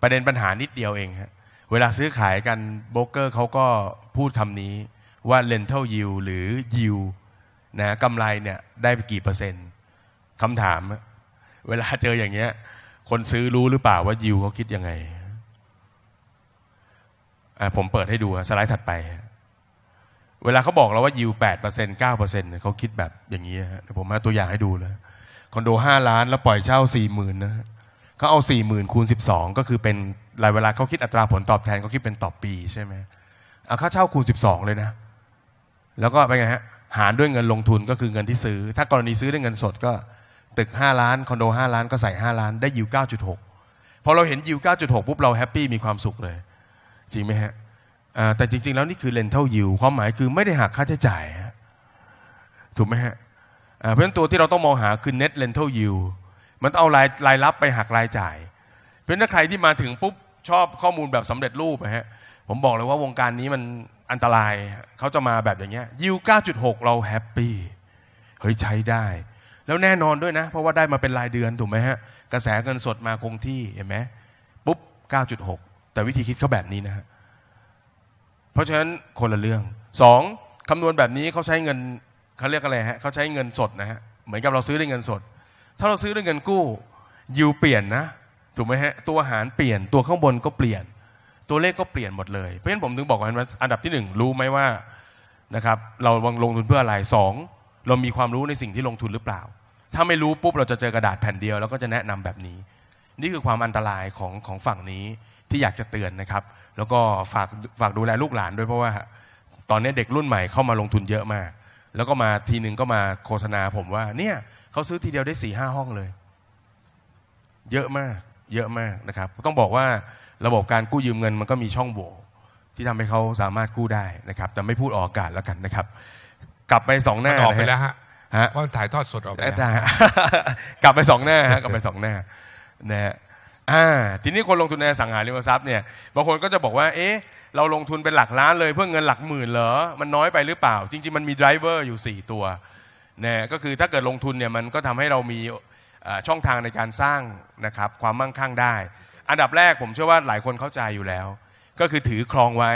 ประเด็นปัญหานิดเดียวเองฮะเวลาซื้อขายกันโบรกเกอร์เขาก็พูดคำนี้ว่า rental yield หรือ yield นะกำไรเนี่ยได้ไปกี่เปอร์เซ็นต์คำถามเวลาเจออย่างเงี้ยคนซื้อรู้หรือเปล่าว่ายิวเขาคิดยังไง ผมเปิดให้ดูสไลด์ถัดไป เวลาเขาบอกเราว่ายิวแปดเปอร์เซ็นต์เก้าเปอร์เซ็นต์เขาคิดแบบอย่างนี้ฮะผมมาตัวอย่างให้ดูเลยคอนโดห้าล้านแล้วปล่อยเช่าสี่หมื่นนะเขาเอา4ี่หมื่นคูณสิก็คือเป็นรายเวลาเขาคิดอัตราผลตอบแทนเขาคิดเป็นต่อปีใช่ไหมเอาค่าเช่าคูณ 12 เลยนะ แล้วก็ไปไงฮะ หารด้วยเงินลงทุนก็คือเงินที่ซื้อ ถ้ากรณีซื้อด้วยเงินสดก็ ตึก 5 ล้านคอนโด 5 ล้านก็ใส่ 5 ล้าน ได้ยิว9.6พอเราเห็นยิว9.6 ปุ๊บเราแฮปปี้มีความสุขเลยจริงไหมฮะแต่จริง ๆ แล้วนี่คือเลนเท่ายิวความหมายคือไม่ได้หักค่าใช้จ่ายถูกไหมฮะเพราะฉะนั้นตัวที่เราต้องมองหาคือ net rental yield มันเอารายรายรับไปหักรายจ่าย เป็นถ้าใครที่มาถึงปุ๊บ ชอบข้อมูลแบบสำเร็จรูปฮะผมบอกเลยว่าวงการนี้มันอันตราย เขาจะมาแบบอย่างเงี้ยยิว 9.6 เราแฮปปี้เฮ้ยใช้ได้ แล้วแน่นอนด้วยนะ เพราะว่าได้มาเป็นรายเดือนถูกไหมฮะกระแสเงินสดมาคงที่เห็นไหมปุ๊บ 9.6 แต่วิธีคิดเขาแบบนี้นะฮะเพราะฉะนั้นคนละเรื่องสองคำนวณแบบนี้เขาใช้เงินเขาเรียกอะไรฮะเขาใช้เงินสดนะฮะเหมือนกับเราซื้อด้วยเงินสดถ้าเราซื้อด้วยเงินกู้ยิวเปลี่ยนนะ ถูกไหมฮะตัวหารเปลี่ยนตัวข้างบนก็เปลี่ยน ตัวเลขก็เปลี่ยนหมดเลย เพราะฉะนั้นผมถึงบอกว่า อันดับที่หนึ่งรู้ไหมว่า นะครับ เราลงทุนเพื่ออะไรสองเรามีความรู้ในสิ่งที่ลงทุนหรือเปล่า ถ้าไม่รู้ปุ๊บเราจะเจอกระดาษแผ่นเดียวแล้วก็จะแนะนำแบบนี้ นี่คือความอันตรายของของฝั่งนี้ที่อยากจะเตือนนะครับ แล้วก็ฝากฝากดูแลลูกหลานด้วยเพราะว่า ตอนนี้เด็กรุ่นใหม่ เข้ามาลงทุนเยอะมากแล้วก็มาทีนึงก็มาโฆษณาผมว่าเนี่ยเขาซื้อทีเดียวได้4ี่ห้าห้องเลย เยอะมาก เยอะมากนะครับต้องบอกว่าระบบการกู้ยืมเงินมันก็มีช่องโหว่ที่ทำให้เขาสามารถกู้ได้นะครับ แต่ไม่พูดออกอากาศแล้วกันนะครับ กลับไปสองหน้าออกไปแล้วฮะฮะว่าถ่ายทอดสดออกไปได้กลับไปสองหน้าฮะกลับไปสองหน้านะฮะอ่าทีนี้คนลงทุนในสังหาริมทรัพย์เนี่ยบางคนก็จะบอกว่า เอ๊ะเราลงทุนเป็นหลักล้านเลยเพื่อเงินหลักหมื่นเหรอมันน้อยไปหรือเปล่า จริง ๆมันมีไดรเวอร์อยู่ 4 ตัวนะก็คือถ้าเกิดลงทุนเนี่ยมันก็ทำให้เรามีช่องทางในการสร้างนะครับความมั่งคั่งได้ อันดับแรกผมเชื่อว่าหลายคนเข้าใจอยู่แล้ว ก็คือถือครองไว้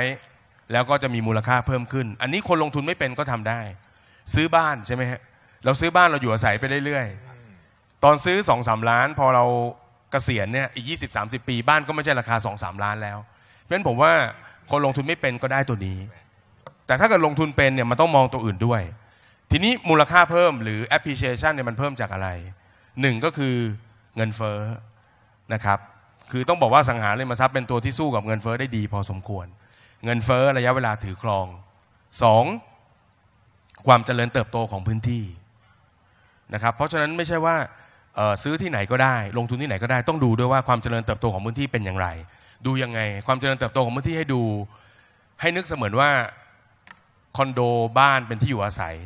แล้วก็จะมีมูลค่าเพิ่มขึ้น อันนี้คนลงทุนไม่เป็นก็ทำได้ ซื้อบ้านใช่ไหมฮะเราซื้อบ้านเราอยู่อาศัยไปเรื่อยๆ ตอนซื้อสองสามล้านพอเรากเกษียณเนี่ยอีก20 30ปี บ้านก็ไม่ใช่ราคาสองามล้านแล้วเพราะฉะนั้นผมว่าคนลงทุนไม่เป็นก็ได้ตัวนี้ แต่ถ้าเกิดลงทุนเป็นเนี่ยมันต้องมองตัวอื่นด้วยทีนี้มูลค่าเพิ่มหรือ appreciation เนี่ยมันเพิ่มจากอะไรหนึ่งก็คือเงินเฟ้อนะครับคือต้องบอกว่าสังหาริมทรัพย์เป็นตัวที่สู้กับเงินเฟ้อได้ดี พอสมควร เงินเฟ้อระยะเวลาถือครอง 2. ความเจริญเติบโตของพื้นที่นะครับเพราะฉะนั้นไม่ใช่ว่าซื้อที่ไหนก็ได้ ลงทุนที่ไหนก็ได้ต้องดูด้วยว่าความเจริญเติบโตของพื้นที่เป็นอย่างไร ดูยังไง ความเจริญเติบโตของพื้นที่ให้ดู ให้นึกเสมือนว่าคอนโดบ้านเป็นที่อยู่อาศัย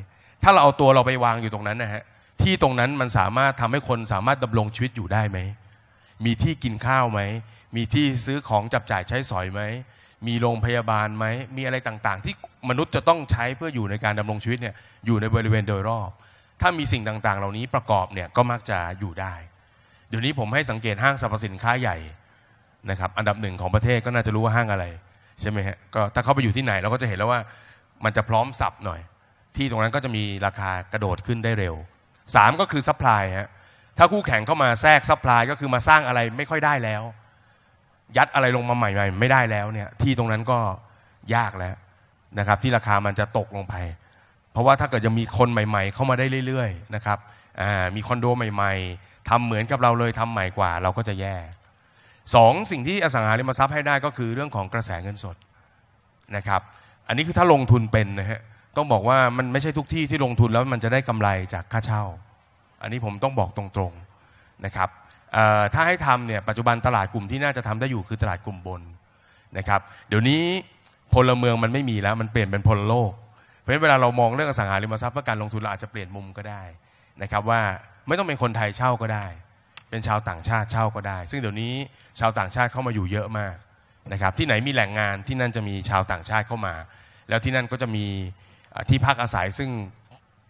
ถ้าเราเอาตัวเราไปวางอยู่ตรงนั้นนะฮะที่ตรงนั้นมันสามารถทำให้คนสามารถดำรงชีวิตอยู่ได้ไหมมีที่กินข้าวไหมมีที่ซื้อของจับจ่ายใช้สอยไหม มีโรงพยาบาลไหม มีอะไรต่างๆที่มนุษย์จะต้องใช้เพื่ออยู่ในการดำรงชีวิตเนี่ยอยู่ในบริเวณโดยรอบ ถ้ามีสิ่งต่างๆ เหล่านี้ประกอบเนี่ยก็มักจะอยู่ได้เดี๋ยวนี้ผมให้สังเกตห้างสรรพสินค้าใหญ่นะครับอันดับหนึ่งของประเทศก็น่าจะรู้ว่าห้างอะไรใช่ไหมฮะก็ถ้าเข้าไปอยู่ที่ไหนเราก็จะเห็นแล้วว่ามันจะพร้อมสับหน่อยที่ตรงนั้นก็จะมีราคากระโดดขึ้นได้เร็ว 3 ก็คือซัพพลายฮะ ถ้าคู่แข่งเข้ามาแทรกซัพพลายก็คือมาสร้างอะไรไม่ค่อยได้แล้ว ยัดอะไรลงมาใหม่ ๆ ไม่ได้แล้วเนี่ยที่ตรงนั้นก็ยากแล้วนะครับที่ราคามันจะตกลงไป เพราะว่าถ้าเกิดจะมีคนใหม่ๆ เข้ามาได้เรื่อยๆนะครับมีคอนโดใหม่ๆ ทำเหมือนกับเราเลยทำใหม่กว่า เราก็จะแย่สองสิ่งที่อสังหาริมทรัพย์ให้ได้ก็คือเรื่องของกระแสเงินสดนะครับ อันนี้คือถ้าลงทุนเป็นนะฮะต้องบอกว่ามันไม่ใช่ทุกที่ที่ลงทุนแล้วมันจะได้กำไรจากค่าเช่า อันนี้ผมต้องบอกตรงๆนะครับถ้าให้ทำเนี่ยปัจจุบันตลาดกลุ่มที่น่าจะทำได้อยู่คือตลาดกลุ่มบนนะครับ เดี๋ยวนี้พลเมืองมันไม่มีแล้วมันเปลี่ยนเป็นพลโลก เพราะฉะนั้นเวลาเรามองเรื่องอสังหาริมทรัพย์เพื่อการลงทุนเราอาจจะเปลี่ยนมุมก็ได้นะครับว่าไม่ต้องเป็นคนไทยเช่าก็ได้ เป็นชาวต่างชาติเช่าก็ได้ ซึ่งเดี๋ยวนี้ชาวต่างชาติเข้ามาอยู่เยอะมากนะครับที่ไหนมีแหล่งงานที่นั่นจะมีชาวต่างชาติเข้ามา แล้วที่นั่นก็จะมีที่พักอาศัยซึ่ง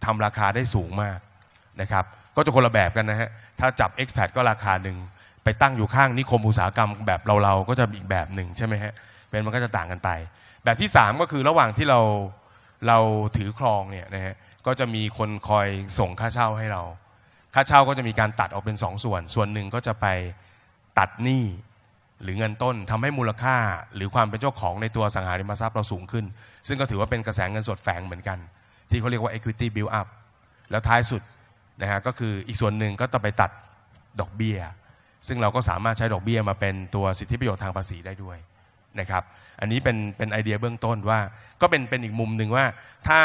ทำราคาได้สูงมากนะครับก็จะคนละแบบกันนะฮะ ถ้าจับ expat ก็ราคาหนึ่ง ไปตั้งอยู่ข้างนิคมอุตสาหกรรมแบบเราๆ ก็จะอีกแบบหนึ่งใช่ไหมฮะ เป็นมันก็จะต่างกันไป แบบที่ 3 ก็คือระหว่างที่เราเราถือครองเนี่ยนะฮะก็จะมีคนคอยส่งค่าเช่าให้เรา ค่าเช่าก็จะมีการตัดออกเป็น 2สส่วน ส่วนหนึ่งก็จะไปตัดหนี้หรือเงินต้นทำให้มูลค่าหรือความเป็นเจ้าของในตัวสังหาริมทรัพย์เราสูงขึ้นซึ่งก็ถือว่าเป็นกระแสเงินสดแฝงเหมือนกัน ที่เขาเรียกว่า equity build up แล้วท้ายสุดนะฮะก็คืออีกส่วนหนึ่งก็ต้องไปตัดดอกเบี้ย ซึ่งเราก็สามารถใช้ดอกเบี้ยมาเป็นตัวสิทธิประโยชน์ทางภาษีได้ด้วยนะครับอันนี้เป็นเป็นไอเดียเบื้องต้นว่า ก็เป็นเป็นอีกมุมหนึ่งว่าถ้า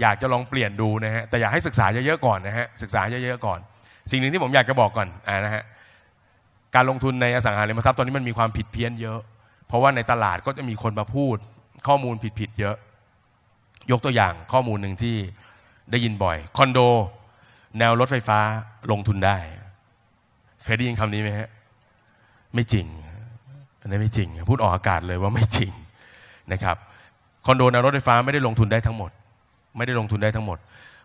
อยากจะลองเปลี่ยนดูนะฮะ แต่อยากให้ศึกษาเยอะๆก่อนนะฮะศึกษาเยอะๆก่อนสิ่งหนึ่งที่ผมอยากจะบอกก่อนอะนะฮะการลงทุนในอสังหาริมทรัพย์ตอนนี้มันมีความผิดเพี้ยนเยอะ เพราะว่าในตลาดก็จะมีคนมาพูดข้อมูลผิดๆเยอะ ยกตัวอย่างข้อมูลหนึ่งที่ได้ยินบ่อยคอนโดแนวรถไฟฟ้าลงทุนได้เคยได้ยินคำนี้ไหมฮะ ไม่จริง อันนี้ไม่จริงพูดออกอากาศเลยว่าไม่จริงนะครับคอนโดแนวรถไฟฟ้าไม่ได้ลงทุนได้ทั้งหมด ไม่ได้ลงทุนได้ทั้งหมด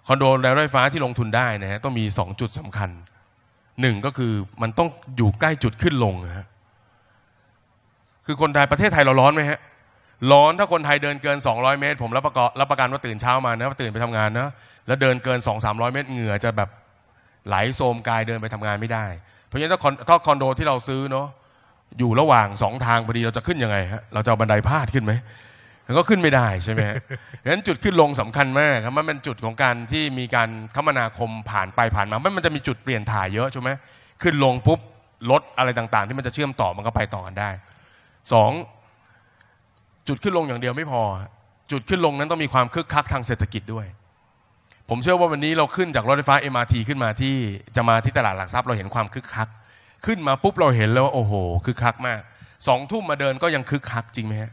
คอนโดแนวรถไฟฟ้าที่ลงทุนได้นะฮะต้องมี2จุดสำคัญหนึ่งก็คือมันต้องอยู่ใกล้จุดขึ้นลงฮะคือคนไทยประเทศไทยเราร้อนไหมฮะร้อนถ้าคนไทยเดินเกิน 200 เมตรผมรับประกันรับประกันว่าตื่นเช้ามานะตื่นไปทำงานนะแล้วเดินเกิน 2 3 0 0 เมตร เหงื่อ จะแบบไหลโซมกายเดินไปทำงานไม่ได้ เพราะฉะนั้นถ้าคอนโดที่เราซื้อเนาะอยู่ระหว่างสองทางพอดีเราจะขึ้นยังไงฮะเราจะเอาบันไดพาดขึ้นไหมมันก็ขึ้นไม่ได้ใช่ไหมดังนั้นจุดขึ้นลงสำคัญมากครับมันเป็นจุดของการที่มีการคมนาคมผ่านไปผ่านมามันจะมีจุดเปลี่ยนถ่ายเยอะใช่ไหมขึ้นลงปุ๊บรถอะไรต่าง ๆ ที่มันจะเชื่อมต่อมันก็ไปต่อกันได้สองจุดขึ้นลงอย่างเดียวไม่พอ จุดขึ้นลงนั้นต้องมีความคึกคัก ทางเศรษฐกิจด้วย ผมเชื่อว่าวันนี้เราขึ้นจากรถไฟฟ้า MRT ขึ้นมาที่จะมาที่ตลาดหลักทรัพย์เราเห็นความคึกคัก ขึ้นมาปุ๊บเราเห็นแล้วว่า โอ้โหคึกคักมากสองทุ่มมาเดินก็ยังคึกคักจริงไหมฮะ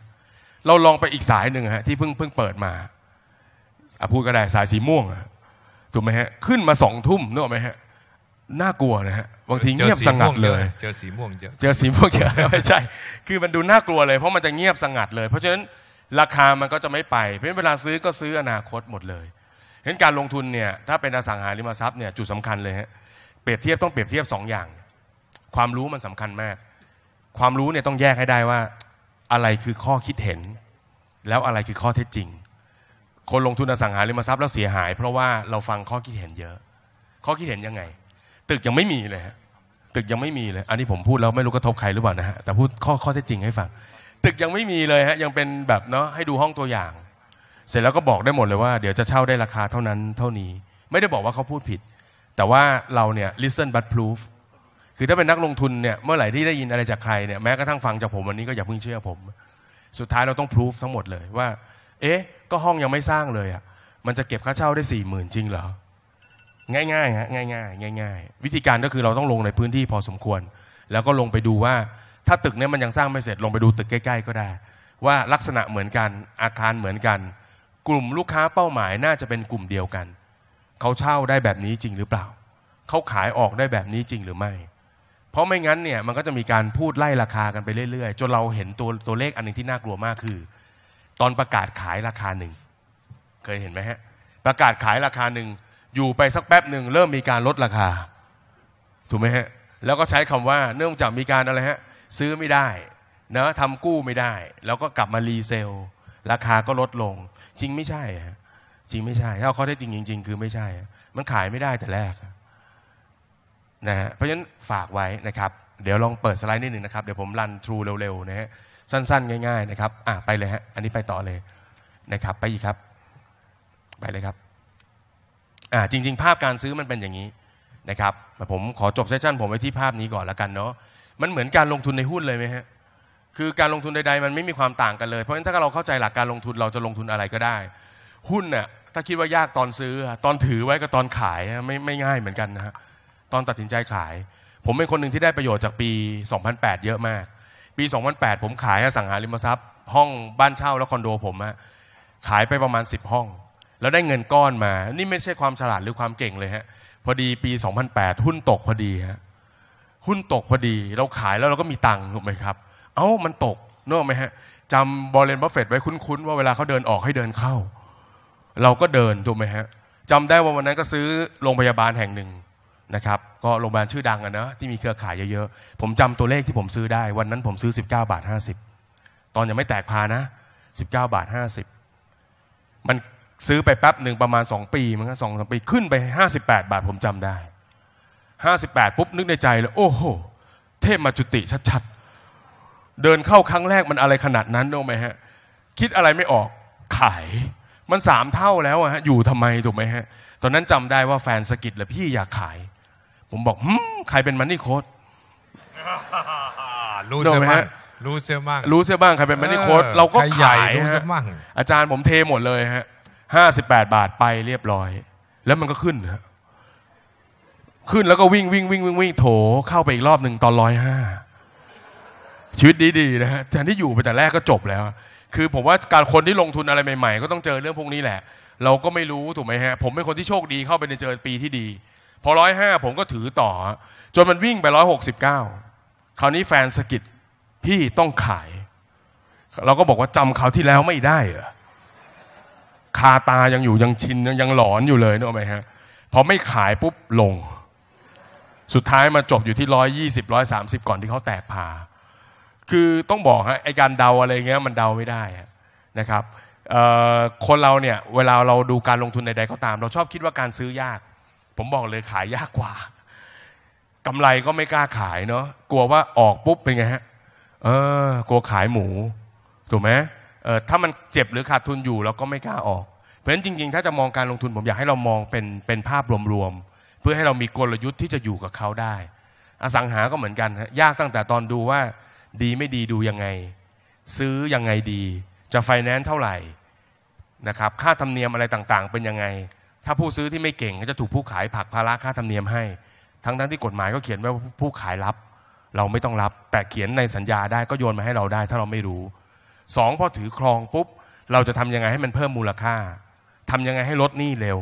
เราลองไปอีกสายหนึ่งฮะที่เพิ่งเพิ่งเปิดมาพูดก็ได้สายสีม่วงถูกไหมฮะขึ้นมาสองทุ่มนึกออกไหมฮะน่ากลัวนะฮะ บางทีเงียบสงัดเลย เจอสีม่วงเยอะเจอสีม่วงเยอะไม่ใช่ คือมันดูน่ากลัวเลย เพราะมันจะเงียบสงัดเลย เพราะฉะนั้นราคามันก็จะไม่ไป เพราะเวลาซื้อก็ซื้ออนาคตหมดเลย เห็นการลงทุนเนี่ย ถ้าเป็นอสังหาริมทรัพย์เนี่ยจุดสำคัญเลยฮะ เปรียบเทียบต้องเปรียบเทียบ2ออย่าง ความรู้มันสำคัญมาก ความรู้เนี่ยต้องแยกให้ได้ว่า อะไรคือข้อคิดเห็น แล้วอะไรคือข้อเท็จจริง คนลงทุนอสังหาริมทรัพย์แล้วเสียหายเพราะว่าเราฟังข้อคิดเห็นเยอะ ข้อคิดเห็นยังไงตึกยังไม่มีเลยฮะตึกยังไม่มีเลย อันนี้ผมพูดแล้วไม่รู้กระทบใครหรือเปล่านะฮะแต่พูดข้อข้อที่จริงให้ฟังตึกยังไม่มีเลยฮะยังเป็นแบบเนาะให้ดูห้องตัวอย่าง เสร็จแล้วก็บอกได้หมดเลยว่า เดี๋ยวจะเช่าได้ราคาเท่านั้นเท่านี้ ไม่ได้บอกว่าเขาพูดผิด แต่ว่าเราเนี่ย listen but proof คือถ้าเป็นนักลงทุนเนี่ยเมื่อไหร่ที่ได้ยินอะไรจากใครเนี่ยแม้กระทั่งฟังจากผมวันนี้ก็อย่าเพิ่งเชื่อผม สุดท้ายเราต้องพิสูจทั้งหมดเลยว่า เอ๊ะ ก็ห้องยังไม่สร้างเลยอ่ะมันจะเก็บค่าเช่าได้สี่หมื่นจริงเหรอง่ายง่ายฮะง่ายง่ายง่ายง่ายวิธีการก็คือเราต้องลงในพื้นที่พอสมควร แล้วก็ลงไปดูว่า ถ้าตึกนี้มันยังสร้างไม่เสร็จลงไปดูตึกใกล้ๆก็ได้ ว่าลักษณะเหมือนกัน อาคารเหมือนกัน กลุ่มลูกค้าเป้าหมายน่าจะเป็นกลุ่มเดียวกัน เขาเช่าได้แบบนี้จริงหรือเปล่า เขาขายออกได้แบบนี้จริงหรือไม่ เพราะไม่งั้นเนี่ยมันก็จะมีการพูดไล่ราคากันไปเรื่อยๆจนเราเห็นตัวตัวเลขอันนึงที่น่ากลัวมากคือ ตอนประกาศขายราคาหนึ่งเคยเห็นไหมฮะประกาศขายราคาหนึ่งอยู่ไปสักแป๊บหนึ่ง เริ่มมีการลดราคาถูกไหมฮะแล้วก็ใช้คำว่าเนื่องจากมีการอะไรฮะซื้อไม่ได้เนาะทำกู้ไม่ได้ แล้วก็กลับมารีเซลราคาก็ลดลง จริงไม่ใช่ฮะจริงไม่ใช่ถ้าเขาได้จริงจริงๆคือไม่ใช่ มันขายไม่ได้แต่แรกนะฮะเพราะฉะนั้นฝากไว้นะครับเดี๋ยวลองเปิดสไลด์นิดหนึ่งนะครับเดี๋ยวผมรันทรูเร็วๆนะฮะสั้น ๆ ง่ายๆนะครับอ่ะไปเลยฮะอันนี้ไปต่อเลยนะครับ ไปอีกครับไปเลยครับอ่าจริง ๆ ภาพการซื้อมันเป็นอย่างนี้นะครับผมขอจบเซสชั่นผมไว้ที่ภาพนี้ก่อนละกันเนาะมันเหมือนการลงทุนในหุ้นเลยไหมฮะคือการลงทุนใดๆมันไม่มีความต่างกันเลย เพราะฉะนั้นถ้าเราเข้าใจหลักการลงทุนเราจะลงทุนอะไรก็ได้ หุ้นน่ะถ้าคิดว่ายากตอนซื้อ ตอนถือไว้กับตอนขายไม่ไม่ง่ายเหมือนกันนะฮะตอนตัดสินใจขาย ผมเป็นคนหนึ่งที่ได้ประโยชน์จากปี 2008 เยอะมาก ปี 2008 ผมขายอสังหาริมทรัพย์ ห้องบ้านเช่าและคอนโดผมอะขายไปประมาณ 10 ห้องแล้วได้เงินก้อนมา นี่ไม่ใช่ความฉลาดหรือความเก่งเลยฮะ พอดีปี 2008 หุ้นตกพอดีฮะ หุ้นตกพอดี เราขายแล้วเราก็มีตังค์ ถูกไหมครับ เอ้า มันตกนึกอไหมฮะ จำบอลเลนบัฟเฟตไว้คุ้นๆ ว่าเวลาเขาเดินออกให้เดินเข้า เราก็เดิน ถูกไหมฮะ จำได้ว่าวันนั้นก็ซื้อ โรงพยาบาลแห่งหนึ่งนะครับ ก็โรงพยาบาลชื่อดังอะนะที่มีเครือข่ายเยอะๆ ผมจำตัวเลขที่ผมซื้อได้ วันนั้น ผมซื้อ 19 บาท 50 ตอนยังไม่แตกพานะ 19 บาท50 มันซื้อไปแป๊บหนึ่งประมาณ 2 ปี มั้ง็สองสปีขึ้นไป 58 บาทผมจำได้ 58 ปุ๊บ นึกในใจเลยโอ้โห เทพมาจุติชัดๆเดินเข้าครั้งแรกมันอะไรขนาดนั้นรู้ไหมฮะ คิดอะไรไม่ออก ขาย มันสามเท่าแล้วอะฮะอยู่ทำไมถูกไหมฮะ ตอนนั้นจำได้ว่าแฟนสกิดเลยพี่อยากขาย ผมบอกฮึใครเป็นมันนี่โคตรรู้ใช่ไหมรู้เสียบ้างรู้เสียบ้างใครเป็นมันนี่โคตรเราก็ขายอาจารย์ผมเทหมดเลยฮะห้าสิบแปดบาทไปเรียบร้อย แล้วมันก็ขึ้นะขึ้นแล้วก็วิ่งวิ่งวิ่งวิ่งวิ่งโถเข้าไปอีกรอบหนึ่งตอนร้อยห้าชีวิตดีๆ นะฮะแทนที่อยู่ไปแต่แรกก็จบแล้ว คือผมว่าการคนที่ลงทุนอะไรใหม่ๆ ก็ต้องเจอเรื่องพวกนี้แหละ เราก็ไม่รู้ถูกไหมฮะ ผมเป็นคนที่โชคดีเข้าไปในเจอปีที่ดี พอร้อยห้าผมก็ถือต่อ จนมันวิ่งไปร้อยหกสิบเก้าคราวนี้แฟนสกิดพี่ต้องขาย เราก็บอกว่าจำคราวที่แล้วไม่ได้เหรอคาตายังอยู่ยังชินยังหลอนอยู่เลยนึกออกไหมฮะพอไม่ขายปุ๊บลงสุดท้ายมาจบอยู่ที่ร้อยยี่สิบร้อยสามสิบก่อนที่เขาแตกพาคือต้องบอกฮะไอการเดาอะไรเงี้ย มันเดาไม่ได้นะครับคนเราเนี่ย เวลาเราดูการลงทุนใดๆก็ตาม เราชอบคิดว่าการซื้อยาก ผมบอกเลยขายยากกว่า กำไรก็ไม่กล้าขายเนาะกลัวว่าออกปุ๊บเป็นไงฮะเออ กลัวขายหมูถูกไหมถ้ามันเจ็บหรือขาดทุนอยู่เราก็ไม่กล้าออก เพราะฉะนั้นจริงๆ ถ้าจะมองการลงทุนผมอยากให้เรามองเป็นเป็นภาพรวมๆ เพื่อให้เรามีกลยุทธ์ที่จะอยู่กับเขาได้ อสังหาก็เหมือนกัน ยากตั้งแต่ตอนดูว่า ดีไม่ดีดูยังไง ซื้อยังไงดี จะไฟแนนซ์เท่าไหร่นะครับค่าธรรมเนียมอะไรต่างๆ เป็นยังไง ถ้าผู้ซื้อที่ไม่เก่งก็จะถูกผู้ขายผักภาระค่าธรรมเนียมให้ ทั้งทั้งที่กฎหมายก็เขียนไว้ว่าผู้ขายรับเราไม่ต้องรับแต่เขียนในสัญญาได้ก็โยนมาให้เราได้ ถ้าเราไม่รู้สองพอถือครองปุ๊บ เราจะทำยังไงให้มันเพิ่มมูลค่าทำยังไงให้ลดหนี้เร็ว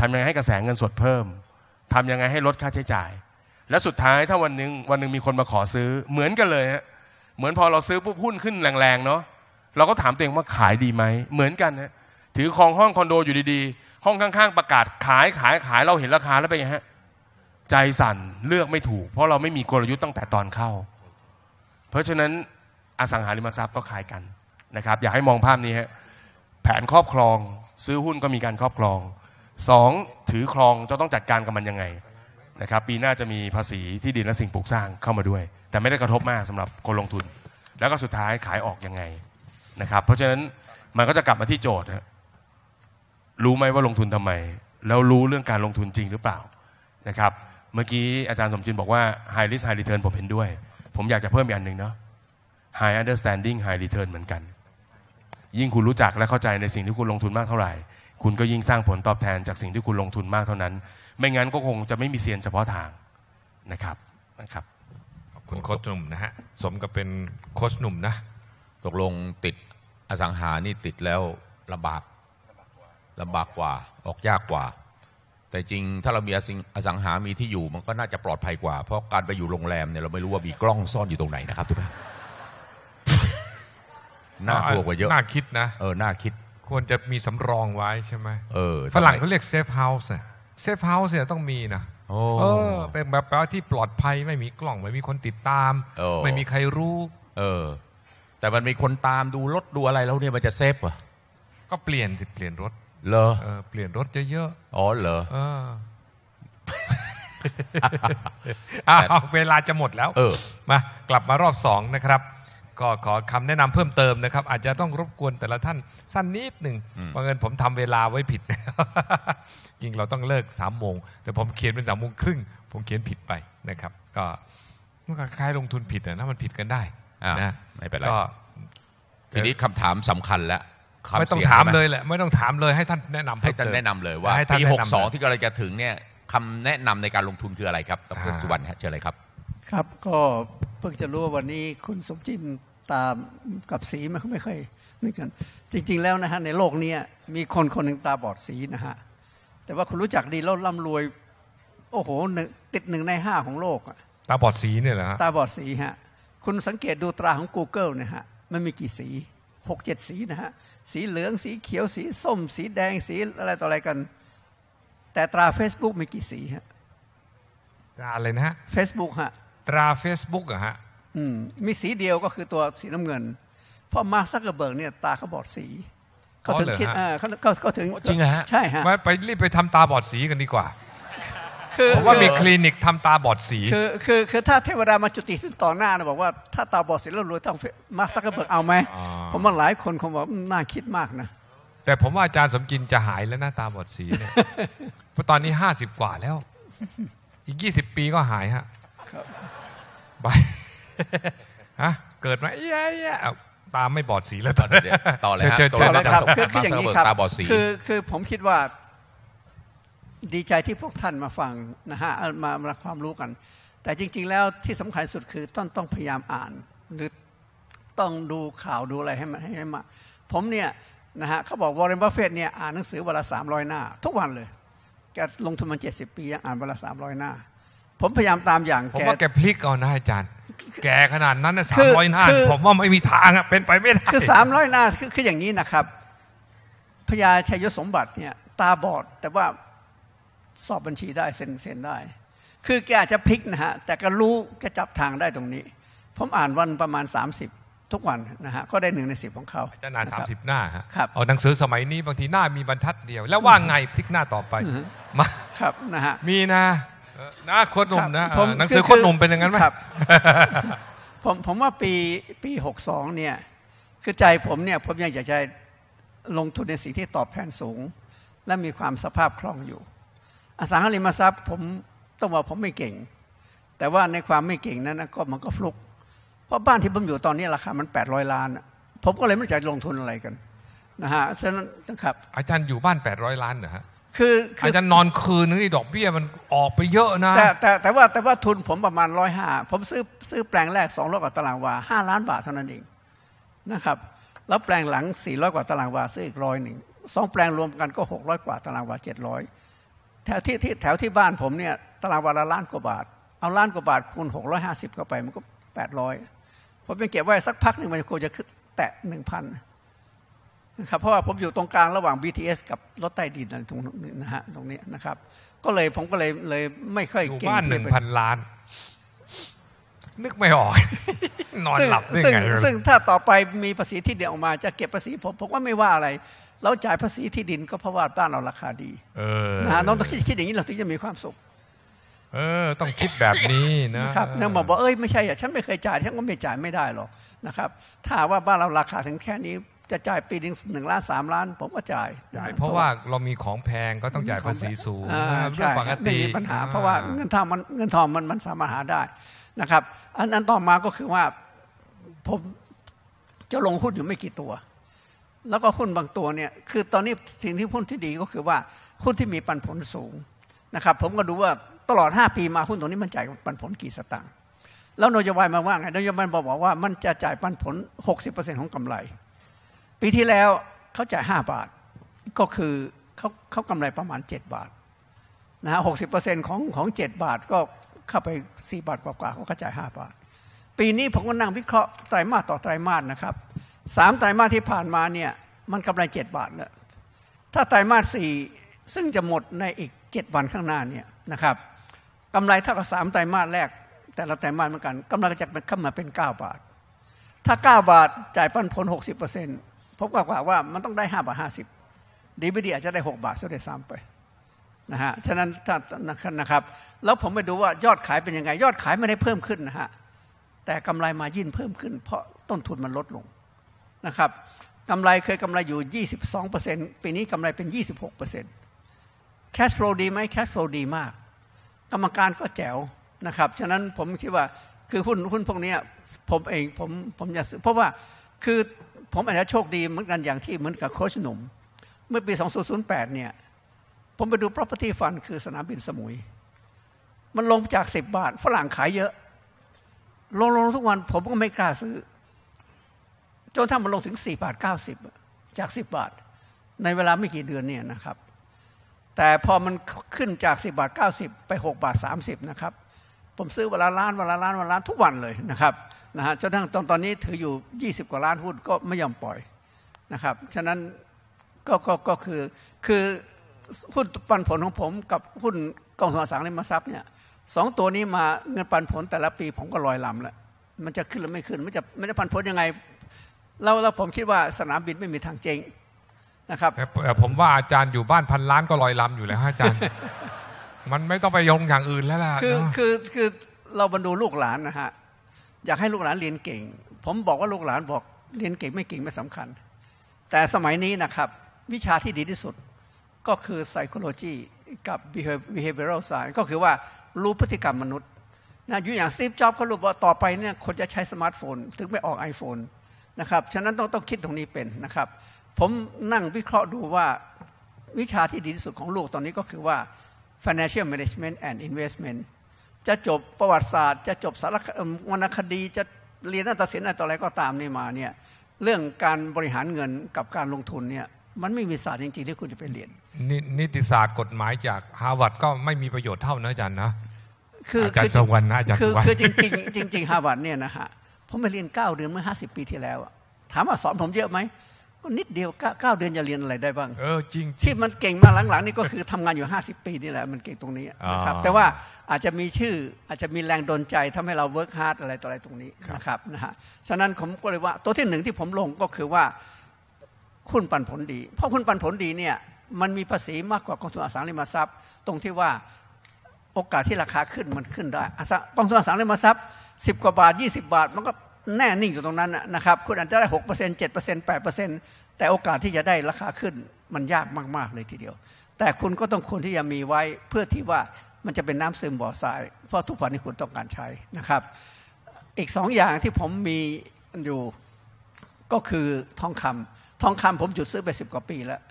ทำยังไงให้กระแสเงินสดเพิ่มทำยังไงให้ลดค่าใช้จ่าย และสุดท้ายถ้าวันนึงวันนึงมีคนมาขอซื้อเหมือนกันเลยฮะเหมือนพอเราซื้อปุ๊บหุ้นขึ้นแรงๆเนาะเราก็ถามตัวเองว่าขายดีไหมเหมือนกันฮะถือครองห้องคอนโดอยู่ดีๆ ห้องข้าง ๆ ประกาศขายขายขายเราเห็นราคาแล้วเป็นไงฮะใจสั่นเลือกไม่ถูก เพราะเราไม่มีกลยุทธ์ตั้งแต่ตอนเข้า เพราะฉะนั้นอสังหาริมทรัพย์ก็คล้ายกันนะครับอยากให้มองภาพนี้ฮะแผนครอบครอง ซื้อหุ้นก็มีการครอบครอง 2. ถือครองจะต้องจัดการกับมันยังไงนะครับปีหน้าจะมีภาษีที่ดินและสิ่งปลูกสร้างเข้ามาด้วย แต่ไม่ได้กระทบมากสำหรับคนลงทุน แล้วก็สุดท้ายขายออกยังไงนะครับเพราะฉะนั้นมันก็จะกลับมาที่โจทย์นะรู้ไหมว่าลงทุนทำไมแล้วรู้เรื่องการลงทุนจริงหรือเปล่านะครับเมื่อกี้อาจารย์สมจินบอกว่า high risk high return ผมเห็นด้วยผมอยากจะเพิ่มอีกอันหนึ่งเนาะ high understanding high return เหมือนกัน ยิ่งคุณรู้จักและเข้าใจในสิ่งที่คุณลงทุนมากเท่าไหร่ คุณก็ยิ่งสร้างผลตอบแทนจากสิ่งที่คุณลงทุนมากเท่านั้น ไม่งั้นก็คงจะไม่มีเซียนเฉพาะทางนะครับนะครับขอบคุณโค้ชหนุ่มนะฮะ สมกับเป็นโค้ชหนุ่มนะ ตกลงติดอสังหานี่ติดแล้วลำบากลำบากกว่า ออกยากกว่า แต่จริงถ้าเรามีอสังหามีที่อยู่ มันก็น่าจะปลอดภัยกว่า เพราะการไปอยู่โรงแรมเนี่ยเราไม่รู้ว่ามีกล้องซ่อนอยู่ตรงไหนนะครับทุกท่านน่ากลัวกว่าเยอะ น่าคิดนะ เออ น่าคิด ควรจะมีสำรองไว้ใช่ไหมเออ ฝรั่งเขาเรียกเซฟเฮาส์เนี่ยเซฟเฮาส์เนี่ยต้องมีนะเออ เป็นแบบแปลว่าที่ปลอดภัยไม่มีกล่อง ไม่มีคนติดตาม ไม่มีใครรู้ เออ แต่มันมีคนตามดูรถดูอะไรแล้วเนี่ย มันจะเซฟอ่ะ ก็เปลี่ยนสิเปลี่ยนรถเหรอเปลี่ยนรถ เยอะๆ อ๋อเหรอเวลาจะหมดแล้ว เออ มากลับมารอบสองนะครับก็ขอคำแนะนำเพิ่มเติมนะครับ อาจจะต้องรบกวน แต่ละท่านสั้นนิดหนึ่งเพราะเงินผมทำเวลาไว้ผิดจริงเราต้องเลิกสามโมง แต่ผมเขียนเป็นสามโมงครึ่งผมเขียนผิดไปนะครับ ก็กคล้ายลงทุนผิดนะมันผิดกันได้นะไม่เป็นไรก็ทีนี้คำถามสำคัญแล้วไม่ต้องถามเลยแหละไม่ต้องถามเลยให้ท่านแนะนำให้ท่านแนะนำเลยว่าปีหกสองที่กำลังจะถึงเนี่ยคำแนะนำในการลงทุนคืออะไรครับดรสุวรรณเชิญเลยครับ ครับก็เพิ่งจะรู้ว่าวันนี้คุณสมจินตากับสีมันไม่เคยนึกกันจริงๆแล้วนะฮะในโลกนี้มีคนคนหนึ่งตาบอดสีนะฮะ แต่ว่าคุณรู้จักดีแล้วร่ำรวย โอ้โหติดหนึ่งในห้าของโลกอะตาบอดสีเนี่ยเหรอฮะ ตาบอดสีฮะ คุณสังเกตดูตราของ Google นี่ยฮะ มันมีกี่สีหกเจ็ดสีนะฮะ สีเหลืองสีเขียวสีส้มสีแดงสีอะไรต่ออะไรกัน แต่ตรา Facebook มีกี่สีฮะตราอะไรนะฮะ Facebook ฮะตรา Facebook อะฮะมีสีเดียวก็คือตัวสีน้ำเงินเพราะมาซักเกระเบิร์กเนี่ยตาเขาบอดสีเขาถึงคิดาเขาเขาถึงจริงฮะใช่ฮะไปรีบไปทำตาบอดสีกันดีกว่า คือว่ามีคลินิกทำตาบอดสีคือคือคือถ้าเทวดามาจุติขึ้นต่อหน้าเนยบอกว่า ถ้าตาบอดสีแล้วรวยต้องมาซักเกระเบิร์กเอาไหมผมว่าหลายคนคงบอกน่าคิดมากนะแต่ผมว่าอาจารย์สมจินจะหายแล้วหน้าตาบอดสีเเพราะตอนนี้ห้าสิบกว่าแล้ว อีกยี่สิบปีก็หายฮะบายฮะเกิดมาเยอะตาไม่บอดสีแล้วตอนนี้ต่อเลยวรต่อเลยครับคืออย่างนี้ครับคือคือผมคิดว่าดีใจที่พวกท่านมาฟังนะฮะมามาความรู้กัน แต่จริง ๆ แล้วที่สำคัญสุดคือต้องต้องพยายามอ่านหรือต้องดูข่าวดูอะไรให้มันให้มาผมเนี่ยนะฮะเขาบอกวอร์เรนบัฟเฟตเนี่ยอ่านหนังสือวันละสามร้อยหน้า ทุกวันเลยแกลงทุนมาเจ็ดสิบปีอ่านวันละสามร้อยหน้า ผมพยายามตามอย่างแกผมว่าแกพลิกเอานะอาจารย์แก่ขนาดนั้นนะสามร้อยหน้า ผมว่าไม่มีทางอะเป็นไปไม่ได้ คือสามร้อยหน้าคือคืออย่างนี้นะครับพญาชัยยศสมบัติเนี่ยตาบอดแต่ว่าสอบบัญชีได้เซ็นเซ็นได้ คือแกอาจจะพลิกนะฮะ แต่ก็รู้แกจับทางได้ตรงนี้ ผมอ่านวันประมาณ 30 ทุกวันนะฮะ ก็ได้หนึ่งในสิบของเขา จะนานสามสิบหน้าครับ เอาหนังสือสมัยนี้บางทีหน้ามีบรรทัดเดียวแล้วว่าไงพลิกหน้าต่อไปมาครับนะฮะมีนะนะโคตรหนุ่มนะหนังสือโคตรหนุ่มเป็นอย่างนั้นไหมผมผมว่าปีปีหกสองเนี่ย คือใจผมเนี่ยผมยังอยากจะลงทุนในสิ่งที่ตอบแทนสูง และมีความสภาพคล่องอยู่ อสังหาริมทรัพย์ผมต้องบอกผมไม่เก่ง แต่ว่าในความไม่เก่งนั้นก็มันก็ฟลุก เพราะบ้านที่ผมอยู่ตอนนี้ราคามันแปดร้อยล้าน ผมก็เลยไม่ใจลงทุนอะไรกันนะฮะฉะนั้นนะครับอาจารย์อยู่บ้านแปดร้อยล้านเหรอฮะคืออาจจะนอนคืนนึงที่ดอกเบี้ยมันออกไปเยอะนะ แต่แต่แต่ว่าแต่ว่าทุนผมประมาณร้อยห้าผมซื้อซื้อแปลงแรกสองร้อยกว่าตารางวาห้าล้านบาทเท่านั้นเองนะครับ แล้วแปลงหลังสี่ร้อยกว่าตารางวาซื้ออีกร้อยหนึ่งสองแปลงรวมกันก็หกร้อยกว่าตารางวาเจ็ดร้อยแถวที่ที่แถวที่บ้านผมเนี่ยตารางวาละล้านกว่าบาทเอาล้านกว่าบาทคูณหกร้อยห้าสิบเข้าไปมันก็แปดร้อยผมยังเก็บไว้สักพักหนึ่งมันคงจะขึ้นแตะหนึ่งพันครับเพราะว่าผมอยู่ตรงกลางระหว่าง BTS กับรถใต้ดินตรงนี้นะฮะตรงนี้นะครับก็เลยผมก็เลยเลยไม่ค่อยเก่งบ้านหนึ่งพันล้าน นึกไม่ออกนอนหลับได้ไงซึ่งถ้าต่อไปมีภาษีที่เดียวออกมาจะเก็บภาษีผมผมว่าไม่ว่าอะไร เราจ่ายภาษีที่ดิน ก็เพราะว่าบ้านเราราคาดีนะฮะน้องต้องคิดอย่างนี้เราถึงจะมีความสุข เออ ต้องคิดแบบนี้นะครับนางบอกว่าเอ้ยไม่ใช่อ่ะฉันไม่เคยจ่ายฉันก็ไม่จ่ายไม่ได้หรอกนะครับถ้าว่าบ้านเราราคาถึงแค่นี้จะจ่ายปีหนึ่งหนึ่งล้านสามล้านผมก็จ่ายจ่าย เพราะว่าเรามีของแพงก็ต้องจ่ายภาษีสูงเรื่องปกติปัญหาเพราะว่าเงินทองมันเงินทองมันมันสามารถหาได้นะครับอันอันต่อมาก็คือว่าผมจะลงหุ้นอยู่ไม่กี่ตัว แล้วก็หุ้นบางตัวเนี่ยคือตอนนี้สิ่งที่หุ้นที่ดีก็คือว่าหุ้นที่มีปันผลสูงนะครับ ผมก็ดูว่าตลอด5ปีมาหุ้นตัวนี้มันจ่ายปันผลกี่สตางค์แล้วนโยบายมาว่าไงนโยบายบอกว่ามันจะจ่ายปันผล 60%ของกำไรปีที่แล้วเขาจ่ายห้าบาทก็คือเขาเขากำไรประมาณเจ็ดบาท นะฮะหกสิบเปอร์เซ็นของของเจ็ดบาทก็เข้าไปสี่บาทกว่าๆเขาก็จ่ายห้าบาท ปีนี้ผมก็นั่งวิเคราะห์ไตรมาสต่อไตรมาสนะครับสามไตรมาสที่ผ่านมาเนี่ยมันกำไรเจ็ดบาทแล้วถ้าไตรมาสสี่ซึ่งจะหมดในอีกเจ็ดวันข้างหน้าเนี่ยนะครับกำไรเท่ากับสามไตรมาสแรกแต่ละไตรมาสเหมือนกันกำไรจะเข้นมาเป็นเก้าบาท ถ้าเก้าบาทจ่ายปันผลหกสิบเปอร์เซ็นตพบกว่าว่ามันต้องได้ห้าบาทห้าสิบดีไม่ดีอาจจะได้หกบาทสุด้วยซ้ำไปนะฮะฉะนั้นถ้านะครับ แล้วผมไปดูว่ายอดขายเป็นยังไง ยอดขายไม่ได้เพิ่มขึ้นนะฮะแต่กำไรมายิ่นเพิ่มขึ้นเพราะต้นทุนมันลดลง นะครับกำไรเคยกำไรอยู่ 22%ปีนี้กำไรเป็น 26% cash flow ดีไหม cash flow ดีมาก กรรมการก็แจ๋วนะครับฉะนั้นผมคิดว่าคือหุ้นหุ้นพวกนี้ผมเองผมผมอยากเพราะว่าคือผมอาจจะโชคดีเหมือนกันอย่างที่เหมือนกับโคชหนุ่มเมื่อปี 2008 เนี่ย ผมไปดู property fund คือสนามบินสมุย มันลงจาก 10 บาท ฝรั่งขายเยอะ ลงลงทุกวันผมก็ไม่กล้าซื้อจนถ้ามันลงถึง 4 บาท 90 จาก 10 บาท ในเวลาไม่กี่เดือนเนี่ยนะครับ แต่พอมันขึ้นจาก 10 บาท 90 ไป 6 บาท 30 นะครับผมซื้อเวลาล้านเวลาล้านเวลาล้านทุกวันเลยนะครับนะฮะจนทั้งตอนตอนนี้ถืออยู่ 20 กว่าล้านหุ้นก็ไม่ยอมปล่อยนะครับ ฉะนั้นก็ก็ก็คือคือหุ้นปันผลของผมกับหุ้นกองทุนสังหาริมทรัพย์เนี่ยสองตัวนี้มาเงินปันผลแต่ละปีผมก็ลอยลำแล้วมันจะขึ้นหรือไม่ขึ้นมันจะมันจะปันผลยังไงเราเราผมคิดว่าสนามบินไม่มีทางเจ๊งนะครับ ผมว่าอาจารย์อยู่บ้านพันล้านก็ลอยลำอยู่แล้วอาจารย์ มันไม่ต้องไปยงอย่างอื่นแล้วล่ะคือคือคือเราบรรดูลูกหลานนะฮะอยากให้ลูกหลานเรียนเก่ง ผมบอกว่าลูกหลานบอกเรียนเก่งไม่เก่งไม่สำคัญ แต่สมัยนี้นะครับ วิชาที่ดีที่สุดก็คือ psychology กับ behavioral science ก็คือว่ารู้พฤติกรรมมนุษย์นะอยู่อย่างสตีฟจ็อบส์เขารู้ว่าต่อไปเนี่ยคนจะใช้สมาร์ทโฟน ถึงไม่ออก iPhone นะครับ ฉะนั้นต้องต้องคิดตรงนี้เป็นนะครับ ผมนั่งวิเคราะห์ดูว่าวิชาที่ดีที่สุดของลูกตอนนี้ก็คือว่า financial management and investment จะจบประวัติศาสตร์จะจบสารวรรณคดีจะเรียนนัตศิลป์อะไรต่ออะไรก็ตามนี่มาเนี่ยเรื่องการบริหารเงินกับการลงทุนเนี่ยมันไม่มีศาสตร์จริงๆ ที่คุณจะไปเรียนนนิติศาสตร์กฎหมายจากฮาร์วาร์ดก็ไม่มีประโยชน์เท่านะอาจารย์นะคืออาจารย์สวรรค์นะอาจารย์สวรรค์คือจริงจริงๆฮาร์วาร์ดเนี่ยนะฮะผมไปเรียนเก้าเดือนเมื่อห้าสิบปีที่แล้ว ถามว่าสอนผมเยอะไหม็นิดเดียวเก้าเดือนจะเรียนอะไรได้บ้างเออจริงที่มันเก่งมาหลังๆนี่ก็คือทำงานอยู่ 50 ปีนี่แหละมันเก่งตรงนี้นะครับแต่ว่าอาจจะมีชื่ออาจจะมีแรงดนใจทำให้เราเวิร์กฮาร์ดอะไรต่ออะไรตรงนี้นะครับนะฮะฉะนั้นผมก็เลยว่าตัวที่หนึ่งที่ผมลงก็คือว่าคุณปันผลดี เพราะคุณปันผลดีเนี่ยมันมีภาษีมากกว่ากองทุนอสังหาริมทรัพย์ ตรงที่ว่าโอกาสที่ราคาขึ้นมันขึ้นได้กองทุนอสังหาริมทรัพย์ 10 กว่าบาท 20 บาท มันก็แน่นิ่งอยู่ตรงนั้นนะครับคุณอาจจะได้หกเปอร์เซ็นต์เจ็ดเปอร์เซ็นต์แปดเปอร์เซ็นต์แต่โอกาสที่จะได้ราคาขึ้นมันยากมาก ๆ เลยทีเดียว แต่คุณก็ต้องควรที่จะมีไว้เพื่อที่ว่ามันจะเป็นน้ำซึมบ่อทราย เพราะทุกวันนี้คุณต้องการใช้นะครับ อีกสองอย่างที่ผมมีอยู่ก็คือทองคำทองคำผมหยุดซื้อไปสิบกว่าปีแล้ว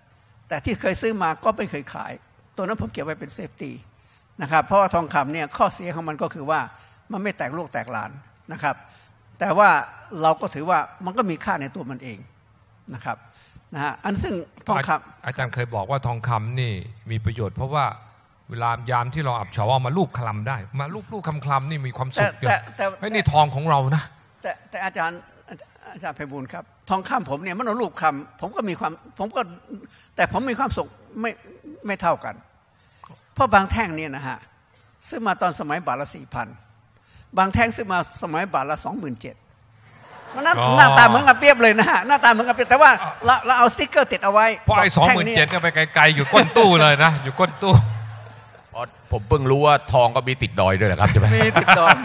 แต่ที่เคยซื้อมาก็ไม่เคยขาย ตัวนั้นผมเก็บไว้เป็นเซฟตี้นะครับเพราะว่าทองคำเนี่ยข้อเสียของมันก็คือว่ามันไม่แตกโลกแตกหลานนะครับ แต่ว่าเราก็ถือว่ามันก็มีค่าในตัวมันเองนะครับนะฮะอันซึ่งทองคำอาจารย์เคยบอกว่าทองคำนี่มีประโยชน์เพราะว่าเวลายามที่เราอับเฉาเอามาลูกคลำได้ มาลูกลูกคำคลำนี่มีความสุขเยอะไอ้นี่ทองของเรานะแต่แต่อาจารย์อาจารย์ไพบูลครับ ทองคำผมเนี่ยมันเอาลูกคำผมก็มีความผมก็แต่ผมมีความสุขไม่ไม่เท่ากัน เพราะบางแท่งเนี่ยนะฮะซื้อมาตอนสมัยบาทละสี่พันบางแท่งซื้อมาสมัยบาทละสองหมื่นเจ็ดมันหน้าตาเหมือนกับเปียบเลยนะหน้าตาเหมือนกับเปียบแต่ว่าเราเราเอาสติ๊กเกอร์ติดเอาไว้เพราะไอ้สองหมื่นเจ็ดก็ไปไกลๆอยู่ก้นตู้เลยนะ อยู่ก้นตู้ ผมเพิ่งรู้ว่าทองก็มีติดดอยด้วยนะครับใช่ไหมมีติดดอย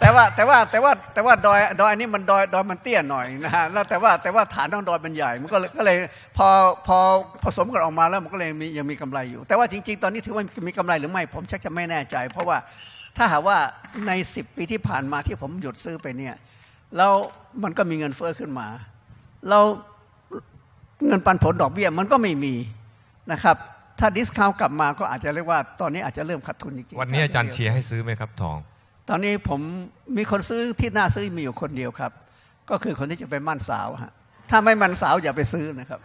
แต่ว่าแต่ว่าแต่ว่าแต่ว่าดอยดอยนี้มันดอยดอยมันเตี้ยหน่อยนะฮะแล้วแต่ว่าแต่ว่าฐานของดอยมันใหญ่มันก็เลยก็เลยพอพอผสมกันออกมาแล้วมันก็เลยมียังมีกำไรอยู่ แต่ว่าจริงๆ ตอนนี้ถือว่ามีกำไรหรือไม่ผมชักจะไม่แน่ใจ เพราะว่าถ้าหากว่าใน 10ปีที่ผ่านมาที่ผมหยุดซื้อไปเนี่ยแล้วมันก็มีเงินเฟ้อขึ้นมา เราเงินปันผลดอกเบี้ยมันก็ไม่มี นะครับ ถ้าดิสคาวกลับมา ก็อาจจะเรียกว่า ตอนนี้อาจจะเริ่มขาดทุนจริงๆ วันนี้อาจารย์เชียร์ให้ซื้อไหมครับทอง ตอนนี้ผมมีคนซื้อที่น่าซื้อมีอยู่คนเดียวครับ ก็คือคนที่จะไปมั่นสาวฮะ ถ้าไม่มั่นสาวอย่าไปซื้อนะครับ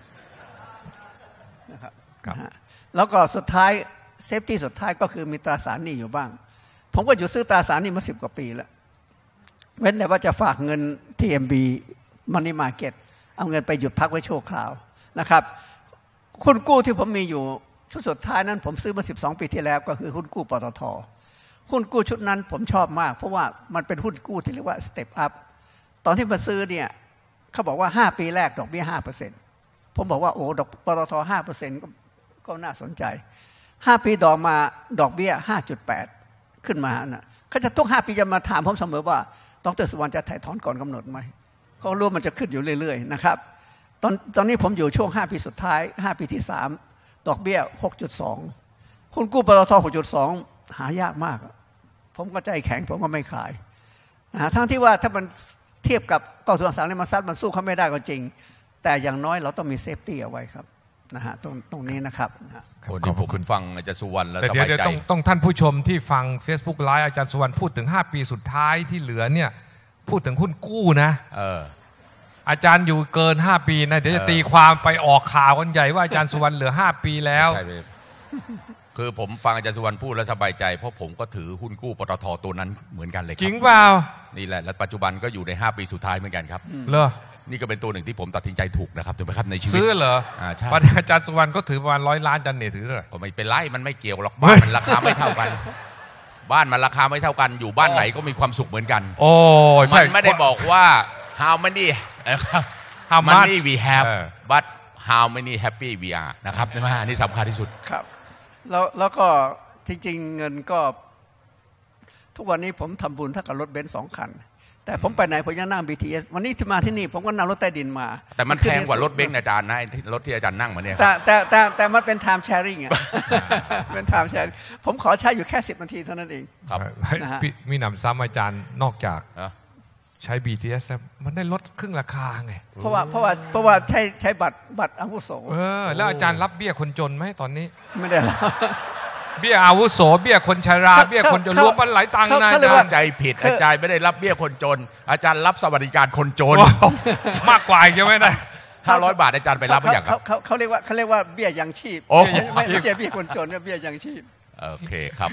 นะครับ แล้วก็สุดท้ายเซฟตี้สุดท้ายก็คือมีตราสารหนี้อยู่บ้าง ผมก็อยู่ซื้อตราสารหนี้มาสิบกว่าปีแล้วเว้นแต่ว่าจะฝากเงิน TMB Money Market เอาเงินไปหยุดพักไว้ชั่วคราวนะครับคุณกู้ที่ผมมีอยู่ชุดสุดท้ายนั้นผมซื้อมา 12 ปีที่แล้ว ก็คือหุ้นกู้ปตท หุ้นกู้ชุดนั้นผมชอบมาก เพราะว่ามันเป็นหุ้นกู้ที่เรียกว่าสเต็ปอัพตอนที่มาซื้อเนี่ยเขาบอกว่า 5 ปีแรกดอกเบี้ย 5%ผมบอกว่าโอ้ดอกปตท5%ก็ก็น่าสนใจ 5 ปีดอกมาดอกเบี้ย 5.8 ขึ้นมานะเขาจะทุก5ปีจะมาถามผมเสมอว่าดรสุวรรณจะถ่ายถอนก่อนกำหนดไหมเขารู้มันจะขึ้นอยู่เรื่อย ๆ นะครับ ตอนตอนนี้ผมอยู่ช่วง 5 ปี สุดท้าย 5 ปี ที่ 3 ดอกเบี้ย 6.2 คุณกู้ปตท6.2 หายากมาก ผมก็ใจแข็งผมก็ไม่ขายนะทั้งที่ว่าถ้ามันเทียบกับกองทุนสังเลมทรัพย์มันสู้เขาไม่ได้ก็จริง แต่อย่างน้อยเราต้องมีเซฟตี้เอาไว้ครับนะฮะตรงตรงนี้นะครับนะรับที่ผมฟังอาจารย์สุวรรณแล้วสบายใจตต้องท่านผู้ชมที่ฟัง Facebook ไลฟ์อาจารย์สุวรรณพูดถึง 5 ปีสุดท้ายที่เหลือเนี่ย พูดถึงหุ้นกู้นะเอออาจารย์อยู่เกิน 5 ปีนะ เดี๋ยวจะตีความไปออกข่าวกันใหญ่ว่าอาจารย์สุวรรณเหลือ 5 ปีแล้วคือผมฟังอาจารย์สุวรรณพูดแล้วสบายใจ เพราะผมก็ถือหุ้นกู้ปตทตัวนั้นเหมือนกันเลยจริงเปล่านี่แหละและปัจจุบันก็อยู่ใน5ปีสุดท้ายเหมือนกันครับเหรอนี่ก็เป็นตัวหนึ่งที่ผมตัดสินใจถูกนะครับถูกไหมครับในชีวิต ซื้อเหรออ่าใช่ปัญอาจารย์สุวรรณก็ถือประมาณร้อยล้านดันเนี่ยถือเหรก็ไม่เป็นไรมันไม่เกี่ยวหรอกบ้านมันราคาไม่เท่ากัน บ้านมันราคาไม่เท่ากันอยู่บ้านไหนก็มีความสุขเหมือนกันโอ้มัใช่นไม่ได้บอกว่า how many นะครับ how m a n y we have but how many happy we are นะครับใช่ไหมอันนี่สำคัญที่สุดครับแล้วแล้วก็จริงๆเงินก็ ทุกวันนี้ผมทำบุญเท่ากับรถเบนซ์สองคันแต่ผมไปไหนผมยังนั่ง BTS วันนี้ที่มาที่นี่ ผมก็นั่งรถใต้ดินมา แต่มันแพงกว่า รถเบนซ์อาจารย์นะรถที่อาจารย์นั่งมาเนี่ยแต่แต่แต่แต่มันเป็น time sharing อ่ะ เป็น time sharing ผมขอใช้อยู่แค่ 10 นาทีเท่านั้นเอง ครับมีนำซ้ำอาจารย์นอกจาก ใช้ BTS มันได้ลดครึ่งราคาไง เพราะว่าเพราะว่าเพราะว่าใช้ใช้บัตรบัตรอาวุโสเออ แล้วอาจารย์รับเบี้ยคนจนไหมตอนนี้ ไม่ได้เบี้ยอาวุโส เบี้ยคนชราเบี้ยคนจนรวมมันหลายตังค์นะอาจารย์ใจผิดอาจารย์ไม่ได้รับเบี้ยคนจน อาจารย์รับสวัสดิการคนจนมากกว่าใช่ไหมนะห้าร้อยบาทอาจารย์ไปรับขาอย่างครับเขาเขาเรียกว่าเขาเรียกว่าเบี้ยยังชีพไม่ใช่เบี้ยคนจนเบี้ยยังชีพโอเคครับ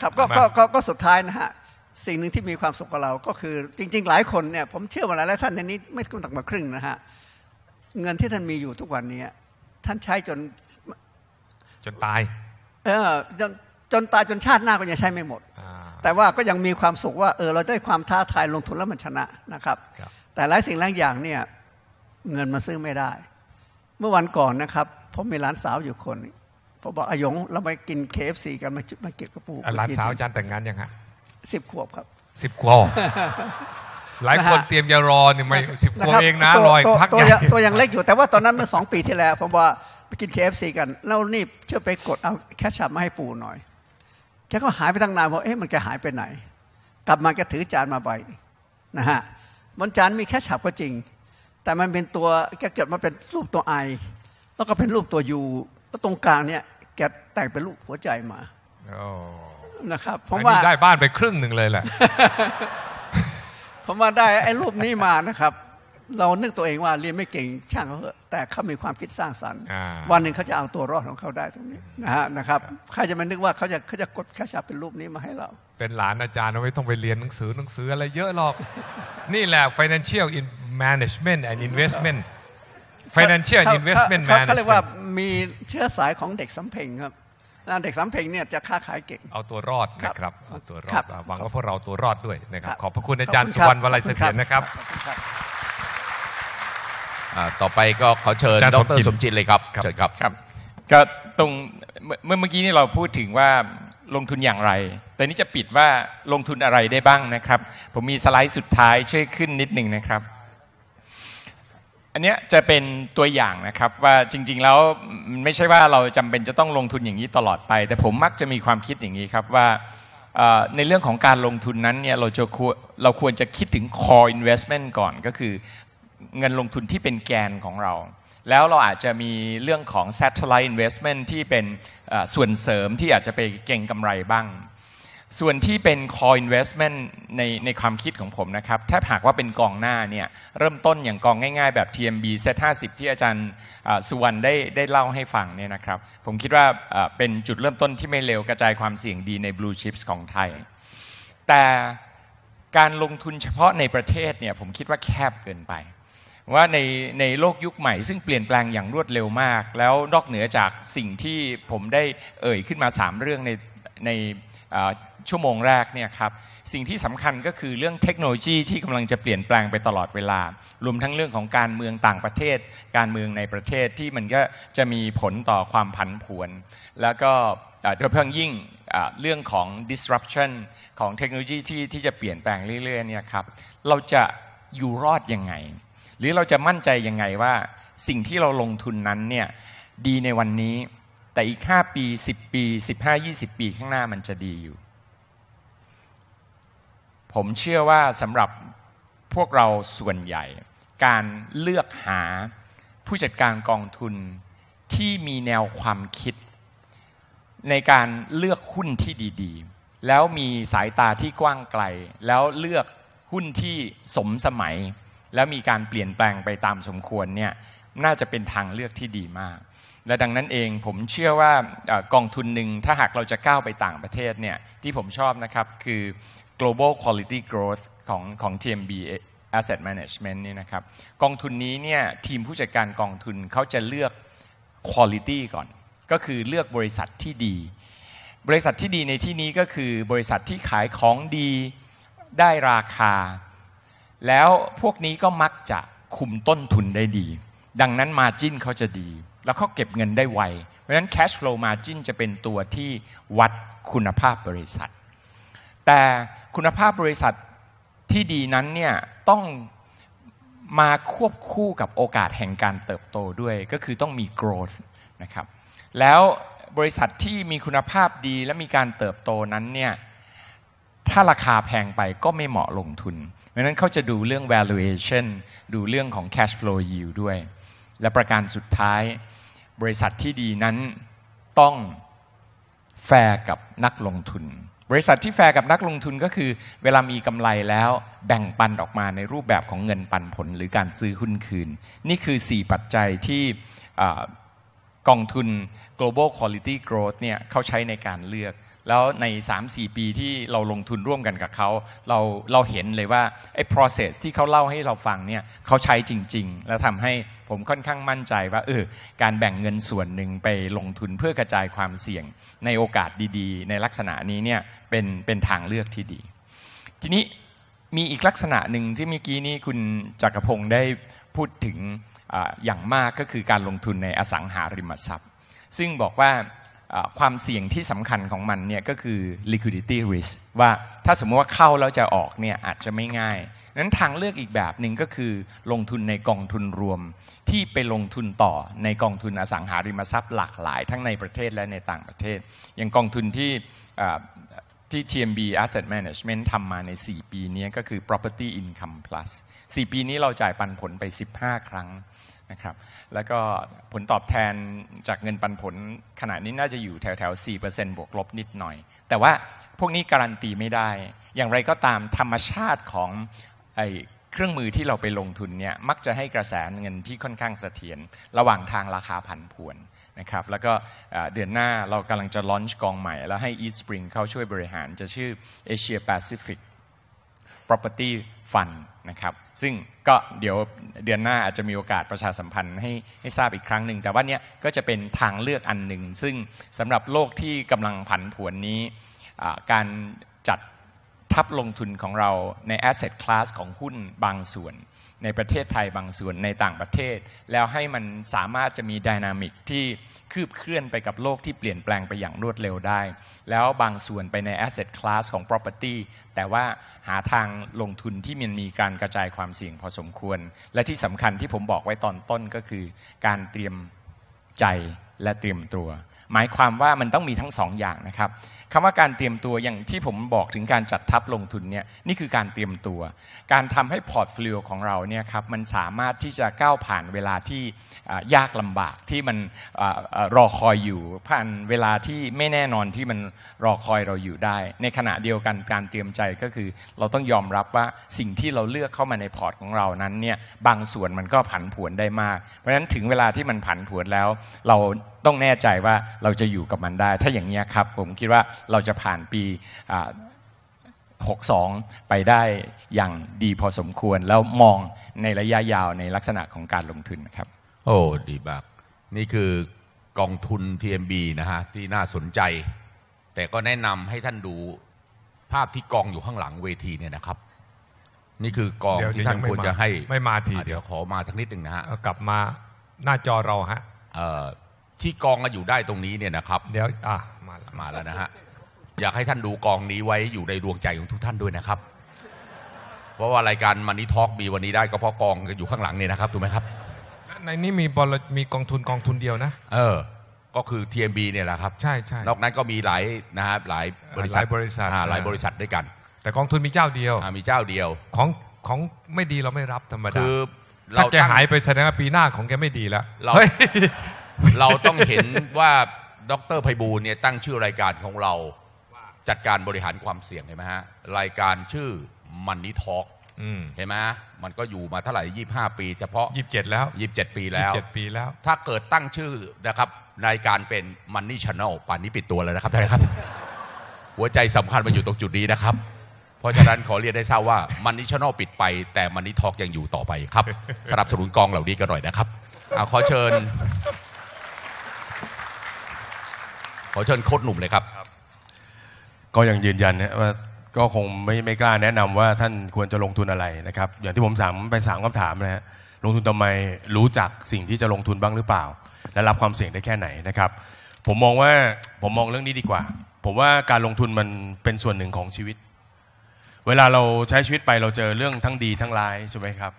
ครับก็ก็สุดท้ายนะฮะ สิ่งหนึ่งที่มีความสุขกับเราก็คือจริงๆหลายคนเนี่ยผมเชื่อมาแล้วท่านในนี้ไม่ต้อนตักมาครึ่งนะฮะเงินที่ท่านมีอยู่ทุกวันนี้ท่านใช้จนจนตายจนจนตายจนชาติหน้าก็ยังใช้ไม่หมดแต่ว่าก็ยังมีความสุขว่าเออเราได้ความท้าทายลงทุนแล้วมันชนะนะครับแต่หลายสิ่งหลายอย่างเนี่ยเงินมาซื้อไม่ได้ เมื่อวันก่อนนะครับผมมีหลานสาวอยู่คนผมบอกอายงเราไปกินเคฟซีกันมาจุดมาเก็บกระปูหลานสาวอาจารย์แต่งงานยังฮะสิบขวบครับสิบขวบหลายคนเตรียมจะรอเนี่ยไม่สิบขวบเองนะรออีกพักตัวยังเล็กอยู่ แต่ว่าตอนนั้นเมื่อสองปีที่แล้วผมว่าไปกินเคเอฟซีกันแล้วนี่ช่วยไปกดเอาแคชชัพมาให้ปู่หน่อยแกก็หายไปตั้งนานบอกเอ๊ะมันแกหายไปไหน กลับมาแกถือจานมาใบนะฮะบนจานมีแคชชัพก็จริง แต่มันเป็นตัวแกเกิดมาเป็นรูปตัวไอ แล้วก็เป็นรูปตัวยูแล้วตรงกลางเนี่ยแกแต่งเป็นรูปหัวใจมานะครับเพราะว่าได้บ้านไปครึ่งหนึ่งเลยแหละผมว่าได้ไอ้รูปนี้มานะครับเรานึกตัวเองว่าเรียนไม่เก่งช่างเขาเถอะแต่เขามีความคิดสร้างสรรค์ วันหนึ่งเขาจะเอาตัวรอดของเขาได้ตรงนี้นะฮะนะครับใครจะมานึกว่าเขาจะเขาจะกดแคชาเป็นรูปนี้มาให้เรา เป็นหลานอาจารย์ไม่ต้องไปเรียนหนังสือหนังสืออะไรเยอะหรอกนี่แหละ financial in management and investment financial investment management เขาเรียกว่ามีเชื้อสายของเด็กสำเพ็งครับเด็กสำเพ็งเนี่ยจะค้าขายเก่ง เอาตัวรอดนะครับเอาตัวรอด หวังว่าพวกเราตัวรอดด้วยนะครับขอบพระคุณอาจารย์สุวรรณวลัยเสถียรนะครับต่อไปก็ขอเชิญดรสมจิตเลยครับเชิญครับ ครับ ก็ตรงเมื่อเมื่อกี้นี่เราพูดถึงว่าลงทุนอย่างไร แต่นี่จะปิดว่าลงทุนอะไรได้บ้างนะครับ ผมมีสไลด์สุดท้าย ช่วยขึ้นนิดหนึ่งนะครับ อันนี้จะเป็นตัวอย่างนะครับว่าจริง ๆ แล้วไม่ใช่ว่าเราจำเป็นจะต้องลงทุนอย่างนี้ตลอดไป แต่ผมมักจะมีความคิดอย่างนี้ครับว่าในเรื่องของการลงทุนนั้นเนี่ยเราจะเราควรจะคิดถึง core investment ก่อนก็คือเงินลงทุนที่เป็นแกนของเรา แล้วเราอาจจะมีเรื่องของ satellite investment ที่เป็นส่วนเสริมที่อาจจะไปเก่งกำไรบ้าง ส่วนที่เป็น core investment ในในความคิดของผมนะครับ ถ้าหากว่าเป็นกองหน้าเนี่ย เริ่มต้นอย่างกองง่ายๆ แบบ TMB set 50ที่อาจารย์สุวรรณได้ได้เล่าให้ฟังเนี่ยนะครับ ผมคิดว่าเป็นจุดเริ่มต้นที่ไม่เร็วกระจายความเสี่ยงดีใน blue chips ของไทย แต่การลงทุนเฉพาะในประเทศเนี่ยผมคิดว่าแคบเกินไปว่าในในโลกยุคใหม่ซึ่งเปลี่ยนแปลงอย่างรวดเร็วมาก แล้วนอกเหนือจากสิ่งที่ผมได้เอ่ยขึ้นมา 3 เรื่องในในชั่วโมงแรกเนี่ยครับสิ่งที่สำคัญก็คือเรื่องเทคโนโลยีที่กำลังจะเปลี่ยนแปลงไปตลอดเวลารวมทั้งเรื่องของการเมืองต่างประเทศ การเมืองในประเทศที่มันก็จะมีผลต่อความผันผวน แล้วก็โดยเพิ่งยิ่งเรื่องของ disruption ของเทคโนโลยีที่ที่จะเปลี่ยนแปลงเรื่อย ๆเนี่ยครับเราจะอยู่รอดยังไงหรือเราจะมั่นใจยังไงว่าสิ่งที่เราลงทุนนั้นเนี่ยดีในวันนี้แต่อีก 5 ปี 10 ปี 15 20 ปีข้างหน้ามันจะดีอยู่ ผมเชื่อว่าสำหรับพวกเราส่วนใหญ่ การเลือกหาผู้จัดการกองทุนที่มีแนวความคิด ในการเลือกหุ้นที่ดีๆ แล้วมีสายตาที่กว้างไกล แล้วเลือกหุ้นที่สมสมัยแล้วมีการเปลี่ยนแปลงไปตามสมควรเนี่ยน่าจะเป็นทางเลือกที่ดีมาก และดังนั้นเองผมเชื่อว่ากองทุนหนึ่งถ้าหากเราจะก้าวไปต่างประเทศเนี่ยที่ผมชอบนะครับคือ global quality growth ของของ TMB Asset Management นี่นะครับกองทุนนี้เนี่ยทีมผู้จัดการกองทุนเขาจะเลือก quality ก่อน ก็คือเลือกบริษัทที่ดี บริษัทที่ดีในที่นี้ก็คือบริษัทที่ขายของดีได้ราคาแล้วพวกนี้ก็มักจะคุมต้นทุนได้ดี ดังนั้นมาจิ้นเขาจะดี แล้วเขาเก็บเงินได้ไว เพราะฉะนั้น cash flow margin จะเป็นตัวที่วัดคุณภาพบริษัท แต่คุณภาพบริษัทที่ดีนั้นเนี่ยต้องมาควบคู่กับโอกาสแห่งการเติบโตด้วย ก็คือต้องมี growth นะครับ แล้วบริษัทที่มีคุณภาพดีและมีการเติบโตนั้นเนี่ย ถ้าราคาแพงไปก็ไม่เหมาะลงทุนเพราะนั้นเขาจะดูเรื่อง valuation ดูเรื่องของ cash flow yield ด้วย และประการสุดท้ายบริษัทที่ดีนั้นต้องแฟร์กับนักลงทุน บริษัทที่แฟร์กับนักลงทุนก็คือเวลามีกำไรแล้วแบ่งปันออกมาในรูปแบบของเงินปันผล หรือการซื้อหุ้นคืน นี่คือ 4 ปัจจัยที่กองทุน global quality growth เนี่ยเขาใช้ในการเลือก แล้วใน 3-4 ปีที่เราลงทุนร่วมกันกับเขา เราเราเห็นเลยว่าไอ้ process ที่เขาเล่าให้เราฟังเนี่ยเขาใช้จริง ๆ แล้วทำให้ผมค่อนข้างมั่นใจว่าเออ การแบ่งเงินส่วนหนึ่งไปลงทุนเพื่อกระจายความเสี่ยง ในโอกาสดีๆ ในลักษณะนี้เนี่ย เป็นเป็นทางเลือกที่ดี ทีนี้มีอีกลักษณะหนึ่งที่เมื่อกี้นี้คุณจักรพงศ์ได้พูดถึงอย่างมากก็คือการลงทุนในอสังหาริมทรัพย์ ซึ่งบอกว่าความเสี่ยงที่สำคัญของมันเนี่ยก็คือ liquidity risk ว่าถ้าสมมติว่าเข้าแล้วจะออกเนี่ยอาจจะไม่ง่ายนั้นทางเลือกอีกแบบหนึ่งก็คือลงทุนในกองทุนรวมที่ไปลงทุนต่อในกองทุนอสังหาริมทรัพย์หลากหลายทั้งในประเทศและในต่างประเทศอย่างกองทุนที่ที่ TMB Asset Management ทำมาใน 4 ปีนี้ก็คือ Property Income Plus 4ปีนี้เราจ่ายปันผลไป 15 ครั้งะครับแล้วก็ผลตอบแทนจากเงินปันผลขณะนี้น่าจะอยู่แถวๆ 4%บวกลบนิดหน่อย แต่ว่าพวกนี้การันตีไม่ได้ อย่างไรก็ตามธรรมชาติของไอเครื่องมือที่เราไปลงทุนเนี่ย มักจะให้กระแสเงินที่ค่อนข้างเสถียรระหว่างทางราคาผันผวนนะครับแล้วก็เดือนหน้าเรากำลังจะลอนช์กองใหม่ แล้วให้ Eat Spring เข้าช่วยบริหารจะชื่อ Asia Pacific Property Fund นะครับซึ่งก็เดี๋ยวเดือนหน้าอาจจะมีโอกาสประชาสัมพันธ์ให้ให้ทราบอีกครั้งหนึ่งแต่ว่าเนี้ยก็จะเป็นทางเลือกอันหนึ่งซึ่งสำหรับโลกที่กำลังผันผวนนี้การจัดทับลงทุนของเราใน Asset Class ของหุ้นบางส่วน ในประเทศไทยบางส่วนในต่างประเทศ แล้วให้มันสามารถจะมีดินามิกที่คืบเคลื่อนไปกับโลกที่เปลี่ยนแปลงไปอย่างรวดเร็วได้ แล้วบางส่วนไปใน asset class ของ property แต่ว่าหาทางลงทุนที่มันมีการกระจายความเสี่ยงพอสมควร และที่สำคัญที่ผมบอกไว้ตอนต้นก็คือการเตรียมใจและเตรียมตัว หมายความว่ามันต้องมีทั้งสองอย่างนะครับคำว่าการเตรียมตัวอย่างที่ผมบอกถึงการจัดทับลงทุนเนี่ย นี่คือการเตรียมตัวการทำให้พอร์ตฟลิโอของเราเนี่ยครับมันสามารถที่จะก้าวผ่านเวลาที่ยากลำบาก ที่มันรอคอยอยู่ผ่านเวลาที่ไม่แน่นอนที่มันรอคอยเราอยู่ได้ ในขณะเดียวกันการเตรียมใจก็คือเราต้องยอมรับว่าสิ่งที่เราเลือกเข้ามาในพอร์ตของเรานั้นเนี่ยบางส่วนมันก็ผันผวนได้มากเพราะฉะนั้นถึงเวลาที่มันผันผวนแล้วเราต้องแน่ใจว่าเราจะอยู่กับมันได้ถ้าอย่างนี้ครับผมคิดว่าเราจะผ่านปี62 ไปได้อย่างดีพอสมควร แล้วมองในระยะยาวในลักษณะของการลงทุนครับ โอ้ดีมากนี่คือกองทุน TMB นะฮะที่น่าสนใจ แต่ก็แนะนำให้ท่านดูภาพที่กองอยู่ข้างหลังเวทีเนี่ยนะครับ นี่คือกองที่ท่านควรจะให้ไม่มาทีเดี๋ยวขอมาทักนิดหนึ่งนะฮะกลับมาหน้าจอเราฮะที่กองกันอยู่ได้ตรงนี้เนี่ยนะครับเดี๋ยวอ่ะมาแล้วมาแล้วนะฮะอยากให้ท่านดูกองนี้ไว้อยู่ในดวงใจของทุกท่านด้วยนะครับ เพราะว่ารายการมันนี่ทอล์กบีวันนี้ได้ก็เพราะกองกันอยู่ข้างหลังเนี่ยนะครับถูกไหมครับในนี้มีบอลมีกองทุนกองทุนเดียวนะ เออก็คือ TMB เนี่ยแหละครับ ใช่ใช่นอกนั้นก็มีหลายนะครับหลายบริษัทหลายบริษัทหลายบริษัทด้วยกัน แต่กองทุนมีเจ้าเดียวมีเจ้าเดียว ของของไม่ดีเราไม่รับธรรมดาคือถ้าแกหายไปแสดงว่าปีหน้าของแกไม่ดีแล้วเฮ้ยเราต้องเห็นว่าดรไพบูลเนี่ย ตั้งชื่อรายการของเราจัดการบริหารความเสี่ยงเห็นไหมฮะ รายการชื่อมันนี่ทอกเห็นไหมมันก็อยู่มาเท่าไหร่ยี่ห้าปี เฉพาะยี่สิบเจ็ดแล้วยี่สิบเจ็ดปีแล้วยี่สิบเจ็ดปีแล้ว ถ้าเกิดตั้งชื่อนะครับรายการเป็นมันนี่ชาแนลป่านนี้ปิดตัวแล้วนะครับท่านครับ หัวใจสำคัญมันอยู่ตรงจุดนี้นะครับ เพราะฉะนั้นขอเรียนได้ทราบว่ามันนี่ชาแนลปิดไป แต่มันนี่ทอกยังอยู่ต่อไปครับสนับสนุนกองเหล่านี้กันหน่อยนะครับขอเชิญขอเชิญโค้ดหนุ่มเลยครับ ก็ยังยืนยันนะว่าก็คงไม่ไม่กล้าแนะนำว่าท่านควรจะลงทุนอะไรนะครับ อย่างที่ผมถามไปสามคำถามนะฮะลงทุนทำไมรู้จักสิ่งที่จะลงทุนบ้างหรือเปล่า และรับความเสี่ยงได้แค่ไหนนะครับ ผมมองว่าผมมองเรื่องนี้ดีกว่า ผมว่าการลงทุนมันเป็นส่วนหนึ่งของชีวิต เวลาเราใช้ชีวิตไปเราเจอเรื่องทั้งดีทั้งร้ายใช่ไหมครับ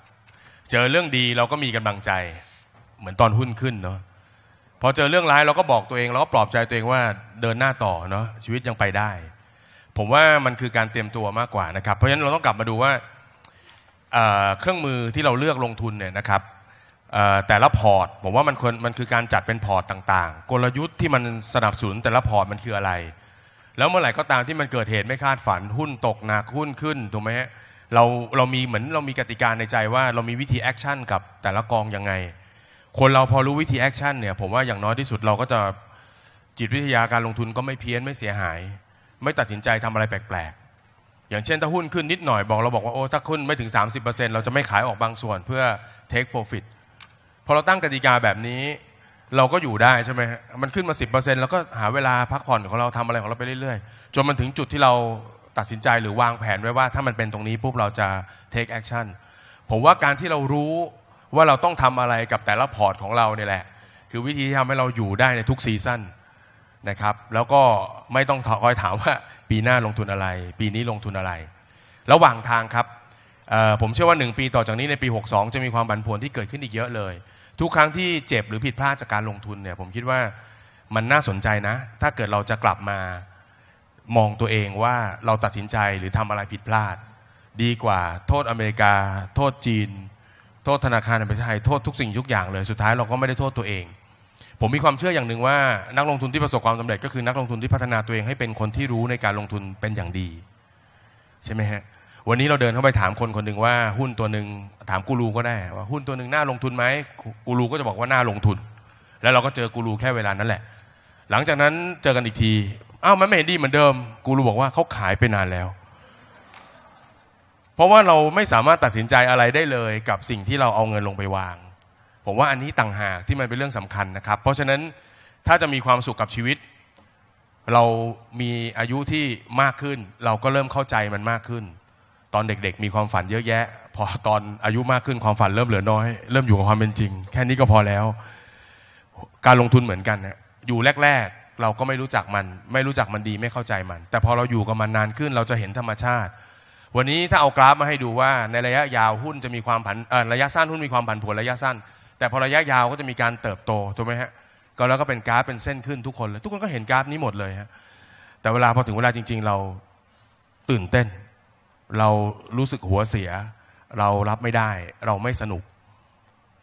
เจอเรื่องดีเราก็มีกำลังใจ เหมือนตอนหุ้นขึ้นเนาะพอเจอเรื่องร้ายเราก็บอกตัวเองเราก็ปลอบใจตัวเองว่าเดินหน้าต่อเนาะชีวิตยังไปได้ ผมว่ามันคือการเตรียมตัวมากกว่านะครับเพราะฉะนั้นเราต้องกลับมาดูว่าเครื่องมือที่เราเลือกลงทุนเนี่ยนะครับแต่ละพอร์ตผมว่ามันคนมันคือการจัดเป็นพอร์ตต่างๆ กลยุทธ์ที่มันสนับสนุนแต่ละพอร์ตมันคืออะไร แล้วเมื่อไหร่ก็ตามที่มันเกิดเหตุไม่คาดฝันหุ้นตกหนักหุ้นขึ้นถูกไหมฮะเราเรามีเหมือนเรามีกติกาในใจว่า เรามีวิธีแอคชั่นกับแต่ละกองยังไงคนเราพอรู้วิธีแอคชั่นเนี่ย ผมว่าอย่างน้อยที่สุด เราก็จะจิตวิทยาการลงทุนก็ไม่เพี้ยนไม่เสียหาย ไม่ตัดสินใจทำอะไรแปลกๆ อย่างเช่นถ้าหุ้นขึ้นนิดหน่อยบอกเราบอกว่า โอ้ ถ้าขึ้นไม่ถึง 30%เราจะไม่ขายออกบางส่วนเพื่อเทคโปรฟิตพอเราตั้งกติกาแบบนี้เราก็อยู่ได้ใช่ไหมมันขึ้นมา 10%แล้วก็หาเวลาพักผ่อนของเราทำอะไรของเราไปเรื่อย ๆจนมันถึงจุดที่เราตัดสินใจหรือวางแผนไว้ว่าถ้ามันเป็นตรงนี้ปุ๊บเราจะเทคแอคชั่นผมว่าการที่เรารู้ว่าเราต้องทำอะไรกับแต่ละพอร์ตของเราเนี่ยแหละ คือวิธีที่ทำให้เราอยู่ได้ในทุกซีซั่นนะครับแล้วก็ไม่ต้องคอยถามว่า ปีหน้าลงทุนอะไร ปีนี้ลงทุนอะไรระหว่างทางครับผมเชื่อว่า1ปีต่อจากนี้ในปี 62 จะมีความบันผวนที่เกิดขึ้นอีกเยอะเลย ทุกครั้งที่เจ็บ หรือผิดพลาดจากการลงทุนเนี่ยผมคิดว่ามันน่าสนใจนะ ถ้าเกิดเราจะกลับมามองตัวเองว่าเราตัดสินใจหรือทำอะไรผิดพลาด ดีกว่าโทษอเมริกา โทษจีนโทษธนาคารแห่งประเทศไทยโทษทุกสิ่งทุกอย่างเลย สุดท้ายเราก็ไม่ได้โทษตัวเอง ผมมีความเชื่ออย่างหนึ่งว่านักลงทุนที่ประสบความสำเร็จก็คือนักลงทุนที่พัฒนาตัวเองให้เป็นคนที่รู้ในการลงทุนเป็นอย่างดีใช่ไหมฮะวันนี้เราเดินเข้าไปถามคนคนหนึ่งว่าหุ้นตัวหนึ่งถามกูรูก็ได้ว่าหุ้นตัวหนึ่งน่าลงทุนไหมกูรูก็จะบอกว่าน่าลงทุน แล้วเราก็เจอกูรูแค่เวลานั้นแหละ หลังจากนั้นเจอกันอีกทีอ้าวมันไม่เห็นดีเหมือนเดิม กูรูบอกว่าเขาขายไปนานแล้วเพราะว่าเราไม่สามารถตัดสินใจอะไรได้เลยกับสิ่งที่เราเอาเงินลงไปวาง ผมว่าอันนี้ต่างหากที่มันเป็นเรื่องสำคัญนะครับ เพราะฉะนั้นถ้าจะมีความสุขกับชีวิต เรามีอายุที่มากขึ้น เราก็เริ่มเข้าใจมันมากขึ้น ตอนเด็กๆมีความฝันเยอะแยะพอตอนอายุมากขึ้นความฝันเริ่มเหลือน้อย เริ่มอยู่กับความเป็นจริง แค่นี้ก็พอแล้วการลงทุนเหมือนกันนะอยู่แรกๆเราก็ไม่รู้จักมัน ไม่รู้จักมันดีไม่เข้าใจมัน แต่พอเราอยู่กับมันนานขึ้นเราจะเห็นธรรมชาติวันนี้ถ้าเอากราฟมาให้ดูว่าในระยะยาวหุ้นจะมีความผันระยะสั้นหุ้นมีความผันผวนระยะสั้น แต่พอระยะยาวก็จะมีการเติบโตถูกไหมฮะก็แล้วก็เป็นกราฟเป็นเส้นขึ้นทุกคนเลยทุกคนก็เห็นกราฟนี้หมดเลยฮะแต่เวลาพอถึงเวลาจริงๆ เราตื่นเต้นเรารู้สึกหัวเสีย เรารับไม่ได้เราไม่สนุก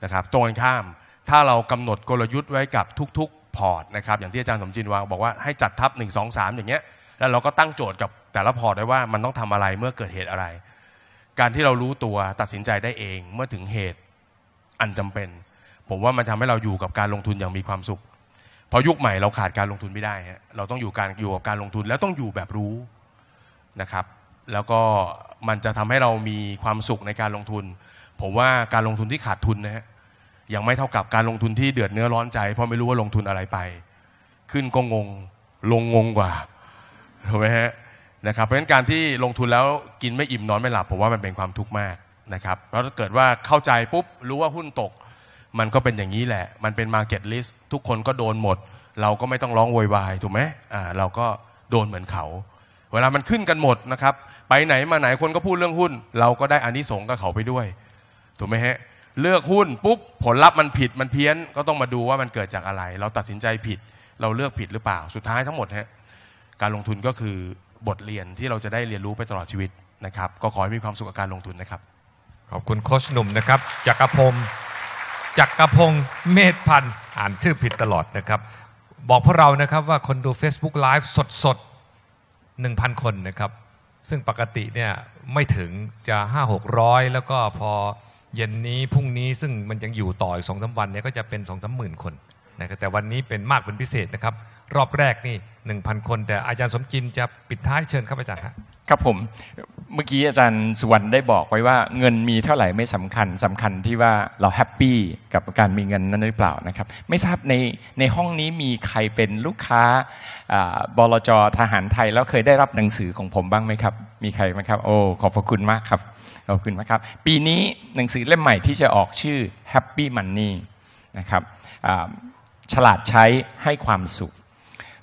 นะครับตรงกันข้าม ถ้าเรากำหนดกลยุทธ์ไว้กับทุก ๆ พอร์ตนะครับอย่างที่อาจารย์สมจินวาง บอกว่าให้จัดทับ1 2 3 อย่างเงี้ยแล้วเราก็ตั้งโจทย์กับแต่ละพอร์ตได้ว่ามันต้องทำอะไรเมื่อเกิดเหตุอะไร การที่เรารู้ตัวตัดสินใจได้เองเมื่อถึงเหตุอันจำเป็น ผมว่ามันทำให้เราอยู่กับการลงทุนอย่างมีความสุข เพราะยุคใหม่เราขาดการลงทุนไม่ได้ฮะเราต้องอยู่การอยู่กับการลงทุนแล้วต้องอยู่แบบรู้นะครับ แล้วก็มันจะทำให้เรามีความสุขในการลงทุน ผมว่าการลงทุนที่ขาดทุนนะฮะยังไม่เท่ากับการลงทุนที่เดือดเนื้อร้อนใจเพราะไม่รู้ว่าลงทุนอะไรไป ขึ้นก็งงลงงงกว่าถูกไหมฮะนะครับเพราะฉะนั้นการที่ลงทุนแล้วกินไม่อิ่มนอนไม่หลับผมว่ามันเป็นความทุกข์มากนะครับแล้วถ้าเกิดว่าเข้าใจปุ๊บรู้ว่าหุ้นตก มันก็เป็นอย่างนี้แหละ มันเป็น Market List ทุกคนก็โดนหมด เราก็ไม่ต้องร้องโวยวายถูกไหมอ่าเราก็โดนเหมือนเขา เวลามันขึ้นกันหมดนะครับ ไปไหนมาไหนคนก็พูดเรื่องหุ้น เราก็ได้อานิสงส์กับเขาไปด้วยถูกไหมฮะ เลือกหุ้นปุ๊บผลลัพธ์มันผิดมันเพี้ยนก็ต้องมาดูว่ามันเกิดจากอะไร เราตัดสินใจผิด เราเลือกผิดหรือเปล่าสุดท้ายทั้งหมดฮะการลงทุนก็คือบทเรียนที่เราจะได้เรียนรู้ไปตลอดชีวิตนะครับ ก็ขอให้มีความสุขกับการลงทุนนะครับ ขอบคุณโคชหนุ่มนะครับจักรพงศ์จักรพงศ์เมธพันธ์อ่านชื่อผิดตลอดนะครับ บอกพวกเรานะครับว่าคนดู Facebook Live สดสด1,000 คนนะครับ ซึ่งปกติเนี่ย ไม่ถึงจะ 5 600 แล้วก็พอเย็นนี้พรุ่งนี้ซึ่งมันยังอยู่ต่ออีกสองสาวัน เนี่ยก็จะเป็น2องสามหมื่นคนนะครับแต่วันนี้เป็นมากเป็นพิเศษนะครับ รอบแรกนี่1,000 คนแต่อาจารย์สมจินจะปิดท้ายเชิญครับอาจารย์ครับครับผม เมื่อกี้อาจารย์สุวรรณได้บอกไว้ว่าเงินมีเท่าไหร่ไม่สำคัญสำคัญที่ว่าเราแฮปปี้กับการมีเงินนั้นหรือเปล่านะครับ ไม่ทราบในในห้องนี้มีใครเป็นลูกค้าบลจทหารไทย แล้วเคยได้รับหนังสือของผมบ้างไหมครับ มีใครไหมครับ โอ้ ขอบพระคุณมากครับ ขอบคุณมากครับ ปีนี้หนังสือเล่มใหม่ที่จะออกชื่อ Happy Money นะครับฉลาดใช้ให้ความสุข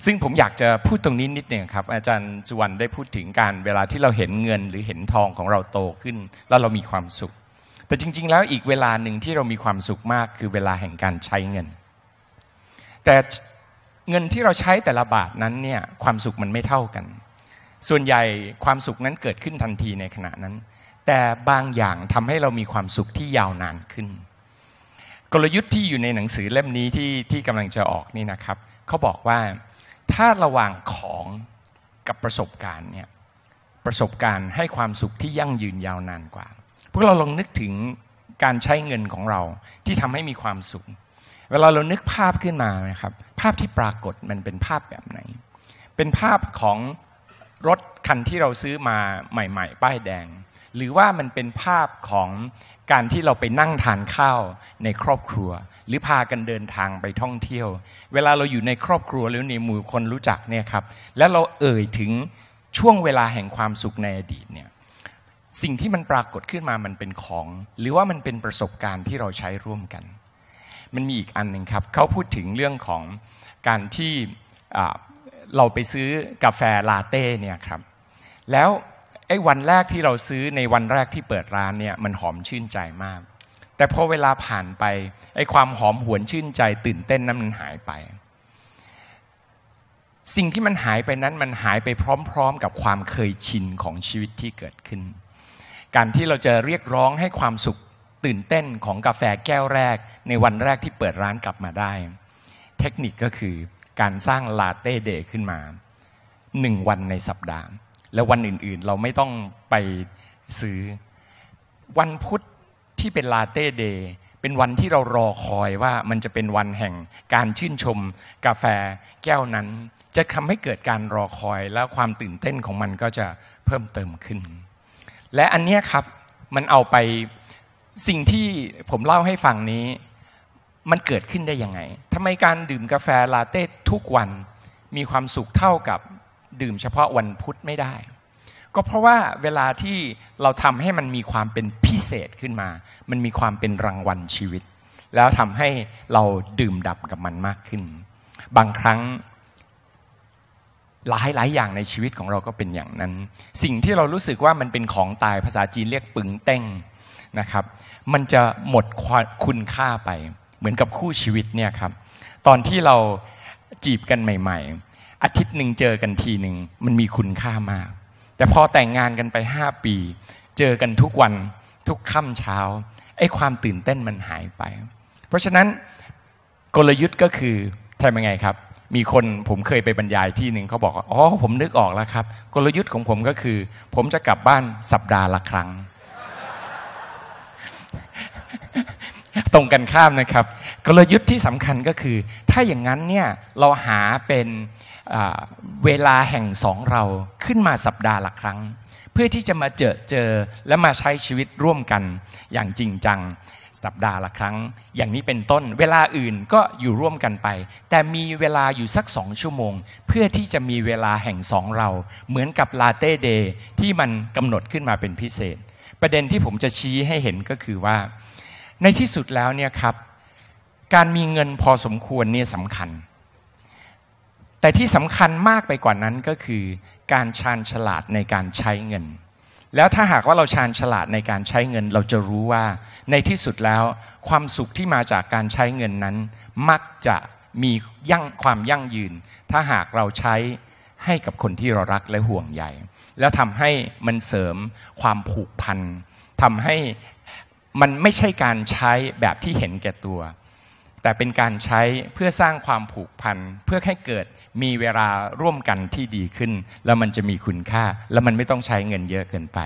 ซึ่งผมอยากจะพูดตรงนี้นิดหนึ่งครับอาจารย์สุวรรณได้พูดถึงการเวลาที่เราเห็นเงิน หรือเห็นทองของเราโตขึ้น แล้วเรามีความสุข แต่จริงๆแล้วอีกเวลาหนึ่งที่เรามีความสุขมาก คือเวลาแห่งการใช้เงิน แต่เงินที่เราใช้แต่ละบาทนั้นเนี่ยความสุขมันไม่เท่ากัน ส่วนใหญ่ความสุขนั้นเกิดขึ้นทันทีในขณะนั้น แต่บางอย่างทำให้เรามีความสุขที่ยาวนานขึ้น กลยุทธ์ที่อยู่ในหนังสือเล่มนี้ที่ที่กำลังจะออกนี่นะครับเขาบอกว่าถ้าระหว่างของกับประสบการณ์เนี่ยประสบการณ์ให้ความสุขที่ยั่งยืนยาวนานกว่า พวกเราลองนึกถึงการใช้เงินของเราที่ทำให้มีความสุข เวลาเรานึกภาพขึ้นมานะครับ ภาพที่ปรากฏมันเป็นภาพแบบไหน เป็นภาพของรถคันที่เราซื้อมาใหม่ๆ ป้ายแดง หรือว่ามันเป็นภาพของการที่เราไปนั่งทานข้าวในครอบครัวหรือพากันเดินทางไปท่องเที่ยว เวลาเราอยู่ในครอบครัวหรือในหมู่คนรู้จักเนี่ยครับแล้วเราเอ่ยถึงช่วงเวลาแห่งความสุขในอดีตเนี่ยสิ่งที่มันปรากฏขึ้นมามันเป็นของ หรือว่ามันเป็นประสบการณ์ที่เราใช้ร่วมกัน มันมีอีกอันหนึ่งครับเขาพูดถึงเรื่องของการที่เราไปซื้อกาแฟลาเต้เนี่ยครับแล้วไอ้วันแรกที่เราซื้อในวันแรกที่เปิดร้านเนี่ยมันหอมชื่นใจมากแต่พอเวลาผ่านไป ไอ้ความหอมหวนชื่นใจ ตื่นเต้นนั้นมันหายไป สิ่งที่มันหายไปนั้นมันหายไปพร้อมๆ กับความเคยชินของชีวิตที่เกิดขึ้น การที่เราจะเรียกร้องให้ความสุขตื่นเต้นของกาแฟแก้วแรก ในวันแรกที่เปิดร้านกลับมาได้ เทคนิคก็คือการสร้างลาเต้เดย์ขึ้นมา หนึ่งวันในสัปดาห์และวันอื่นๆเราไม่ต้องไปซื้อวันพุธที่เป็นลาเต้เดย์เป็นวันที่เรารอคอยว่ามันจะเป็นวันแห่งการชื่นชมกาแฟแก้วนั้น จะทำให้เกิดการรอคอย แล้วความตื่นเต้นของมันก็จะเพิ่มเติมขึ้น และอันนี้ครับมันเอาไปสิ่งที่ผมเล่าให้ฟังนี้ มันเกิดขึ้นได้ยังไงทำไมการดื่มกาแฟลาเต้ทุกวันมีความสุขเท่ากับดื่มเฉพาะวันพุธไม่ได้ก็เพราะว่าเวลาที่ เราทำให้มันมีความเป็นพิเศษขึ้นมา มันมีความเป็นรางวัลชีวิต แล้วทำให้เราดื่มดับกับมันมากขึ้น บางครั้งหลายหลายอย่างในชีวิตของเราก็เป็นอย่างนั้น สิ่งที่เรารู้สึกว่ามันเป็นของตายภาษาจีนเรียกปึงเต้งนะครับ มันจะหมดคุณค่าไป เหมือนกับคู่ชีวิตเนี่ยครับ ตอนที่เราจีบกันใหม่ ๆ อาทิตย์หนึ่งเจอกันทีหนึ่ง มันมีคุณค่ามากแต่พอแต่งงานกันไปห้าปี เจอกันทุกวันทุกค่ำเช้า ไอ้ความตื่นเต้นมันหายไป เพราะฉะนั้นกลยุทธ์ก็คือทำยังไงครับ มีคนผมเคยไปบรรยายที่หนึ่ง เขาบอกอ๋อผมนึกออกแล้วครับ กลยุทธ์ของผมก็คือ ผมจะกลับบ้านสัปดาห์ละครั้ง ตรงกันข้ามนะครับ กลยุทธ์ที่สำคัญก็คือ ถ้าอย่างนั้นเนี่ยเราหาเป็นเวลาแห่งสองเราขึ้นมาสัปดาห์ละครั้ง เพื่อที่จะมาเจอเจอและมาใช้ชีวิตร่วมกัน อย่างจริงจัง สัปดาห์ละครั้ง อย่างนี้เป็นต้น เวลาอื่นก็อยู่ร่วมกันไป แต่มีเวลาอยู่สักสองชั่วโมง เพื่อที่จะมีเวลาแห่งสองเรา เหมือนกับลาเต้เดย์ที่มันกำหนดขึ้นมาเป็นพิเศษ ประเด็นที่ผมจะชี้ให้เห็นก็คือว่า ในที่สุดแล้วเนี่ยครับการมีเงินพอสมควรเนี่ยสำคัญแต่ที่สำคัญมากไปกว่านั้นก็คือ การชาญฉลาดในการใช้เงิน แล้วถ้าหากว่าเราชาญฉลาดในการใช้เงิน เราจะรู้ว่าในที่สุดแล้วความสุขที่มาจากการใช้เงินนั้น มักจะมียั่งความยั่งยืน ถ้าหากเราใช้ให้กับคนที่เรารักและห่วงใย แล้วทำให้มันเสริมความผูกพันทำให้ มันไม่ใช่การใช้แบบที่เห็นแก่ตัว แต่เป็นการใช้เพื่อสร้างความผูกพัน เพื่อให้เกิดมีเวลาร่วมกันที่ดีขึ้น แล้วมันจะมีคุณค่า แล้วมันไม่ต้องใช้เงินเยอะเกินไป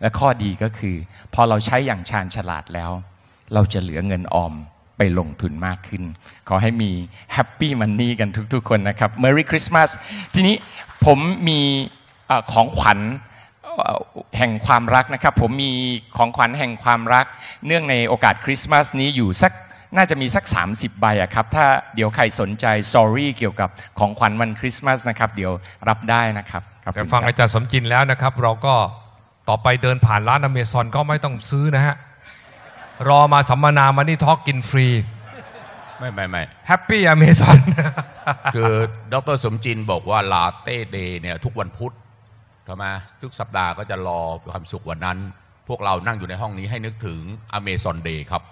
และข้อดีก็คือ พอเราใช้อย่างชาญฉลาดแล้ว เราจะเหลือเงินออมไปลงทุนมากขึ้น ขอให้มีแฮปปี้มันนี่กันทุกๆ คนนะครับ Merry Christmas ทีนี้ผมมีของขวัญแห่งความรักนะครับ ผมมีของขวัญแห่งความรักเนื่องในโอกาสคริสต์มาสนี้อยู่สักน่าจะมีสัก 30 ใบอะครับ ถ้าเดี๋ยวใครสนใจสอรี่เกี่ยวกับของขวัญวันคริสต์มาสนะครับ เดี๋ยวรับได้นะครับแต่ฟังอาจารย์สมจินแล้วนะครับ เราก็ต่อไปเดินผ่านร้านอเมซอนก็ไม่ต้องซื้อนะฮะ รอมาสัมมนามานี่ทอกกินฟรี ไม่ไม่ไม่แฮปปี้อเมซอนคือดรสมจินบอกว่าลาเต้เดย์เนี่ย ทุกวันพุธทำไมทุกสัปดาห์ก็จะรอความสุขวันนั้น พวกเรานั่งอยู่ในห้องนี้ให้นึกถึงอเมซอนเดย์ครับ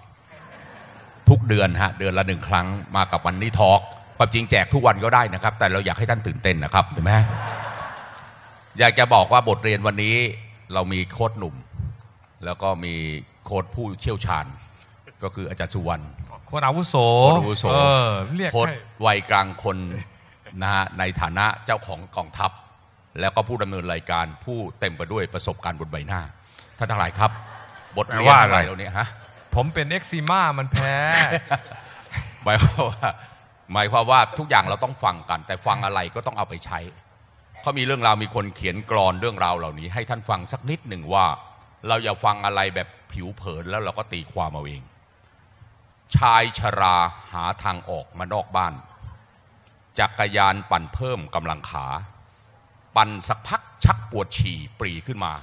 ทุกเดือน ฮะ เดือนละหนึ่งครั้งมากับวันนี้ทอล์กความจริงแจกทุกวันก็ได้นะครับ แต่เราอยากให้ท่านตื่นเต้นนะครับถูกไหมอยากจะบอกว่าบทเรียนวันนี้เรามีโค้ดหนุ่ม แล้วก็มีโค้ดผู้เชี่ยวชาญ ก็คืออาจารย์สุวรรณโค้ดอาวุโสโค้ดอาวุโสเรียกโค้ดวัยกลางคนนะฮะในฐานะเจ้าของกองทัพ แล้วก็ผู้ดำเนินรายการผู้เต็มไปด้วยประสบการณ์บนใบหน้าท่านทั้งหลายครับ บทเรียนอะไรเราเนี่ยฮะผมเป็นเอ็กซิมามันแพ้หมายความว่าหมายความว่าทุกอย่างเราต้องฟังกัน แต่ฟังอะไรก็ต้องเอาไปใช้เขามีเรื่องราวมีคนเขียนกรอนเรื่องราวเหล่านี้ให้ท่านฟังสักนิดหนึ่งว่าเราอย่าฟังอะไรแบบผิวเผิน แล้วเราก็ตีความเอาเองชายชราหาทางออกมานอกบ้าน จักรยานปั่นเพิ่มกำลังขา ปั่นสักพักชักปวดฉี่ปรีขึ้นมา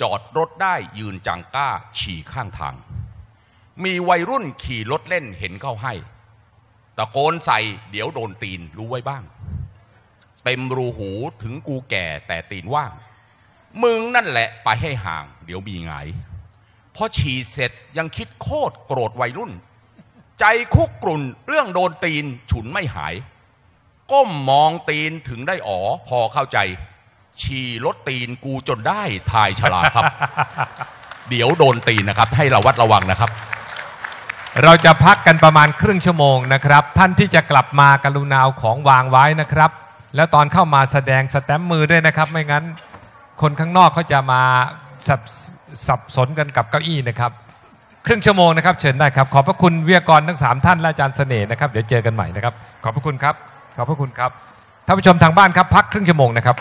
จอดรถได้ยืนจังก้าฉี่ข้างทางมีวัยรุ่นขี่รถเล่นเห็นเข้าให้ ตะโกนใส่เดี๋ยวโดนตีนรู้ไว้บ้าง เต็มรูหูถึงกูแก่แต่ตีนว่าง มึงนั่นแหละไปให้ห่างเดี๋ยวมีไงพอฉี่เสร็จยังคิดโคตรโกรธวัยรุ่น ใจคุกกรุ่นเรื่องโดนตีนฉุนไม่หาย ก้มมองตีนถึงได้อ๋อพอเข้าใจ ฉี่รถตีนกูจนได้ทายฉลาดครับ เดี๋ยวโดนตีนนะครับ ให้เราวัดระวังนะครับเราจะพักกันประมาณครึ่งชั่วโมงนะครับ ท่านที่จะกลับมากรุณาวของวางไว้นะครับ แล้วตอนเข้ามาแสดงสแตมป์มือด้วยนะครับ ไม่งั้น คนข้างนอกเขาจะมาสับสับสนกันกับเก้าอี้นะครับครึ่งชั่วโมงนะครับเชิญได้ครับขอบพระคุณเวียกรทั้ง 3 ท่านและอาจารย์เสน่ห์นะครับเดี๋ยวเจอกันใหม่นะครับ ขอบพระคุณครับขอบพระคุณครับท่านผู้ชมทางบ้านครับพักครึ่งชั่วโมงนะครับ